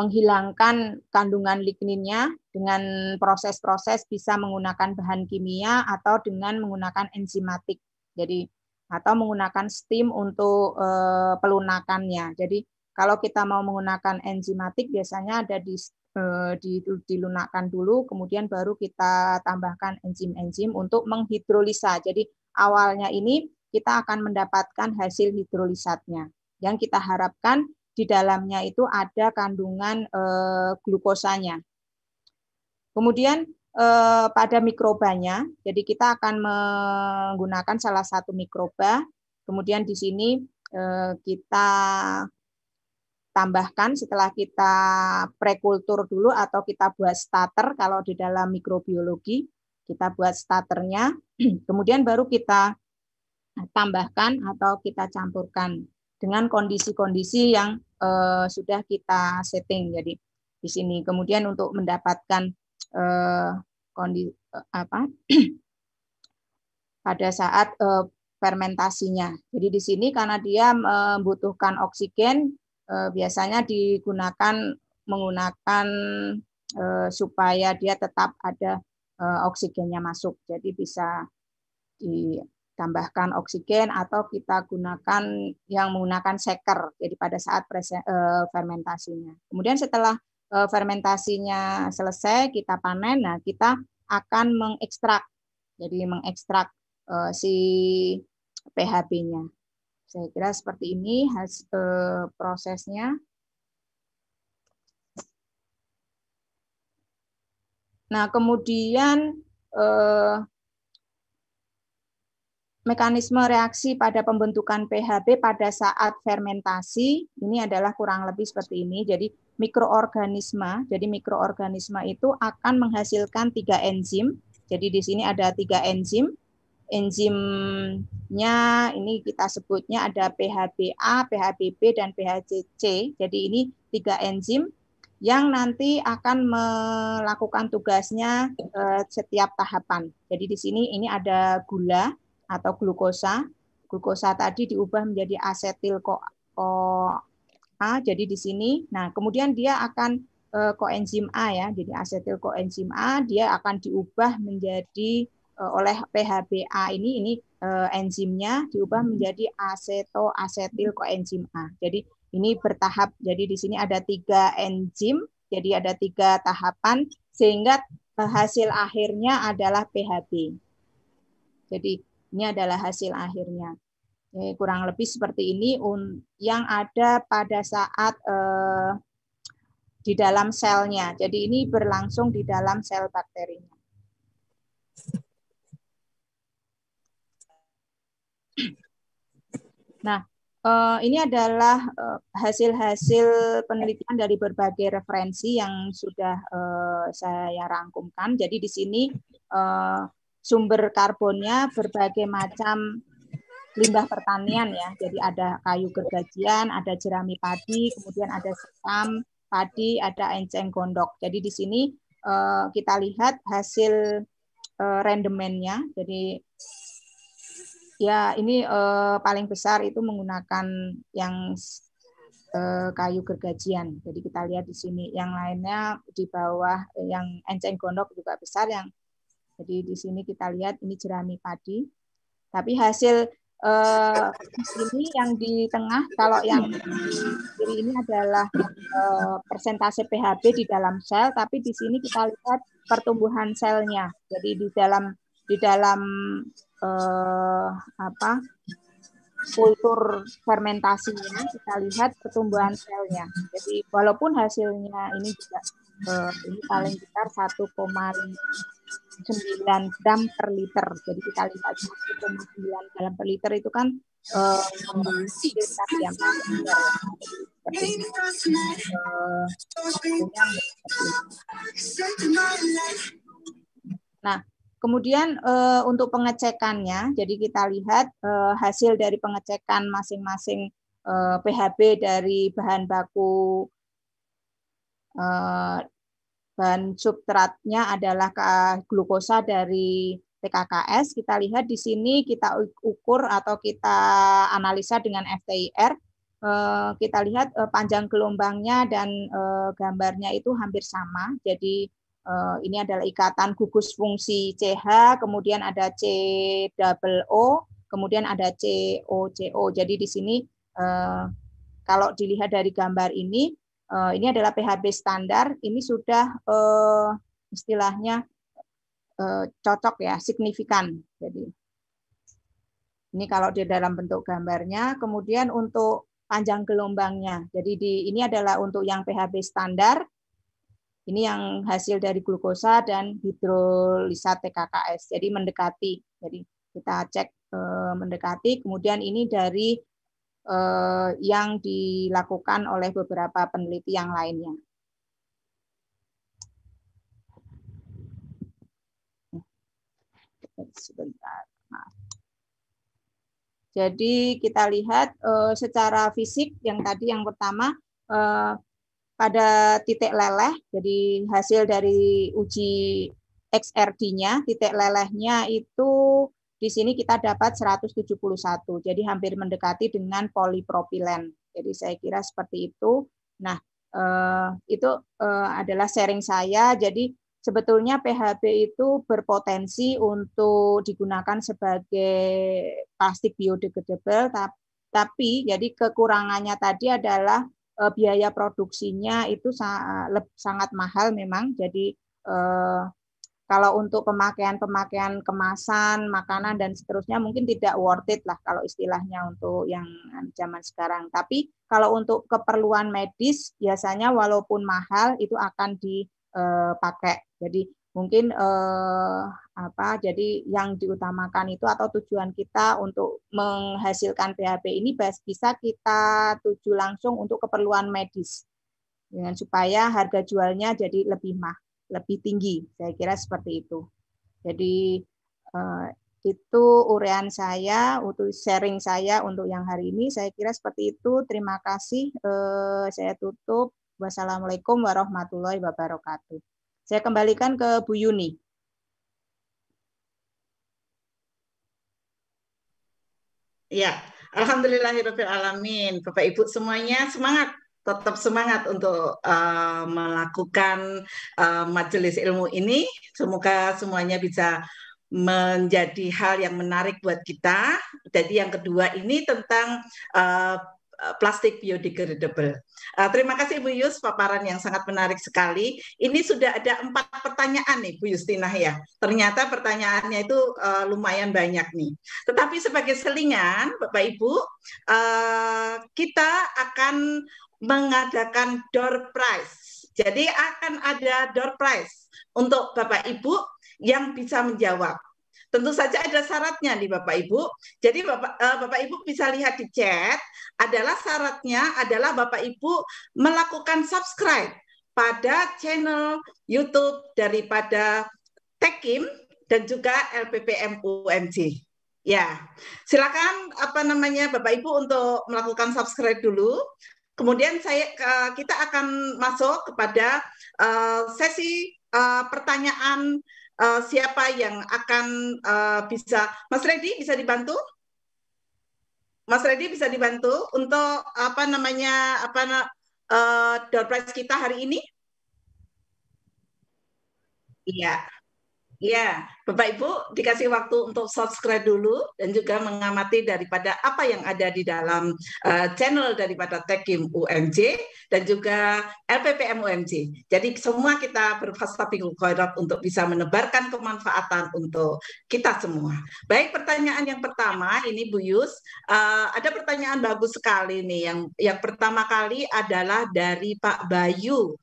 menghilangkan kandungan ligninnya dengan proses-proses bisa menggunakan bahan kimia atau dengan menggunakan enzimatik. Jadi atau menggunakan steam untuk eh, pelunakannya. Jadi kalau kita mau menggunakan enzimatik biasanya ada eh, di dilunakkan dulu, kemudian baru kita tambahkan enzim-enzim untuk menghidrolisa. Jadi awalnya ini kita akan mendapatkan hasil hidrolisatnya. Yang kita harapkan di dalamnya itu ada kandungan e, glukosanya. Kemudian e, pada mikrobanya, jadi kita akan menggunakan salah satu mikroba. Kemudian di sini e, kita tambahkan setelah kita prekultur dulu atau kita buat starter kalau di dalam mikrobiologi kita buat starternya, kemudian baru kita tambahkan atau kita campurkan dengan kondisi-kondisi yang eh, sudah kita setting. Jadi di sini kemudian untuk mendapatkan eh, kondisi eh, apa pada saat eh, fermentasinya. Jadi di sini karena dia eh, membutuhkan oksigen, Eh, biasanya digunakan menggunakan eh, supaya dia tetap ada eh, oksigennya masuk. Jadi bisa ditambahkan oksigen atau kita gunakan yang menggunakan seker. Jadi pada saat fermentasinya. Kemudian setelah fermentasinya selesai, kita panen. Nah, kita akan mengekstrak. Jadi mengekstrak si PHB-nya. Saya kira seperti ini has, eh, prosesnya. Nah, kemudian eh, mekanisme reaksi pada pembentukan PHB pada saat fermentasi ini adalah kurang lebih seperti ini. Jadi mikroorganisme, jadi mikroorganisme itu akan menghasilkan tiga enzim. Jadi di sini ada tiga enzim enzimnya ini kita sebutnya ada PHBA, PHBB dan PHCC. Jadi ini tiga enzim yang nanti akan melakukan tugasnya eh, setiap tahapan. Jadi di sini ini ada gula atau glukosa. Glukosa tadi diubah menjadi asetil CoA. Jadi di sini, nah kemudian dia akan eh, koenzim A ya. Jadi asetil koenzim A dia akan diubah menjadi Eh, oleh PHBA ini ini eh, enzimnya diubah hmm. menjadi asetoasetil koenzim A. Jadi ini bertahap. Jadi di sini ada tiga enzim, jadi ada tiga tahapan sehingga eh, hasil akhirnya adalah PHB. Jadi ini adalah hasil akhirnya. Ini kurang lebih seperti ini yang ada pada saat eh, di dalam selnya. Jadi ini berlangsung di dalam sel bakterinya. Nah, eh, ini adalah eh, hasil-hasil penelitian dari berbagai referensi yang sudah eh, saya rangkumkan. Jadi di sini sumber karbonnya berbagai macam limbah pertanian ya. Jadi ada kayu gergajian, ada jerami padi, kemudian ada sekam padi, ada enceng gondok. Jadi di sini kita lihat hasil rendemennya. Jadi Ya, ini eh, paling besar itu menggunakan yang eh, kayu gergajian. Jadi kita lihat di sini yang lainnya di bawah eh, yang enceng gondok juga besar yang jadi di sini kita lihat ini jerami padi. Tapi hasil eh, ini yang di tengah kalau yang kiri ini adalah eh, persentase PHB di dalam sel, tapi di sini kita lihat pertumbuhan selnya. Jadi di dalam di dalam eh, apa kultur fermentasinya kita lihat pertumbuhan selnya. Jadi walaupun hasilnya ini juga eh, ini paling besar 1,9 gram per liter. Jadi kita lihat 1,9 gram per liter itu kan eh, Nah, Kemudian uh, untuk pengecekannya, jadi kita lihat uh, hasil dari pengecekan masing-masing uh, eh, PHB dari bahan baku uh, bahan substratnya adalah glukosa dari TKKS. Kita lihat di sini kita ukur atau kita analisa dengan FTIR. Uh, kita lihat uh, panjang gelombangnya dan uh, gambarnya itu hampir sama. Jadi Eh, ini adalah ikatan gugus fungsi CH, kemudian ada C double O, kemudian ada COCO. Jadi di sini eh, kalau dilihat dari gambar ini, eh, ini adalah PHB standar, ini sudah istilahnya cocok ya, signifikan. Jadi ini kalau di dalam bentuk gambarnya, kemudian untuk panjang gelombangnya. Jadi di ini adalah untuk yang PHB standar, ini yang hasil dari glukosa dan hidrolisa TKKS. Jadi mendekati. Jadi kita cek eh, mendekati. Kemudian ini dari eh, yang dilakukan oleh beberapa peneliti yang lainnya. Eh, sebentar, Jadi kita lihat secara fisik yang tadi yang pertama pada titik leleh. Jadi hasil dari uji XRD-nya, titik lelehnya itu di sini kita dapat 171. Jadi hampir mendekati dengan polipropilen. Jadi saya kira seperti itu. Nah, eh, itu eh, adalah sharing saya. Jadi sebetulnya PHB itu berpotensi untuk digunakan sebagai plastik biodegradable, tapi jadi kekurangannya tadi adalah Eh, biaya produksinya itu sangat mahal memang. Jadi eh, kalau untuk pemakaian-pemakaian kemasan, makanan dan seterusnya mungkin tidak worth it lah kalau istilahnya untuk yang zaman sekarang. Tapi kalau untuk keperluan medis biasanya walaupun mahal itu akan dipakai. Eh, Jadi mungkin eh, apa jadi yang diutamakan itu atau tujuan kita untuk menghasilkan PHB ini bisa kita tuju langsung untuk keperluan medis dengan supaya harga jualnya jadi lebih mah lebih tinggi saya kira seperti itu jadi eh, itu urean saya untuk sharing saya untuk yang hari ini saya kira seperti itu terima kasih eh, saya tutup wassalamualaikum warahmatullahi wabarakatuh saya kembalikan ke Bu Yuni. Ya, Alhamdulillahirabbil alamin. Bapak Ibu semuanya semangat tetap semangat untuk uh, melakukan uh, majelis ilmu ini. Semoga semuanya bisa menjadi hal yang menarik buat kita. Jadi yang kedua ini tentang uh, Eh, plastik biodegradable. Uh, terima kasih Bu Yus, paparan yang sangat menarik sekali. Ini sudah ada empat pertanyaan nih Bu Yustina ya. Ternyata pertanyaannya itu uh, lumayan banyak nih. Tetapi sebagai selingan, Bapak Ibu, uh, kita akan mengadakan door prize. Jadi akan ada door prize untuk Bapak Ibu yang bisa menjawab. Tentu saja ada syaratnya nih Bapak Ibu. Jadi Bapak uh, Bapak Ibu bisa lihat di chat adalah syaratnya adalah Bapak Ibu melakukan subscribe pada channel YouTube daripada Tekim dan juga LPPM UMC. Ya, silakan apa namanya Bapak Ibu untuk melakukan subscribe dulu. Kemudian saya eh, kita akan masuk kepada eh, sesi pertanyaan uh, siapa yang akan uh, bisa Mas Redi bisa dibantu? Mas Redi bisa dibantu untuk apa namanya apa uh, door prize kita hari ini? Iya. Yeah. Ya, Bapak Ibu dikasih waktu untuk subscribe dulu dan juga mengamati daripada apa yang ada di dalam uh, channel daripada Tekim UMC dan juga LPPM UMC. Jadi semua kita pinggul koirat untuk bisa menebarkan kemanfaatan untuk kita semua. Baik, pertanyaan yang pertama ini Bu Yus, uh, ada pertanyaan bagus sekali nih yang yang pertama kali adalah dari Pak Bayu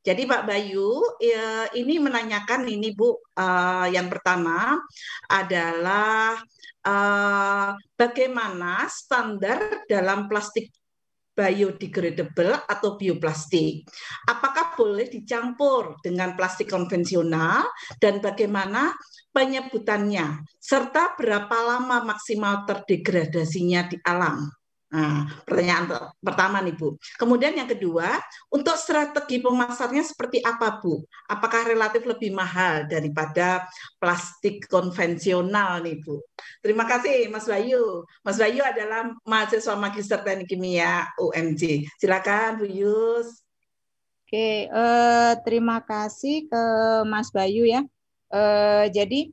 jadi Pak Bayu ya, ini menanyakan ini Bu eh, yang pertama adalah eh, bagaimana standar dalam plastik biodegradable atau bioplastik. Apakah boleh dicampur dengan plastik konvensional dan bagaimana penyebutannya serta berapa lama maksimal terdegradasinya di alam? Nah, pertanyaan pertama nih Bu. Kemudian yang kedua, untuk strategi pemasarnya seperti apa Bu? Apakah relatif lebih mahal daripada plastik konvensional nih Bu? Terima kasih Mas Bayu. Mas Bayu adalah mahasiswa Magister Teknik Kimia UMJ. Silakan Bu Yus. Oke, eh, terima kasih ke Mas Bayu ya. Eh, jadi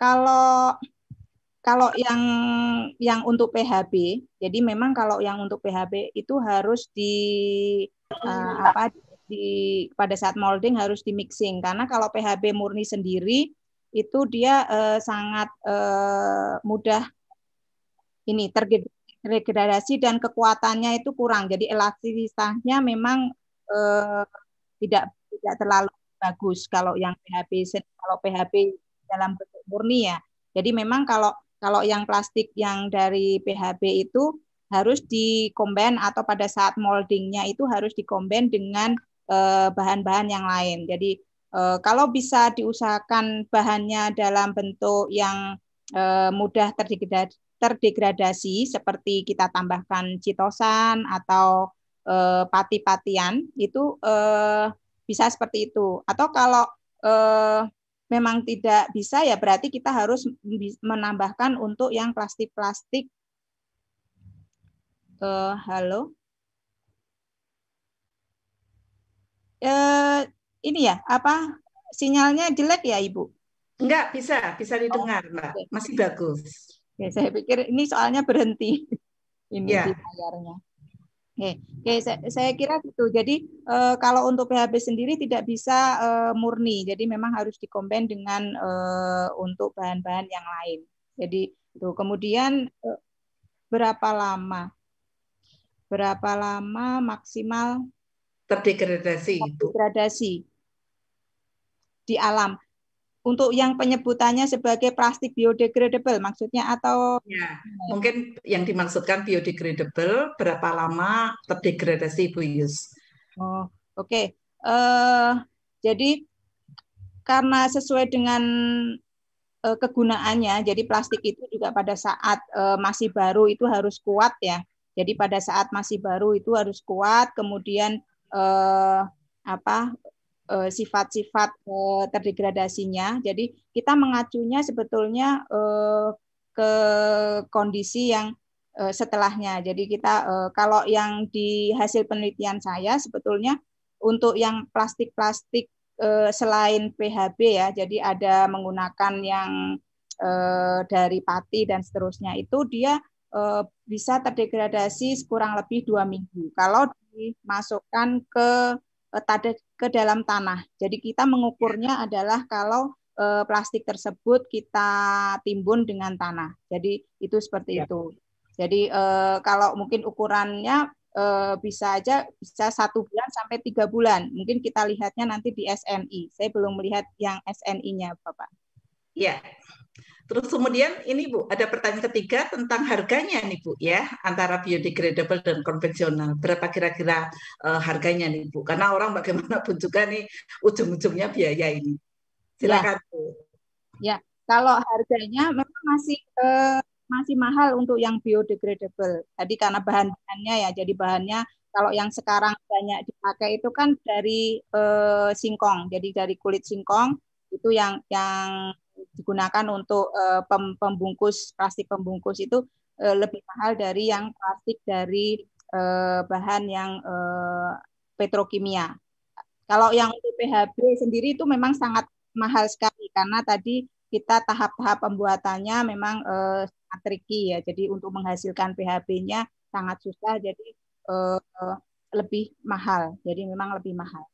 kalau kalau yang yang untuk PHB, jadi memang kalau yang untuk PHB itu harus di uh, apa di pada saat molding harus di mixing karena kalau PHB murni sendiri itu dia uh, sangat uh, mudah ini tergradasi dan kekuatannya itu kurang. Jadi elastisitasnya memang uh, tidak tidak terlalu bagus kalau yang PHB kalau PHB dalam bentuk murni ya. Jadi memang kalau kalau yang plastik yang dari PHB itu harus dikomben atau pada saat moldingnya itu harus dikomben dengan eh, bahan-bahan yang lain. Jadi eh, kalau bisa diusahakan bahannya dalam bentuk yang eh, mudah terdegradasi, seperti kita tambahkan citosan atau pati-patian itu bisa seperti itu atau kalau memang tidak bisa ya berarti kita harus menambahkan untuk yang plastik-plastik. Uh, halo. Uh, ini ya apa sinyalnya jelek ya Ibu? Enggak bisa bisa didengar oh, Mbak oh, okay. masih bagus. Ya saya pikir ini soalnya berhenti iya. ini yeah. di layarnya. Oke, okay. okay, saya, kira gitu. Jadi uh, kalau untuk PHB sendiri tidak bisa uh, murni, jadi memang harus dikombin dengan uh, untuk bahan-bahan yang lain. Jadi itu kemudian uh, berapa lama? Berapa lama maksimal terdegradasi? Terdegradasi di alam untuk yang penyebutannya sebagai plastik biodegradable maksudnya atau ya, mungkin yang dimaksudkan biodegradable berapa lama terdegradasi Bu Yus? Oh, oke. Okay. Uh, eh, jadi karena sesuai dengan uh, kegunaannya, jadi plastik itu juga pada saat uh, masih baru itu harus kuat ya. Jadi pada saat masih baru itu harus kuat, kemudian eh, apa Eh, sifat-sifat uh, uh, terdegradasinya. Jadi kita mengacunya sebetulnya uh, ke kondisi yang uh, setelahnya. Jadi kita uh, kalau yang di hasil penelitian saya sebetulnya untuk yang plastik-plastik uh, selain PHB ya, jadi ada menggunakan yang uh, dari pati dan seterusnya itu dia bisa terdegradasi kurang lebih dua minggu. Kalau dimasukkan ke Eh, ke dalam tanah. Jadi kita mengukurnya adalah kalau eh, plastik tersebut kita timbun dengan tanah. Jadi itu seperti ya. itu. Jadi eh, kalau mungkin ukurannya bisa aja bisa satu bulan sampai tiga bulan. Mungkin kita lihatnya nanti di SNI. Saya belum melihat yang SNI-nya, Bapak. Iya. Terus kemudian ini Bu, ada pertanyaan ketiga tentang harganya nih Bu ya, antara biodegradable dan konvensional. Berapa kira-kira uh, harganya nih Bu? Karena orang bagaimanapun juga nih ujung-ujungnya biaya ini. Silakan ya. Bu. Ya, kalau harganya memang masih uh, masih mahal untuk yang biodegradable. jadi karena bahan-bahannya ya, jadi bahannya kalau yang sekarang banyak dipakai itu kan dari uh, singkong, jadi dari kulit singkong itu yang yang digunakan untuk uh, pem pembungkus plastik pembungkus itu uh, lebih mahal dari yang plastik dari uh, bahan yang uh, petrokimia. Kalau yang untuk PHB sendiri itu memang sangat mahal sekali karena tadi kita tahap-tahap pembuatannya memang uh, sangat tricky ya. Jadi untuk menghasilkan PHB-nya sangat susah jadi uh, lebih mahal. Jadi memang lebih mahal.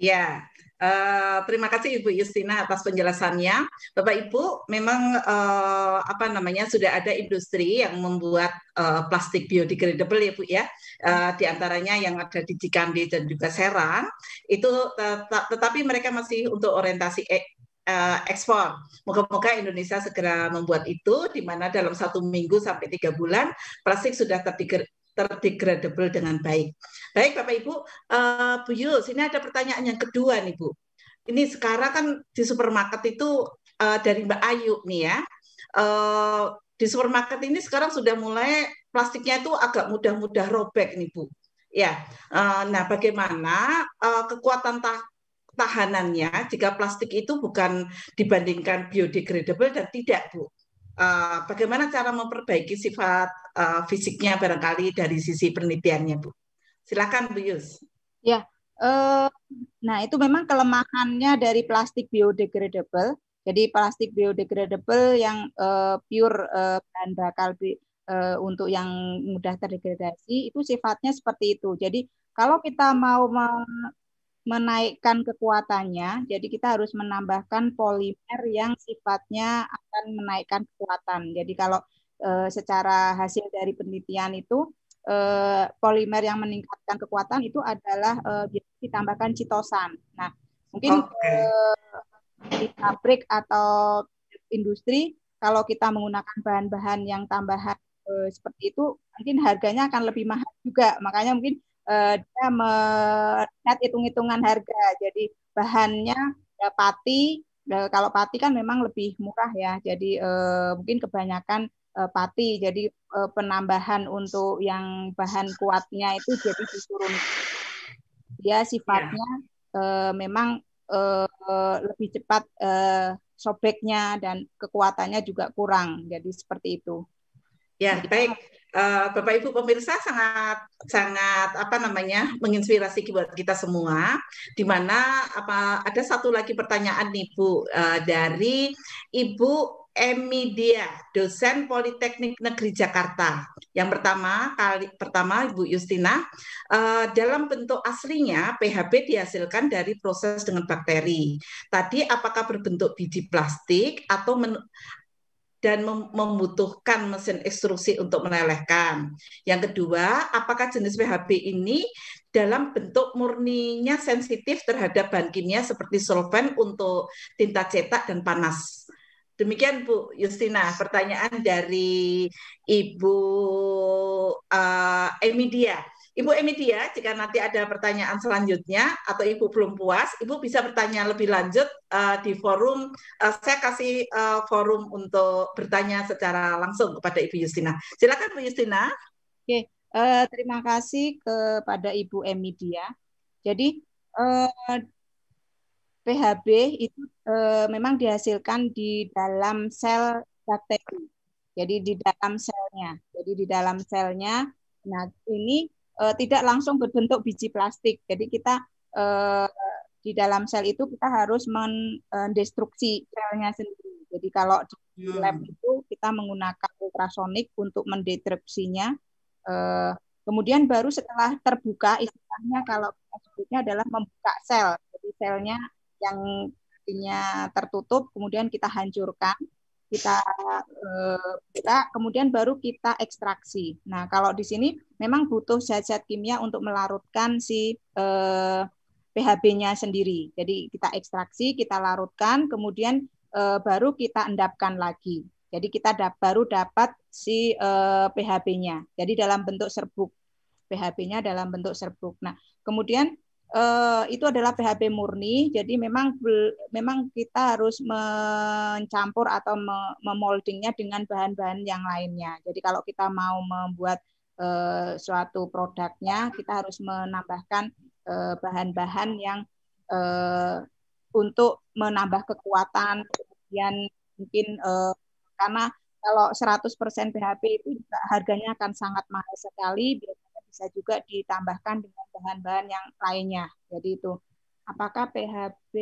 Ya, Uh, terima kasih Ibu Yustina atas penjelasannya. Bapak Ibu, memang uh, apa namanya sudah ada industri yang membuat uh, plastik biodegradable ya Bu ya. Uh, di antaranya yang ada di Cikandi dan juga Serang. Itu tetap, tetapi mereka masih untuk orientasi e ekspor. Moga-moga Indonesia segera membuat itu, di mana dalam satu minggu sampai tiga bulan plastik sudah terdegrad terdegradable dengan baik. Baik Bapak Ibu, uh, Bu Yul, sini ada pertanyaan yang kedua nih Bu. Ini sekarang kan di supermarket itu uh, dari Mbak Ayu nih ya. Uh, di supermarket ini sekarang sudah mulai plastiknya itu agak mudah-mudah robek nih Bu. Ya, uh, nah bagaimana uh, kekuatan tahanannya jika plastik itu bukan dibandingkan biodegradable dan tidak Bu? Eh, bagaimana cara memperbaiki sifat eh, fisiknya barangkali dari sisi penelitiannya Bu. Silakan Bu Yus. Ya, eh, nah itu memang kelemahannya dari plastik biodegradable. Jadi plastik biodegradable yang eh, pure eh, bahan eh, untuk yang mudah terdegradasi itu sifatnya seperti itu. Jadi kalau kita mau menaikkan kekuatannya. Jadi kita harus menambahkan polimer yang sifatnya akan menaikkan kekuatan. Jadi kalau e, secara hasil dari penelitian itu e, polimer yang meningkatkan kekuatan itu adalah e, ditambahkan citosan. Nah, mungkin okay. e, di pabrik atau industri kalau kita menggunakan bahan-bahan yang tambahan e, seperti itu mungkin harganya akan lebih mahal juga. Makanya mungkin uh, dia melihat hitung-hitungan harga. Jadi bahannya ya, pati, ya, kalau pati kan memang lebih murah ya. Jadi uh, mungkin kebanyakan uh, pati. Jadi uh, penambahan untuk yang bahan kuatnya itu jadi disuruh. Dia sifatnya ya. uh, memang uh, lebih cepat uh, sobeknya dan kekuatannya juga kurang. Jadi seperti itu. Ya, baik. Uh, Bapak Ibu pemirsa sangat sangat apa namanya menginspirasi buat kita semua. Di mana apa ada satu lagi pertanyaan nih Bu uh, dari Ibu Emidia, dosen Politeknik Negeri Jakarta. Yang pertama kali pertama Ibu Justina, uh, eh, dalam bentuk aslinya PHB dihasilkan dari proses dengan bakteri. Tadi apakah berbentuk biji plastik atau men, dan membutuhkan mesin ekstrusi untuk menelehkan. Yang kedua, apakah jenis PHB ini dalam bentuk murninya sensitif terhadap bahan kimia seperti solvent untuk tinta cetak dan panas. Demikian Bu Justina, pertanyaan dari Ibu uh, Emidia. Ibu Emidia, jika nanti ada pertanyaan selanjutnya atau Ibu belum puas, Ibu bisa bertanya lebih lanjut uh, di forum. Uh, saya kasih uh, forum untuk bertanya secara langsung kepada Ibu Yustina. Silakan Ibu Yustina. Oke, uh, terima kasih kepada Ibu Emidia. Jadi uh, PHB itu uh, memang dihasilkan di dalam sel bakteri. Jadi di dalam selnya. Jadi di dalam selnya. Nah, ini uh, tidak langsung berbentuk biji plastik. Jadi kita uh, di dalam sel itu kita harus mendestruksi eh, selnya sendiri. Jadi kalau di hmm. lab itu kita menggunakan ultrasonik untuk mendestruksinya. Uh, kemudian baru setelah terbuka istilahnya kalau sebutnya adalah membuka sel. Jadi selnya yang artinya tertutup kemudian kita hancurkan kita eh, kita kemudian baru kita ekstraksi. Nah, kalau di sini memang butuh zat-zat kimia untuk melarutkan si eh, PHB-nya sendiri. Jadi kita ekstraksi, kita larutkan, kemudian eh, baru kita endapkan lagi. Jadi kita da baru dapat si eh, PHB-nya. Jadi dalam bentuk serbuk. PHB-nya dalam bentuk serbuk. Nah, kemudian Eh, itu adalah PHB murni. Jadi memang memang kita harus mencampur atau memoldingnya dengan bahan-bahan yang lainnya. Jadi kalau kita mau membuat eh, suatu produknya, kita harus menambahkan eh, bahan-bahan yang untuk menambah kekuatan kemudian mungkin karena kalau 100% PHP itu harganya akan sangat mahal sekali biasanya bisa juga ditambahkan dengan bahan-bahan yang lainnya. Jadi itu apakah PHB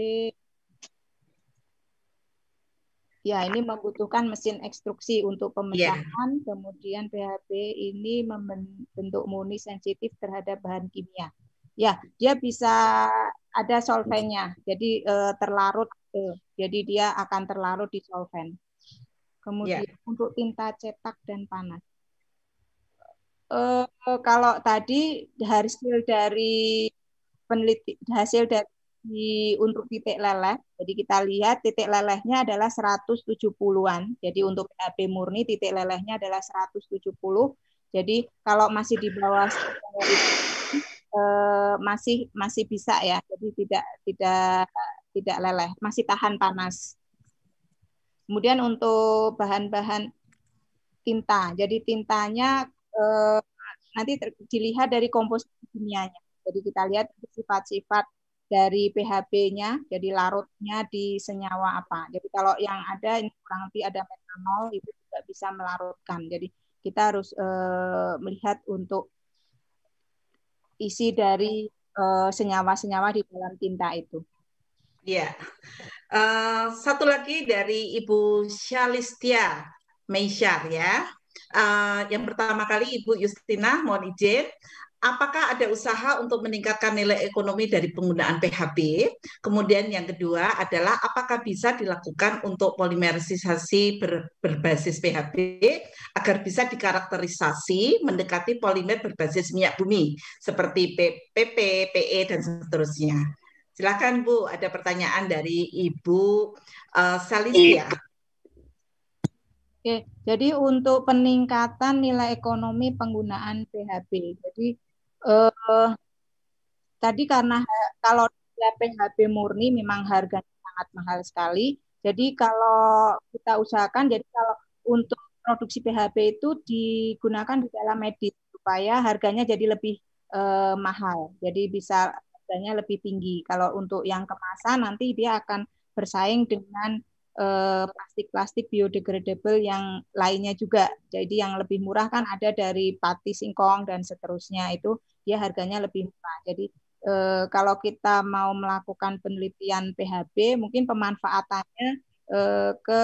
Ya, ini membutuhkan mesin ekstruksi untuk iya. pemecahan, yeah. kemudian PHB ini membentuk murni sensitif terhadap bahan kimia. Ya, dia bisa ada solvennya. Jadi eh, terlarut eh, jadi dia akan terlarut di solven. Kemudian yeah. untuk tinta cetak dan panas uh, kalau tadi hasil dari peneliti hasil dari untuk titik leleh. Jadi kita lihat titik lelehnya adalah 170-an. Jadi untuk PHB murni titik lelehnya adalah 170. Jadi kalau masih di bawah eh, masih masih bisa ya. Jadi tidak tidak tidak leleh, masih tahan panas. Kemudian untuk bahan-bahan tinta. Jadi tintanya Eh, nanti ter, dilihat dari komposisi kimianya. Jadi kita lihat sifat-sifat dari PHB-nya, jadi larutnya di senyawa apa. Jadi kalau yang ada ini kurang lebih ada metanol itu juga bisa melarutkan. Jadi kita harus uh, melihat untuk isi dari eh, senyawa-senyawa uh, di dalam tinta itu. Ya, uh, satu lagi dari Ibu Shalistia Meisyar ya. Eh, yang pertama kali Ibu Justina, mohon izin. Apakah ada usaha untuk meningkatkan nilai ekonomi dari penggunaan PHB? Kemudian yang kedua adalah apakah bisa dilakukan untuk polimerisasi ber, berbasis PHB agar bisa dikarakterisasi mendekati polimer berbasis minyak bumi seperti PP, PE dan seterusnya. Silakan Bu, ada pertanyaan dari Ibu uh, eh, Salisia. Iya. Oke, jadi untuk peningkatan nilai ekonomi penggunaan PHB. Jadi eh, tadi karena kalau PHB murni memang harganya sangat mahal sekali. Jadi kalau kita usahakan, jadi kalau untuk produksi PHB itu digunakan di dalam medis supaya harganya jadi lebih eh, mahal. Jadi bisa harganya lebih tinggi. Kalau untuk yang kemasan nanti dia akan bersaing dengan Eh, plastik-plastik uh, biodegradable yang lainnya juga. Jadi yang lebih murah kan ada dari pati singkong dan seterusnya itu dia harganya lebih murah. Jadi uh, kalau kita mau melakukan penelitian PHB mungkin pemanfaatannya uh, ke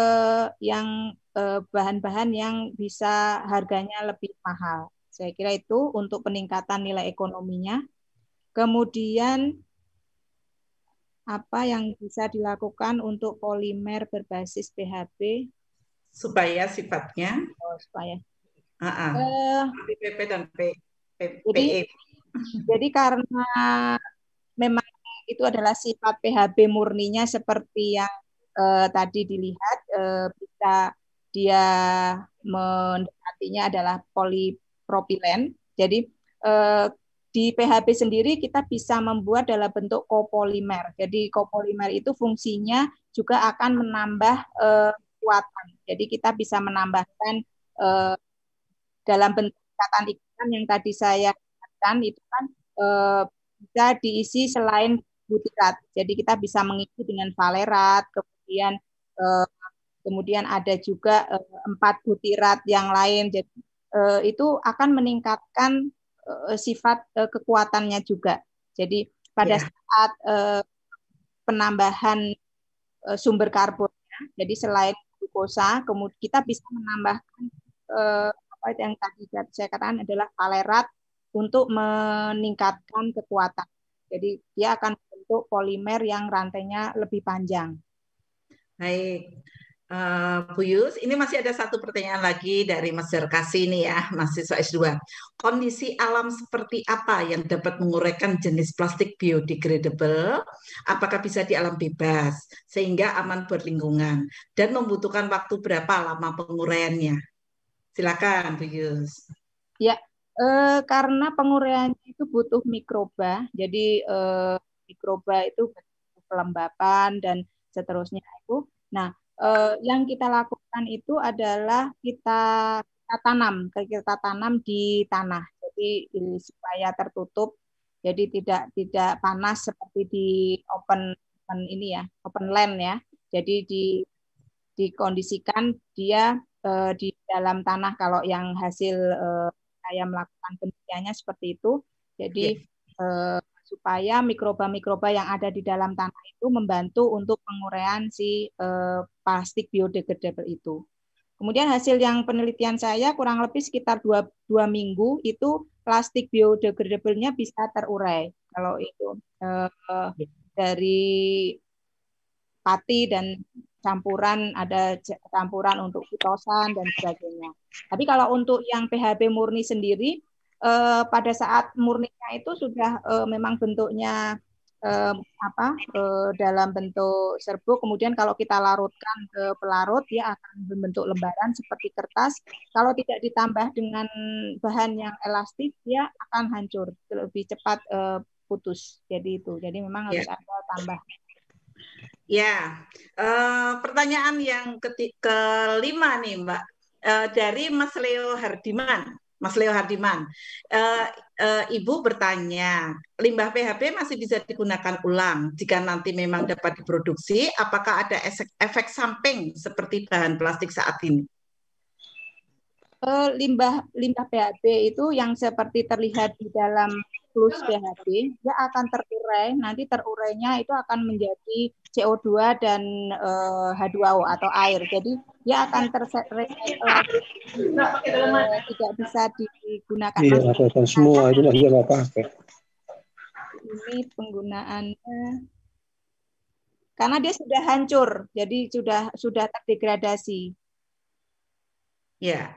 yang bahan-bahan yang bisa harganya lebih mahal. Saya kira itu untuk peningkatan nilai ekonominya. Kemudian apa yang bisa dilakukan untuk polimer berbasis PHB supaya sifatnya oh, supaya uh -uh. Uh, eh, PP dan P, P, e. jadi, jadi karena memang itu adalah sifat PHB murninya seperti yang uh, tadi dilihat uh, bisa dia mendekatinya adalah polipropilen jadi uh, di PHB sendiri kita bisa membuat dalam bentuk kopolimer. Jadi kopolimer itu fungsinya juga akan menambah eh, kekuatan. Jadi kita bisa menambahkan eh, dalam bentuk ikatan ikatan yang tadi saya katakan itu kan eh, bisa diisi selain butirat. Jadi kita bisa mengisi dengan valerat, kemudian eh, kemudian ada juga eh, empat butirat yang lain. Jadi eh, itu akan meningkatkan uh, sifat uh, kekuatannya juga. Jadi pada yeah. saat uh, penambahan uh, sumber karbon, jadi selain glukosa, kemudian kita bisa menambahkan uh, apa yang tadi saya katakan adalah kalerat untuk meningkatkan kekuatan. Jadi dia akan bentuk polimer yang rantainya lebih panjang. Baik. Uh, Bu Yus, ini masih ada satu pertanyaan lagi dari Mas Zerkasi ini ya, mahasiswa S2. Kondisi alam seperti apa yang dapat menguraikan jenis plastik biodegradable? Apakah bisa di alam bebas sehingga aman buat lingkungan dan membutuhkan waktu berapa lama penguraiannya? Silakan Bu Yus. Ya, eh, karena penguraian itu butuh mikroba, jadi eh, mikroba itu butuh kelembapan dan seterusnya itu. Nah, eh, yang kita lakukan itu adalah kita, kita tanam, kita tanam di tanah. Jadi supaya tertutup, jadi tidak tidak panas seperti di open, open ini ya, open land ya. Jadi di dikondisikan dia eh, di dalam tanah kalau yang hasil eh, saya melakukan penelitiannya seperti itu. Jadi yeah. eh, supaya mikroba-mikroba yang ada di dalam tanah itu membantu untuk penguraian si eh, plastik biodegradable itu. Kemudian hasil yang penelitian saya kurang lebih sekitar dua, dua minggu itu plastik biodegradable-nya bisa terurai. Kalau itu eh, dari pati dan campuran ada campuran untuk fitosan dan sebagainya. Tapi kalau untuk yang PHB murni sendiri eh, pada saat murninya itu sudah eh, memang bentuknya eh, apa eh, dalam bentuk serbuk kemudian kalau kita larutkan ke pelarut dia akan membentuk lembaran seperti kertas kalau tidak ditambah dengan bahan yang elastis dia akan hancur lebih cepat eh, putus jadi itu jadi memang ya. harus yeah. ada tambah ya uh, pertanyaan yang keti- kelima nih mbak uh, dari Mas Leo Hardiman Mas Leo Hardiman. Uh, uh, Ibu bertanya, limbah PHB masih bisa digunakan ulang jika nanti memang dapat diproduksi, apakah ada efek, efek samping seperti bahan plastik saat ini? Eh, limbah limbah PHB itu yang seperti terlihat di dalam plus PHB dia akan terurai nanti terurainya itu akan menjadi CO2 dan uh, eh, H2O atau air jadi dia akan terurai. Eh, tidak bisa digunakan iya apa nah, kan semua itu dia nggak pakai ini penggunaannya karena dia sudah hancur jadi sudah sudah terdegradasi ya yeah.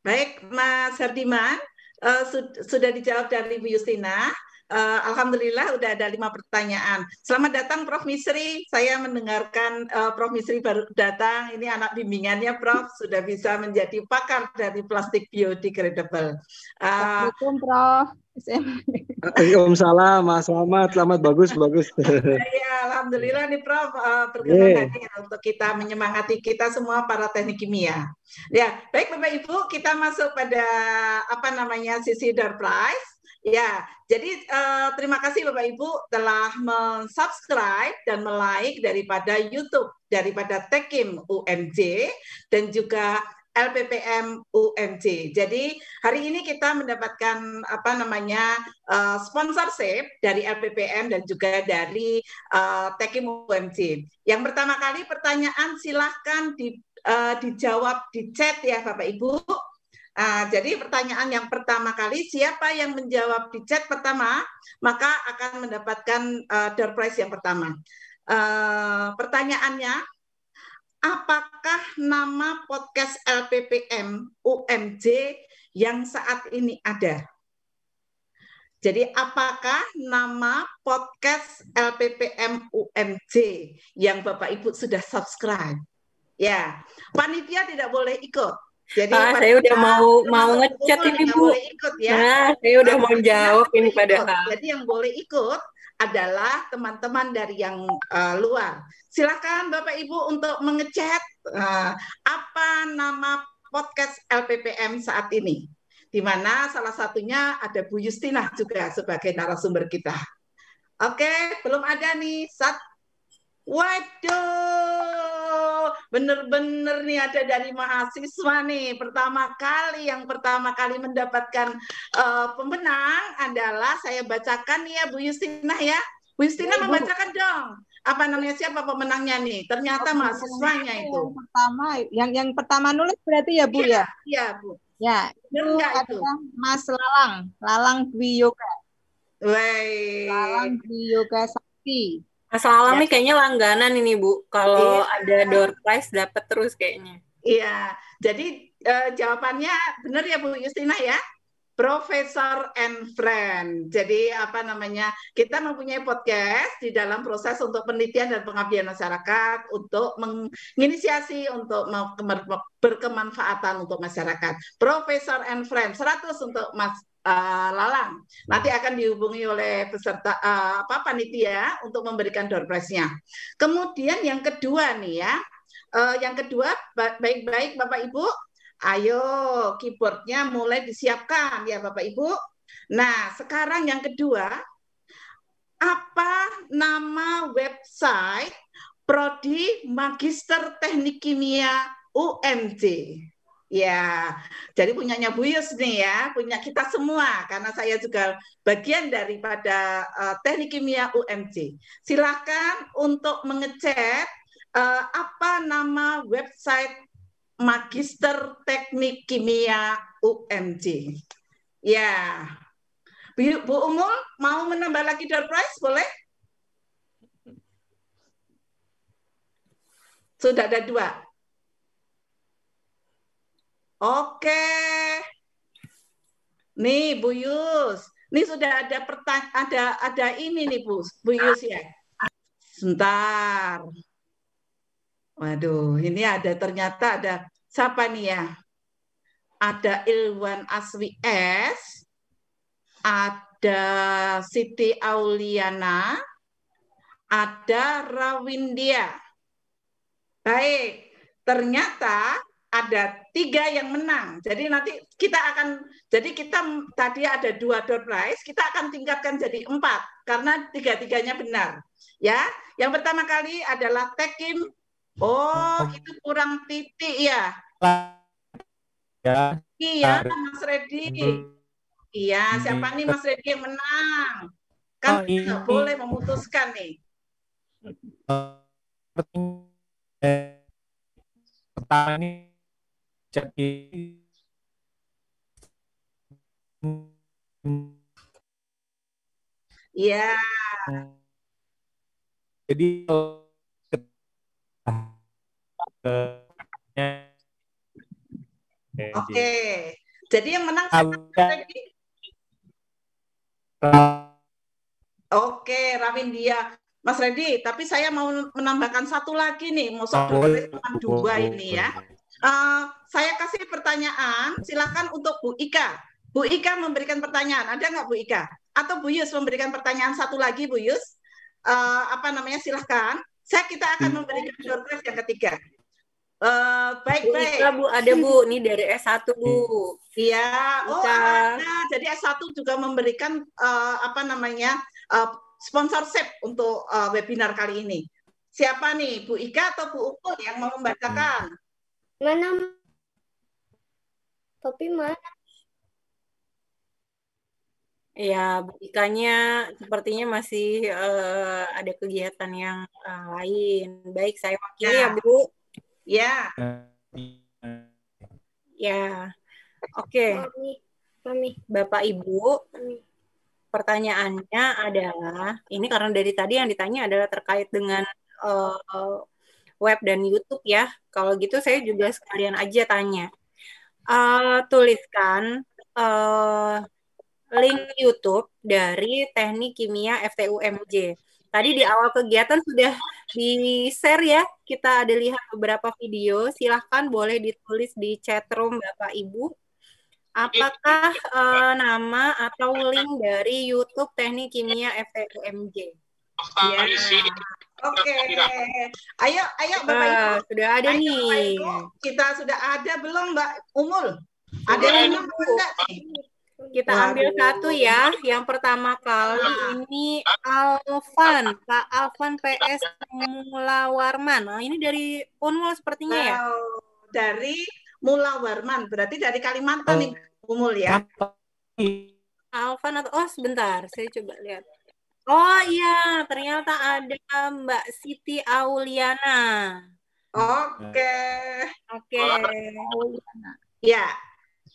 Baik, Mas Herdiman, uh, eh, su sudah dijawab dari Bu Yustina. Uh, Alhamdulillah sudah ada lima pertanyaan. Selamat datang Prof. Misri. Saya mendengarkan uh, Prof. Misri baru datang. Ini anak bimbingannya Prof. Sudah bisa menjadi pakar dari plastik biodegradable. Uh, Assalamualaikum Prof. Waalaikumsalam, Mas Selamat, selamat bagus, bagus. Iya, alhamdulillah nih Prof, uh, eh, yeah. Ya, untuk kita menyemangati kita semua para teknik kimia. Ya, baik Bapak Ibu, kita masuk pada apa namanya sisi door prize. Ya, jadi uh, terima kasih Bapak Ibu telah mensubscribe dan melike daripada YouTube daripada Tekim UMJ dan juga LPPM UMC. Jadi hari ini kita mendapatkan apa namanya uh, sponsorship dari LPPM dan juga dari uh, eh, Tekim UMC. Yang pertama kali pertanyaan silahkan di, uh, dijawab di chat ya Bapak Ibu. Uh, jadi pertanyaan yang pertama kali siapa yang menjawab di chat pertama maka akan mendapatkan uh, door prize yang pertama. Uh, pertanyaannya apakah nama podcast LPPM UMJ yang saat ini ada? Jadi apakah nama podcast LPPM UMJ yang Bapak Ibu sudah subscribe? Ya, panitia tidak boleh ikut. Jadi ah, saya udah mau mau ngechat ini Bu. Boleh ikut ya. Nah, saya udah nah, mau ini padahal. Jadi yang boleh ikut adalah teman-teman dari yang uh, luar. Silakan Bapak Ibu untuk mengecek uh, apa nama podcast LPPM saat ini. Di mana salah satunya ada Bu Yustina juga sebagai narasumber kita. Oke, belum ada nih. Sat Waduh bener-bener nih ada dari mahasiswa nih. Pertama kali yang pertama kali mendapatkan uh, pemenang adalah saya bacakan nih ya Bu Yustina ya. Bu Yustina ya, membacakan dong. Apa namanya siapa pemenangnya nih? Ternyata oh, mahasiswanya itu. Yang pertama yang yang pertama nulis berarti ya Bu iya, ya? Iya, ya, Bu. Ya, itu adalah itu? Mas Lalang, Lalang Dwi Yoga. Lalang Dwi Yoga Sakti. Asal alami iya. kayaknya langganan ini Bu. Kalau iya. ada door prize dapat terus kayaknya. Iya. Jadi uh, jawabannya benar ya Bu Yustina ya? Profesor and Friend. Jadi apa namanya? Kita mempunyai podcast di dalam proses untuk penelitian dan pengabdian masyarakat untuk menginisiasi untuk berkemanfaatan untuk masyarakat. Profesor and Friend 100 untuk Mas Eh, Lalang. Hmm. Nanti akan dihubungi oleh peserta uh, apa panitia untuk memberikan door prize-nya. Kemudian yang kedua nih ya. Uh, yang kedua baik-baik Bapak Ibu, ayo keyboardnya mulai disiapkan ya Bapak Ibu. Nah, sekarang yang kedua apa nama website Prodi Magister Teknik Kimia UMC? Ya, jadi punyanya Buyus nih ya, punya kita semua karena saya juga bagian daripada uh, teknik kimia UMC. Silakan untuk mengecek uh, apa nama website Magister Teknik Kimia UMC. Ya, Bu, Bu Umul mau menambah lagi door prize boleh? Sudah ada dua. Oke. Nih Bu Yus, ini sudah ada pertanyaan ada ada ini nih Bu, Bu Yus ya. Sebentar. Waduh, ini ada ternyata ada siapa nih ya? Ada Ilwan Aswi S, ada Siti Auliana, ada Rawindia. Baik, ternyata ada tiga yang menang. Jadi nanti kita akan, jadi kita tadi ada dua door prize, kita akan tingkatkan jadi empat karena tiga-tiganya benar. Ya, yang pertama kali adalah tekim. Oh, itu kurang titik ya. Ya. Iya, Mas Redi. Iya, siapa nih Mas Redi yang menang? Kan oh, boleh memutuskan nih. Eh, eh, pertama ini Iya. Jadi Oke. Jadi yang menang tadi. Oke, dia. Mas Redi, tapi saya mau menambahkan satu lagi nih, mau soal dua ini ya. Eh, saya kasih pertanyaan, silakan untuk Bu Ika. Bu Ika memberikan pertanyaan, ada nggak Bu Ika? Atau Bu Yus memberikan pertanyaan satu lagi, Bu Yus? Uh, apa namanya? Silakan. Saya kita akan hmm. memberikan surprise yang ketiga. Uh, baik Bu baik. Bu ada Bu, ini dari S1 Bu. Iya, oh ada. Jadi S1 juga memberikan uh, apa namanya? Uh, sponsorship untuk uh, webinar kali ini. Siapa nih, Bu Ika atau Bu Upul yang mau membacakan? Mana? Tapi mana? Ya, Bu sepertinya masih uh, ada kegiatan yang uh, lain. Baik, saya wakili ya, ya Bu. Ya. Ya. Oke. Okay. Bapak Ibu, pertanyaannya adalah ini karena dari tadi yang ditanya adalah terkait dengan uh, web dan YouTube ya. Kalau gitu saya juga sekalian aja tanya. Uh, tuliskan uh, link YouTube dari Teknik Kimia FTUMJ. Tadi di awal kegiatan sudah di-share ya, kita ada lihat beberapa video. Silahkan boleh ditulis di chat room Bapak Ibu. Apakah uh, nama atau link dari YouTube Teknik Kimia FTUMJ? Ya. Oke, okay. ayo, ayo Bapak Ibu. sudah ada ayo, nih. Ibu, kita sudah ada belum Mbak Umul? Ada belum enggak Kita Waduh. ambil satu ya. Yang pertama kali ini Alvan, Pak Alvan PS Mula Warman. Nah, ini dari Unmul sepertinya ya? dari Mula Warman, berarti dari Kalimantan oh. nih Umul ya? Alvan atau oh sebentar, saya coba lihat. Oh iya, ternyata ada Mbak Siti Auliana. Oke. Oke. Ya.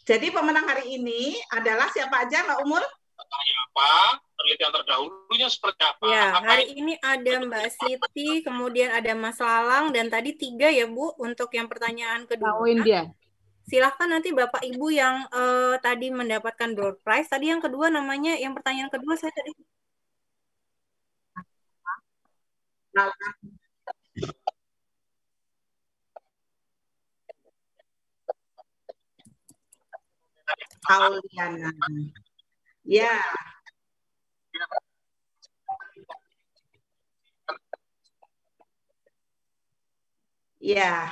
Jadi pemenang hari ini adalah siapa aja Mbak Umur? Pertanyaan apa? Penelitian terdahulunya seperti apa? Ya, apa hari ini ada Mbak Siti, kemudian ada Mas Lalang, dan tadi tiga ya Bu untuk yang pertanyaan kedua. Tauin dia. Silahkan nanti Bapak Ibu yang uh, tadi mendapatkan door prize. Tadi yang kedua namanya, yang pertanyaan kedua saya tadi Auliana. Ya. Ya.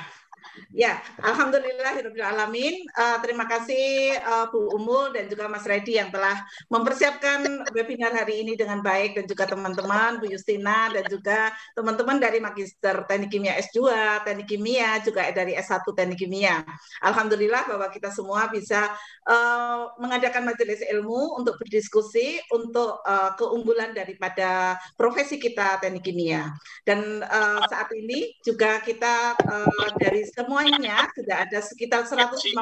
Ya, alamin. Uh, terima kasih uh, Bu Umul dan juga Mas Redi yang telah mempersiapkan webinar hari ini dengan baik dan juga teman-teman, Bu Yustina dan juga teman-teman dari Magister Teknik Kimia S2, Teknik Kimia, juga dari S1 Teknik Kimia. Alhamdulillah bahwa kita semua bisa uh, mengadakan majelis ilmu untuk berdiskusi untuk uh, keunggulan daripada profesi kita Teknik Kimia. Dan uh, saat ini juga kita uh, dari semuanya sudah ada sekitar 155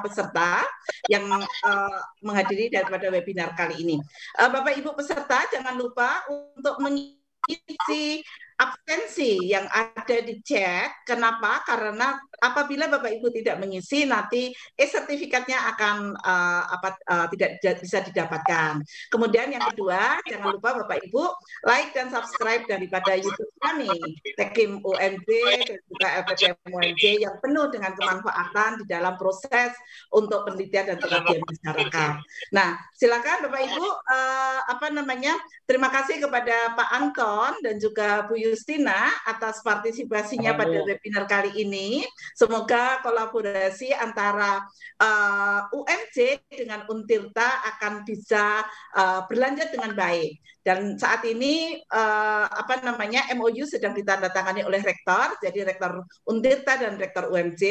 peserta yang uh, menghadiri daripada webinar kali ini. Uh, Bapak Ibu peserta jangan lupa untuk mengisi absensi yang ada di cek. Kenapa? Karena apabila Bapak Ibu tidak mengisi nanti e-sertifikatnya akan uh, apa uh, tidak bisa didapatkan. Kemudian yang kedua, jangan lupa Bapak Ibu like dan subscribe daripada YouTube kami Tekim UMJ dan juga LPPM yang penuh dengan kemanfaatan di dalam proses untuk penelitian dan pengabdian masyarakat. Nah, silakan Bapak Ibu uh, apa namanya? Terima kasih kepada Pak Anton dan juga Bu Justina atas partisipasinya Halo. pada webinar kali ini. Semoga kolaborasi antara uh, eh, UMC dengan Untirta akan bisa uh, berlanjut dengan baik. Dan saat ini uh, apa namanya MOU sedang ditandatangani oleh rektor, jadi rektor Untirta dan rektor UMC.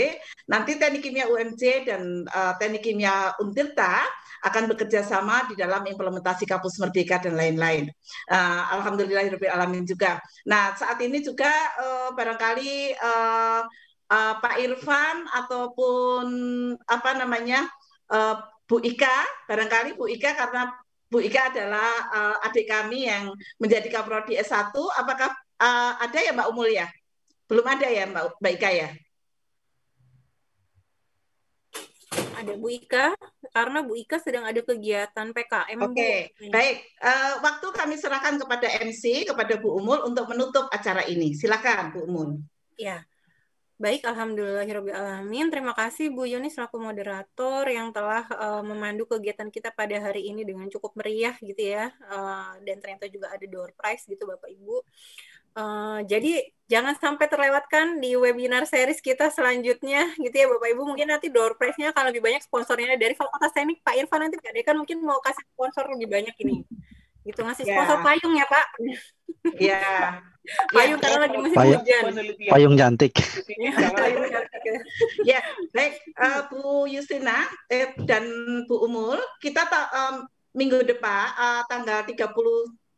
Nanti teknik kimia UMC dan uh, teknik kimia Untirta akan bekerja sama di dalam implementasi kampus merdeka dan lain-lain. Uh, alamin juga. Nah saat ini juga uh, barangkali uh, uh, Pak Irfan ataupun apa namanya uh, Bu Ika, barangkali Bu Ika karena Bu Ika adalah uh, adik kami yang menjadi kaprodi S1. Apakah uh, ada ya Mbak Umul ya? Belum ada ya Mbak, Mbak Ika ya? ada Bu Ika karena Bu Ika sedang ada kegiatan PKM. Oke, okay. baik. Uh, waktu kami serahkan kepada MC kepada Bu Umul untuk menutup acara ini. Silakan Bu Umul. Ya. Baik, alhamdulillahirobbilalamin. Terima kasih Bu Yuni selaku moderator yang telah uh, memandu kegiatan kita pada hari ini dengan cukup meriah gitu ya. Uh, dan ternyata juga ada door prize gitu Bapak Ibu. Uh, Eh, jadi jangan sampai terlewatkan di webinar series kita selanjutnya gitu ya Bapak Ibu mungkin nanti door prize-nya akan lebih banyak sponsornya dari Fakultas Teknik Pak Irfan nanti Pak Dekan mungkin mau kasih sponsor lebih banyak ini gitu ngasih yeah. sponsor payung ya Pak iya yeah. payung ya, karena lagi musim payung, hujan payung cantik iya, ya iya, baik uh, Bu Yustina eh, dan Bu Umul kita um, minggu depan uh, tanggal 30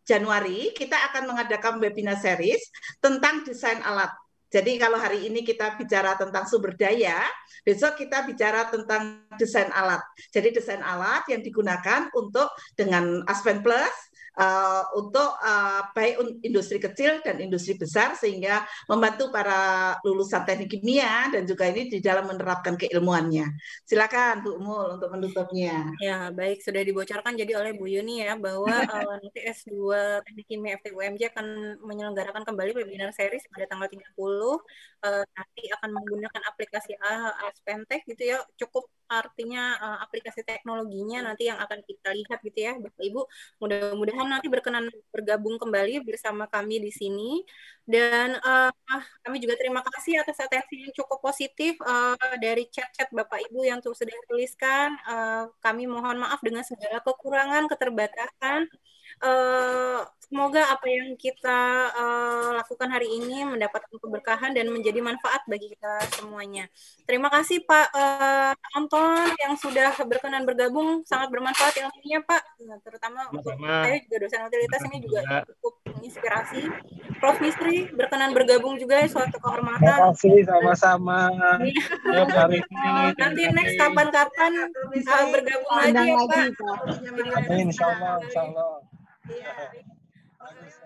Januari kita akan mengadakan webinar series tentang desain alat. Jadi kalau hari ini kita bicara tentang sumber daya, besok kita bicara tentang desain alat. Jadi desain alat yang digunakan untuk dengan Aspen Plus uh, untuk uh, baik industri kecil dan industri besar sehingga membantu para lulusan teknik kimia dan juga ini di dalam menerapkan keilmuannya. Silakan Bu Mul untuk menutupnya. Ya, baik sudah dibocorkan jadi oleh Bu Yuni ya bahwa eh, nanti S2 Teknik Kimia FTUMJ akan menyelenggarakan kembali webinar series pada tanggal 30 uh, nanti akan menggunakan aplikasi aspentech gitu ya cukup artinya uh, aplikasi teknologinya nanti yang akan kita lihat gitu ya Bapak Ibu mudah-mudahan nanti berkenan bergabung kembali bersama kami di sini dan uh, kami juga terima kasih atas atensi yang cukup positif uh, dari chat-chat Bapak Ibu yang sudah tuliskan uh, kami mohon maaf dengan segala kekurangan keterbatasan Eh, semoga apa yang kita uh, lakukan hari ini mendapatkan keberkahan dan menjadi manfaat bagi kita semuanya. Terima kasih Pak uh, Anton yang sudah berkenan bergabung, sangat bermanfaat ilmunya Pak, ya, terutama untuk saya juga dosen utilitas ini juga cukup menginspirasi. Prof Misteri berkenan bergabung juga ya, suatu kehormatan. Terima kasih sama-sama. Iya. Nanti next kapan-kapan uh, bergabung lagi ya Pak. insya Allah. Yeah. Okay. Oh,